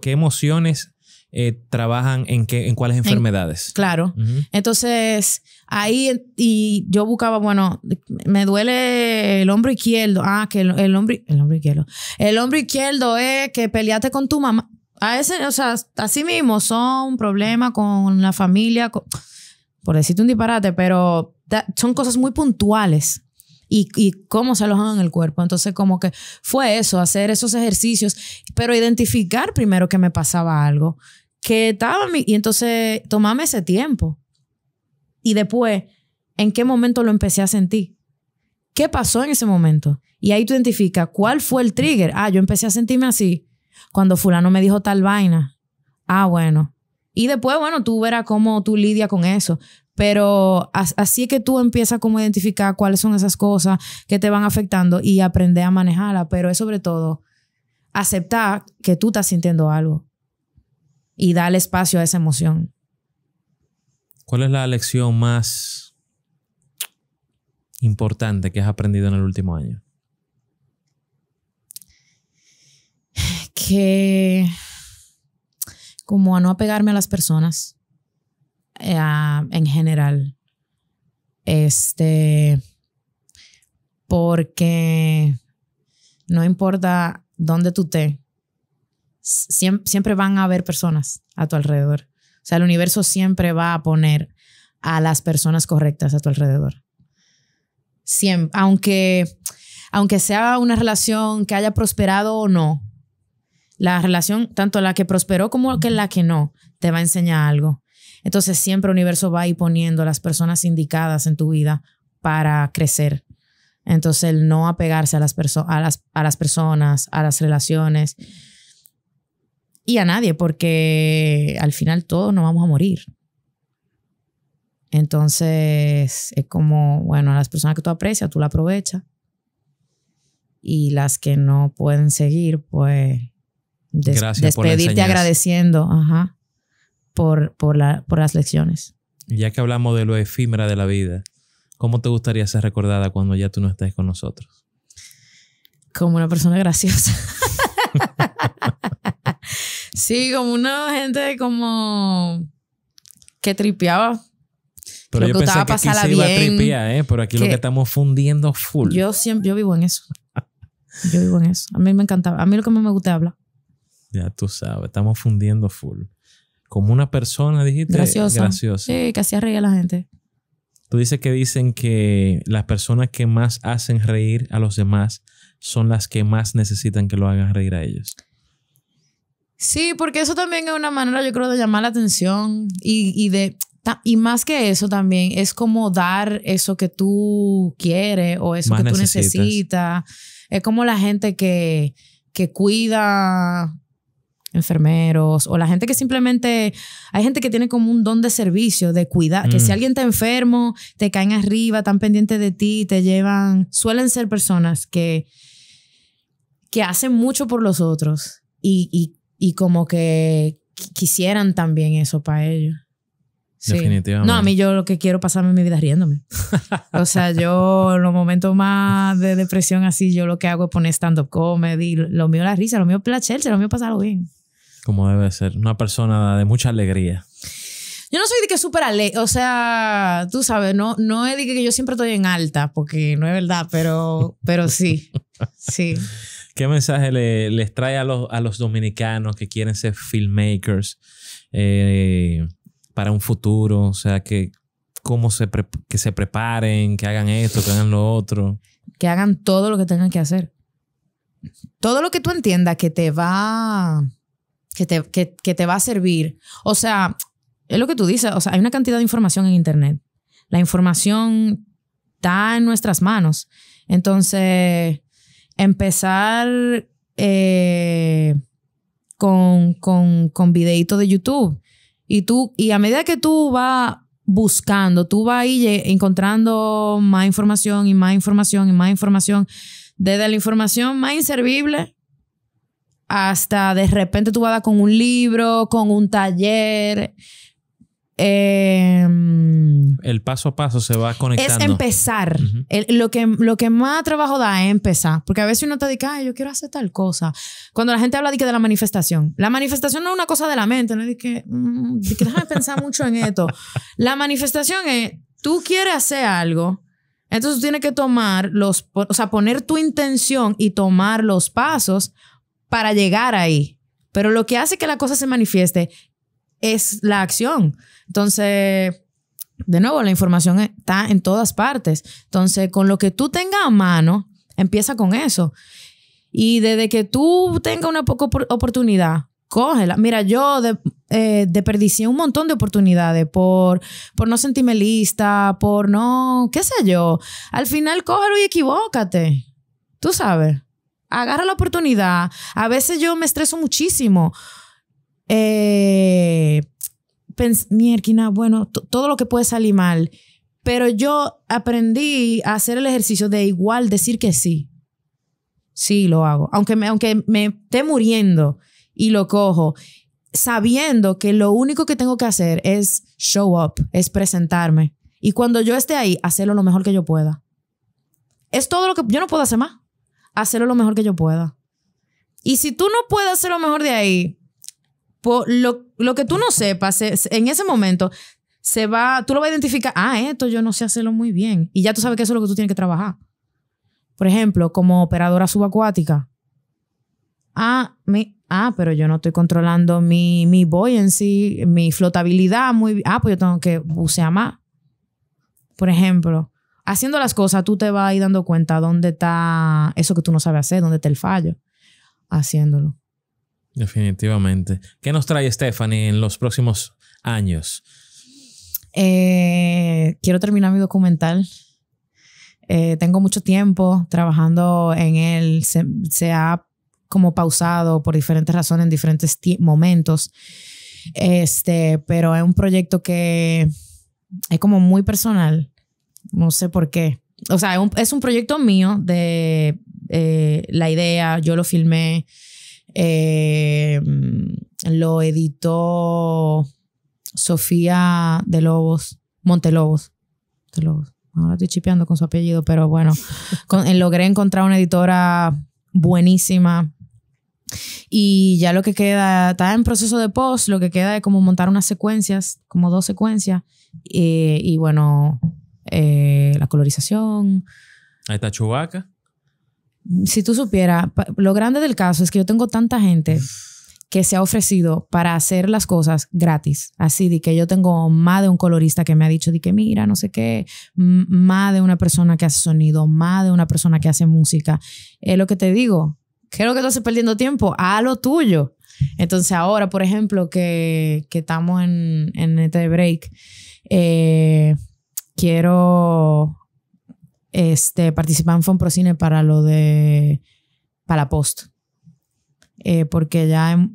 Speaker 2: qué emociones eh, trabajan en, qué, en cuáles enfermedades.
Speaker 1: claro. Entonces, ahí y yo buscaba, bueno, me duele el hombro izquierdo. Ah, que el, el hombro, el hombro izquierdo. El hombro izquierdo es que peleaste con tu mamá ese, o sea, así mismo son problemas con la familia, por decirte un disparate, pero son cosas muy puntuales. Y, y, cómo se alojan en el cuerpo. Entonces, como que fue eso, hacer esos ejercicios, pero identificar primero que me pasaba algo, que estaba mi, y entonces tomame ese tiempo. Y después, ¿en qué momento lo empecé a sentir? ¿Qué pasó en ese momento? Y ahí tú identificas cuál fue el trigger. Ah, yo empecé a sentirme así cuando fulano me dijo tal vaina, ah, bueno. Y después, bueno, tú verás cómo tú lidias con eso. Pero así es que tú empiezas como a identificar cuáles son esas cosas que te van afectando y aprender a manejarla. Pero es sobre todo aceptar que tú estás sintiendo algo y darle espacio a esa emoción.
Speaker 2: ¿Cuál es la lección más importante que has aprendido en el último año?
Speaker 1: como a no apegarme a las personas eh, en general. Este, porque no importa dónde tú te, siempre, siempre van a haber personas a tu alrededor. O sea, el universo siempre va a poner a las personas correctas a tu alrededor. Siempre, aunque, aunque sea una relación que haya prosperado o no, la relación, tanto la que prosperó como la que no, te va a enseñar algo. Entonces siempre el universo va a ir poniendo las personas indicadas en tu vida para crecer. Entonces el no apegarse a las, a las, personas, a las relaciones y a nadie, porque al final todos no vamos a morir. Entonces, es como, bueno, a las personas que tú aprecias, tú la aprovechas. Y las que no pueden seguir, pues despedirte agradeciendo por, la, por las lecciones.
Speaker 2: Ya que hablamos de lo efímera de la vida, ¿cómo te gustaría ser recordada cuando ya tú no estés con nosotros?
Speaker 1: Como una persona graciosa. sí, como una gente como que tripeaba. Pero yo que pensé que aquí iba a ¿eh? Pero aquí lo que
Speaker 2: estamos fundiendo full.
Speaker 1: Yo siempre, yo vivo en eso. Yo vivo en eso. A mí me encantaba. A mí lo que más me gusta es hablar.
Speaker 2: Ya tú sabes, estamos fundiendo full. Como una persona, dijiste. Graciosa. Sí, que hacía
Speaker 1: reír a la gente.
Speaker 2: Tú dices que dicen que las personas que más hacen reír a los demás son las que más necesitan que lo hagan reír a ellos.
Speaker 1: Sí, porque eso también es una manera, yo creo, de llamar la atención y, de y más que eso también es como dar eso que tú quieres o eso que tú necesitas. Es como la gente que, que cuida enfermeros o la gente que simplemente hay gente que tiene como un don de servicio, de cuidar, que si mm. alguien te enfermo, te caen arriba, están pendientes de ti, te llevan, suelen ser personas que que hacen mucho por los otros y, y, como que quisieran también eso para ellos. Definitivamente. No, a mí yo lo que quiero pasarme mi vida riéndome. o sea, yo en los momentos más de depresión así, yo lo que hago es poner stand-up comedy. Lo mío es la risa, lo mío es placer, lo mío es pasarlo bien.
Speaker 2: Como debe ser. Una persona de mucha alegría.
Speaker 1: Yo no soy de que súper alegre, o sea, tú sabes, no, no es de que yo siempre estoy en alta, porque no es verdad, pero, pero sí, sí.
Speaker 2: ¿Qué mensaje le, les trae a los, a los dominicanos que quieren ser filmmakers eh, para un futuro? O sea, que cómo se, que se preparen, que hagan esto, que hagan lo otro.
Speaker 1: Que hagan todo lo que tengan que hacer. Todo lo que tú entiendas que te va que te, va a servir. O sea, es lo que tú dices, o sea, hay una cantidad de información en Internet. La información está en nuestras manos. Entonces, empezar eh, con, con, con de YouTube. Y, tú, y a medida que tú vas buscando, tú vas ahí encontrando más información y más información y más información. Desde la información más inservible hasta de repente tú vas a con un libro, con un taller. Em,
Speaker 2: el paso a paso se va conectando. Es
Speaker 1: empezar. lo, que, lo que más trabajo da es empezar. Porque a veces uno te dice, ay, yo quiero hacer tal cosa. Cuando la gente habla de, que de la manifestación, la manifestación no es una cosa de la mente, no es que, mm, de pensar mucho en esto. La manifestación es, tú quieres hacer algo, entonces tú tienes que tomar los, o sea, poner tu intención y tomar los pasos para llegar ahí. Pero lo que hace que la cosa se manifieste es la acción. Entonces, de nuevo, la información está en todas partes. Entonces, con lo que tú tengas a mano, empieza con eso. Y desde que tú tengas una poco oportunidad, cógela. Mira, yo de, eh, desperdicié un montón de oportunidades por, por no sentirme lista, por no, qué sé yo. Al final, cógelo y equivócate. Tú sabes agarra la oportunidad. A veces yo me estreso muchísimo. Eh, bueno, todo lo que puede salir mal. Pero yo aprendí a hacer el ejercicio de igual decir que sí. Sí, lo hago. Aunque aunque me esté muriendo y lo cojo, sabiendo que lo único que tengo que hacer es show up, es presentarme. Y cuando yo esté ahí, hacerlo lo mejor que yo pueda. Es todo lo que yo no puedo hacer más hacerlo lo mejor que yo pueda. Y si tú no puedes hacer lo mejor de ahí, por lo, que tú no sepas en ese momento, se va, tú lo vas a identificar, ah, esto yo no sé hacerlo muy bien. Y ya tú sabes que eso es lo que tú tienes que trabajar. Por ejemplo, como operadora subacuática. Ah, ah pero yo no estoy controlando mi, mi buoyancy, mi flotabilidad muy Ah, pues yo tengo que bucear más. Por ejemplo, haciendo las cosas, tú te vas a dando cuenta dónde está eso que tú no sabes hacer, dónde está el fallo haciéndolo.
Speaker 2: Definitivamente. ¿Qué nos trae Stephanie en los próximos años?
Speaker 1: Eh, quiero terminar mi documental. Eh, tengo mucho tiempo trabajando en él. Se, se ha como pausado por diferentes razones en diferentes momentos. Este, pero es un proyecto que es como muy personal no sé por qué. O sea, es un, proyecto mío de eh, la idea, yo lo filmé, eh, lo editó Sofía de Lobos, Montelobos. Lobos Ahora estoy chipeando con su apellido, pero bueno, eh, logré encontrar una editora buenísima. Y ya lo que queda, está en proceso de post, lo que queda es como montar unas secuencias, como dos secuencias. y bueno, eh, la colorización.
Speaker 2: Ahí está Chubaca.
Speaker 1: Si tú supieras, lo grande del caso es que yo tengo tanta gente que se ha ofrecido para hacer las cosas gratis. Así de que yo tengo más de un colorista que me ha dicho de que mira, no sé qué, más de una persona que hace sonido, más de una persona que hace música. Es lo que te digo, ¿qué que tú perdiendo tiempo? A lo tuyo. Entonces ahora, por ejemplo, que, que estamos en, en este break, eh, quiero este, participar en Fonprocine para lo de, para la post. Eh, porque ya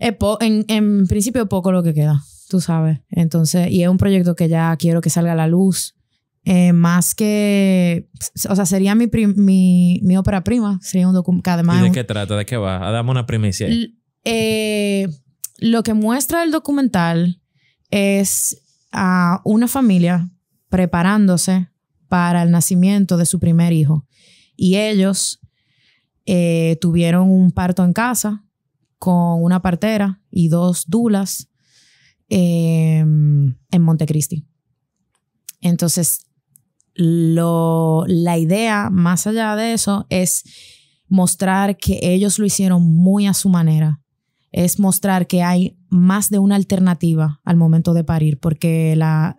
Speaker 1: eh, en, en, principio poco lo que queda, tú sabes. Entonces, y es un proyecto que ya quiero que salga a la luz. Eh, más que, o sea, sería mi, mi, mi, ópera prima, sería un documental. de
Speaker 2: qué trata? ¿De qué va? Ah, dame una primicia.
Speaker 1: lo que muestra el documental es a una familia preparándose para el nacimiento de su primer hijo. Y ellos eh, tuvieron un parto en casa con una partera y dos dulas em, en Montecristi. Entonces, la idea más allá de eso es mostrar que ellos lo hicieron muy a su manera, es mostrar que hay más de una alternativa al momento de parir, porque la,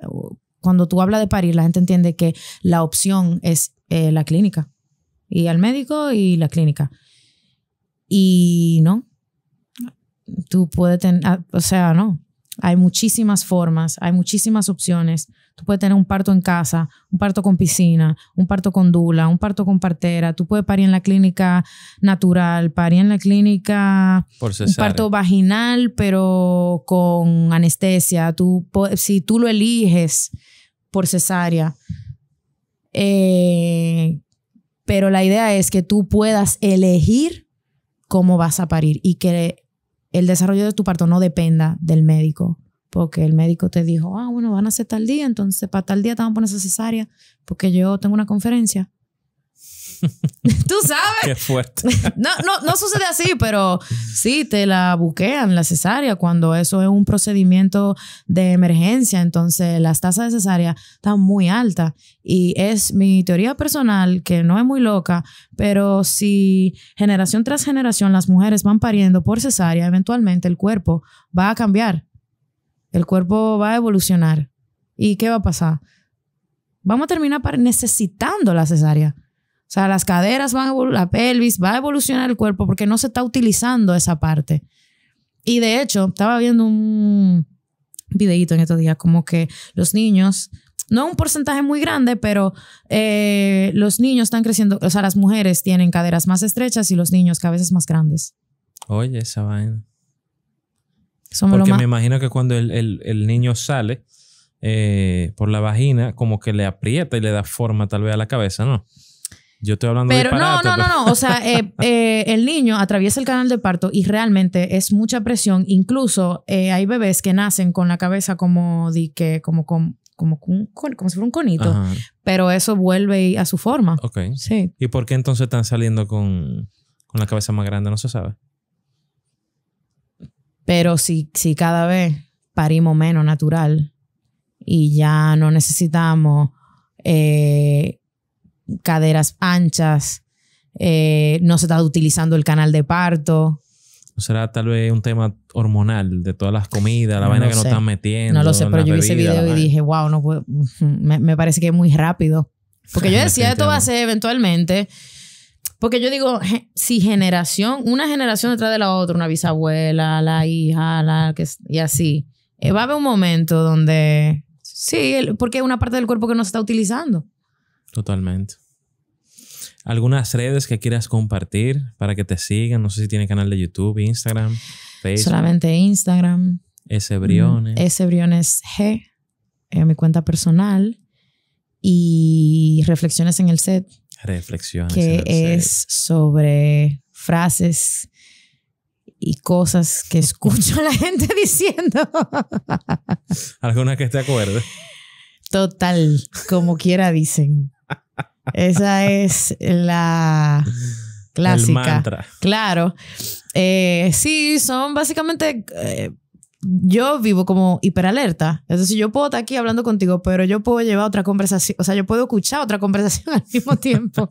Speaker 1: cuando tú hablas de parir, la gente entiende que la opción es eh, la clínica, y al médico y la clínica. Y no, tú puedes tener, ah, o sea, no, hay muchísimas formas, hay muchísimas opciones Tú puedes tener un parto en casa, un parto con piscina, un parto con dula, un parto con partera. Tú puedes parir en la clínica natural, parir en la clínica.
Speaker 2: Por un parto
Speaker 1: vaginal, pero con anestesia. Tú, si tú lo eliges por cesárea. Eh, pero la idea es que tú puedas elegir cómo vas a parir y que el desarrollo de tu parto no dependa del médico porque el médico te dijo, ah, bueno, van a hacer tal día, entonces para tal día te van a poner cesárea, porque yo tengo una conferencia. Tú sabes. Qué fuerte. No, no, no sucede así, pero sí, te la buquean la cesárea cuando eso es un procedimiento de emergencia. Entonces, las tasas de cesárea están muy altas. Y es mi teoría personal, que no es muy loca, pero si generación tras generación las mujeres van pariendo por cesárea, eventualmente el cuerpo va a cambiar el cuerpo va a evolucionar. ¿Y qué va a pasar? Vamos a terminar necesitando la cesárea. O sea, las caderas van la pelvis va a evolucionar el cuerpo porque no se está utilizando esa parte. Y de hecho, estaba viendo un videito en estos días como que los niños, no un porcentaje muy grande, pero eh, los niños están creciendo, o sea, las mujeres tienen caderas más estrechas y los niños cabezas más grandes.
Speaker 2: Oye, esa vaina. Porque me imagino que cuando el, niño sale eh, por la vagina, como que le aprieta y le da forma tal vez a la cabeza, ¿no? Yo estoy hablando pero no, no, no, no. O sea, eh,
Speaker 1: eh, el niño atraviesa el canal de parto y realmente es mucha presión. Incluso hay bebés que nacen con la cabeza como di que, como, como, si fuera un conito. Pero eso vuelve a su forma. Ok. Sí.
Speaker 2: ¿Y por qué entonces están saliendo con, con la cabeza más grande? No se sabe.
Speaker 1: Pero si, cada vez parimos menos natural y ya no necesitamos eh, caderas anchas, eh, no se está utilizando el canal de parto.
Speaker 2: Será tal vez un tema hormonal de todas las comidas, la vaina que nos están metiendo. No lo sé, pero yo vi ese video y
Speaker 1: dije, wow, Me, me, parece que es muy rápido. Porque yo decía, esto va a ser eventualmente porque yo digo, si generación, una generación detrás de la otra, una bisabuela, la hija, la que y así, eh, va a haber un momento donde sí, porque es una parte del cuerpo que no se está utilizando.
Speaker 2: Totalmente. ¿Algunas redes que quieras compartir para que te sigan? No sé si tiene canal de YouTube, Instagram, Facebook. Solamente
Speaker 1: Instagram.
Speaker 2: S. Briones. Mm,
Speaker 1: s. Briones G, En eh, mi cuenta personal. Y reflexiones en el set Reflexiones. Que es sobre frases y cosas que escucho a la gente diciendo.
Speaker 2: ¿Alguna que te acuerdes?
Speaker 1: Total, como quiera dicen. Esa es la clásica. Claro. Eh, sí, son básicamente eh, yo vivo como hiperalerta. Es decir, yo puedo estar aquí hablando contigo, pero yo puedo llevar otra conversación, o sea, yo puedo escuchar otra conversación al mismo tiempo.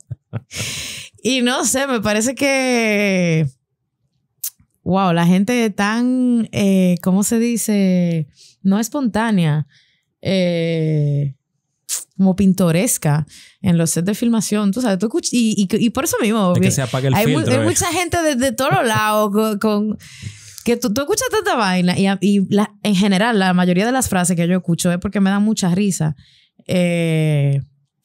Speaker 1: y no sé, me parece que, wow, la gente tan, eh, ¿cómo se dice? No espontánea, eh, como pintoresca en los sets de filmación, tú sabes, tú escuchas, y, y, por eso mismo. que se apague el hay, filtro, hay eh. mucha gente desde todos lados con que tú, tú escuchas tanta vaina y, y la, en general la mayoría de las frases que yo escucho es porque me dan mucha risa. Eh,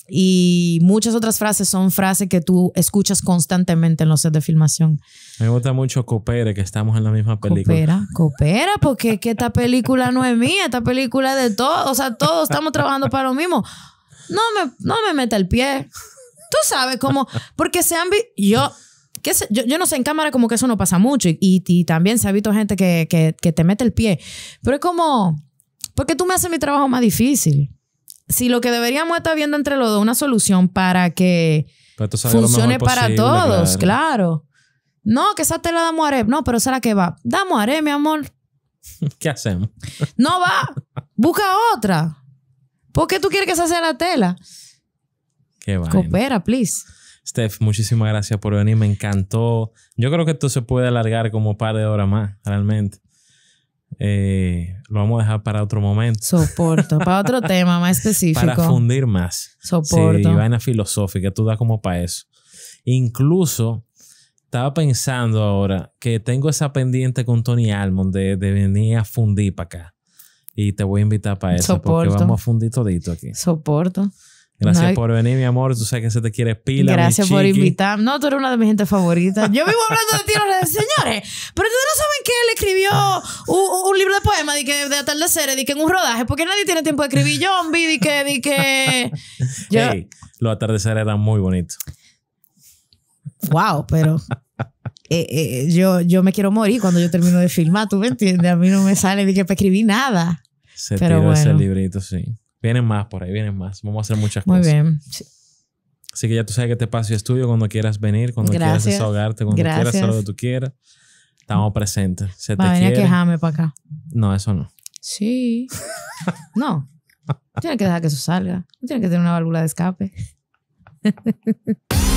Speaker 1: y muchas otras frases son frases que tú escuchas constantemente en los sets de filmación.
Speaker 2: Me gusta mucho Coopera, que estamos en la misma película. Coopera,
Speaker 1: coopera, porque que esta película no es mía, esta película es de todos, o sea, todos estamos trabajando para lo mismo. No me, no me meta el pie. Tú sabes cómo, porque se han visto, yo, yo, no sé, en cámara como que eso no pasa mucho y, también se ha visto gente que, te mete el pie, pero es como, ¿por qué tú me haces mi trabajo más difícil? Si lo que deberíamos estar viendo entre los dos, una solución para que funcione para todos, claro. No, que esa tela la damos No, pero será que va. Damos a mi amor. ¿Qué hacemos? No va. Busca otra. ¿Por qué tú quieres que se hace la tela? Qué Coopera, please.
Speaker 2: Steph, muchísimas gracias por venir. Me encantó. Yo creo que esto se puede alargar como un par de horas más, realmente. Eh, lo vamos a dejar para otro momento. Soporto, para otro tema más específico. Para fundir más. Soporto. Sí, vaina filosófica, tú das como para eso. Incluso estaba pensando ahora que tengo esa pendiente con Tony Almond de, venir a fundir para acá. Y te voy a invitar para eso Soporto. porque vamos a fundir todito aquí. Soporto. Gracias por venir, mi amor. Tú sabes que se te quiere pila. Gracias por invitarme.
Speaker 1: No, tú eres una de mis gente favoritas. Yo vivo hablando de ti Señores, pero ¿tú no saben que él escribió un, libro de poemas de, de atardeceres, de que en un rodaje, porque nadie tiene tiempo de escribir zombie, de que. De que...
Speaker 2: los atardeceres eran muy bonitos.
Speaker 1: Wow, pero. Eh, eh, yo, yo me quiero morir cuando yo termino de filmar, ¿tú me entiendes? A mí no me sale de que escribí nada. Se pero ese
Speaker 2: librito, sí. Vienen más, por ahí vienen más. Vamos a hacer muchas cosas. Muy bien. Así que ya tú sabes que este espacio es tuyo cuando quieras venir, cuando quieras desahogarte, cuando quieras hacer lo que tú quieras. Estamos presentes. Se te quiere. a quejarme para acá. No, eso no.
Speaker 1: Sí. no. Tienes que dejar que eso salga. Tienes que tener una válvula de escape.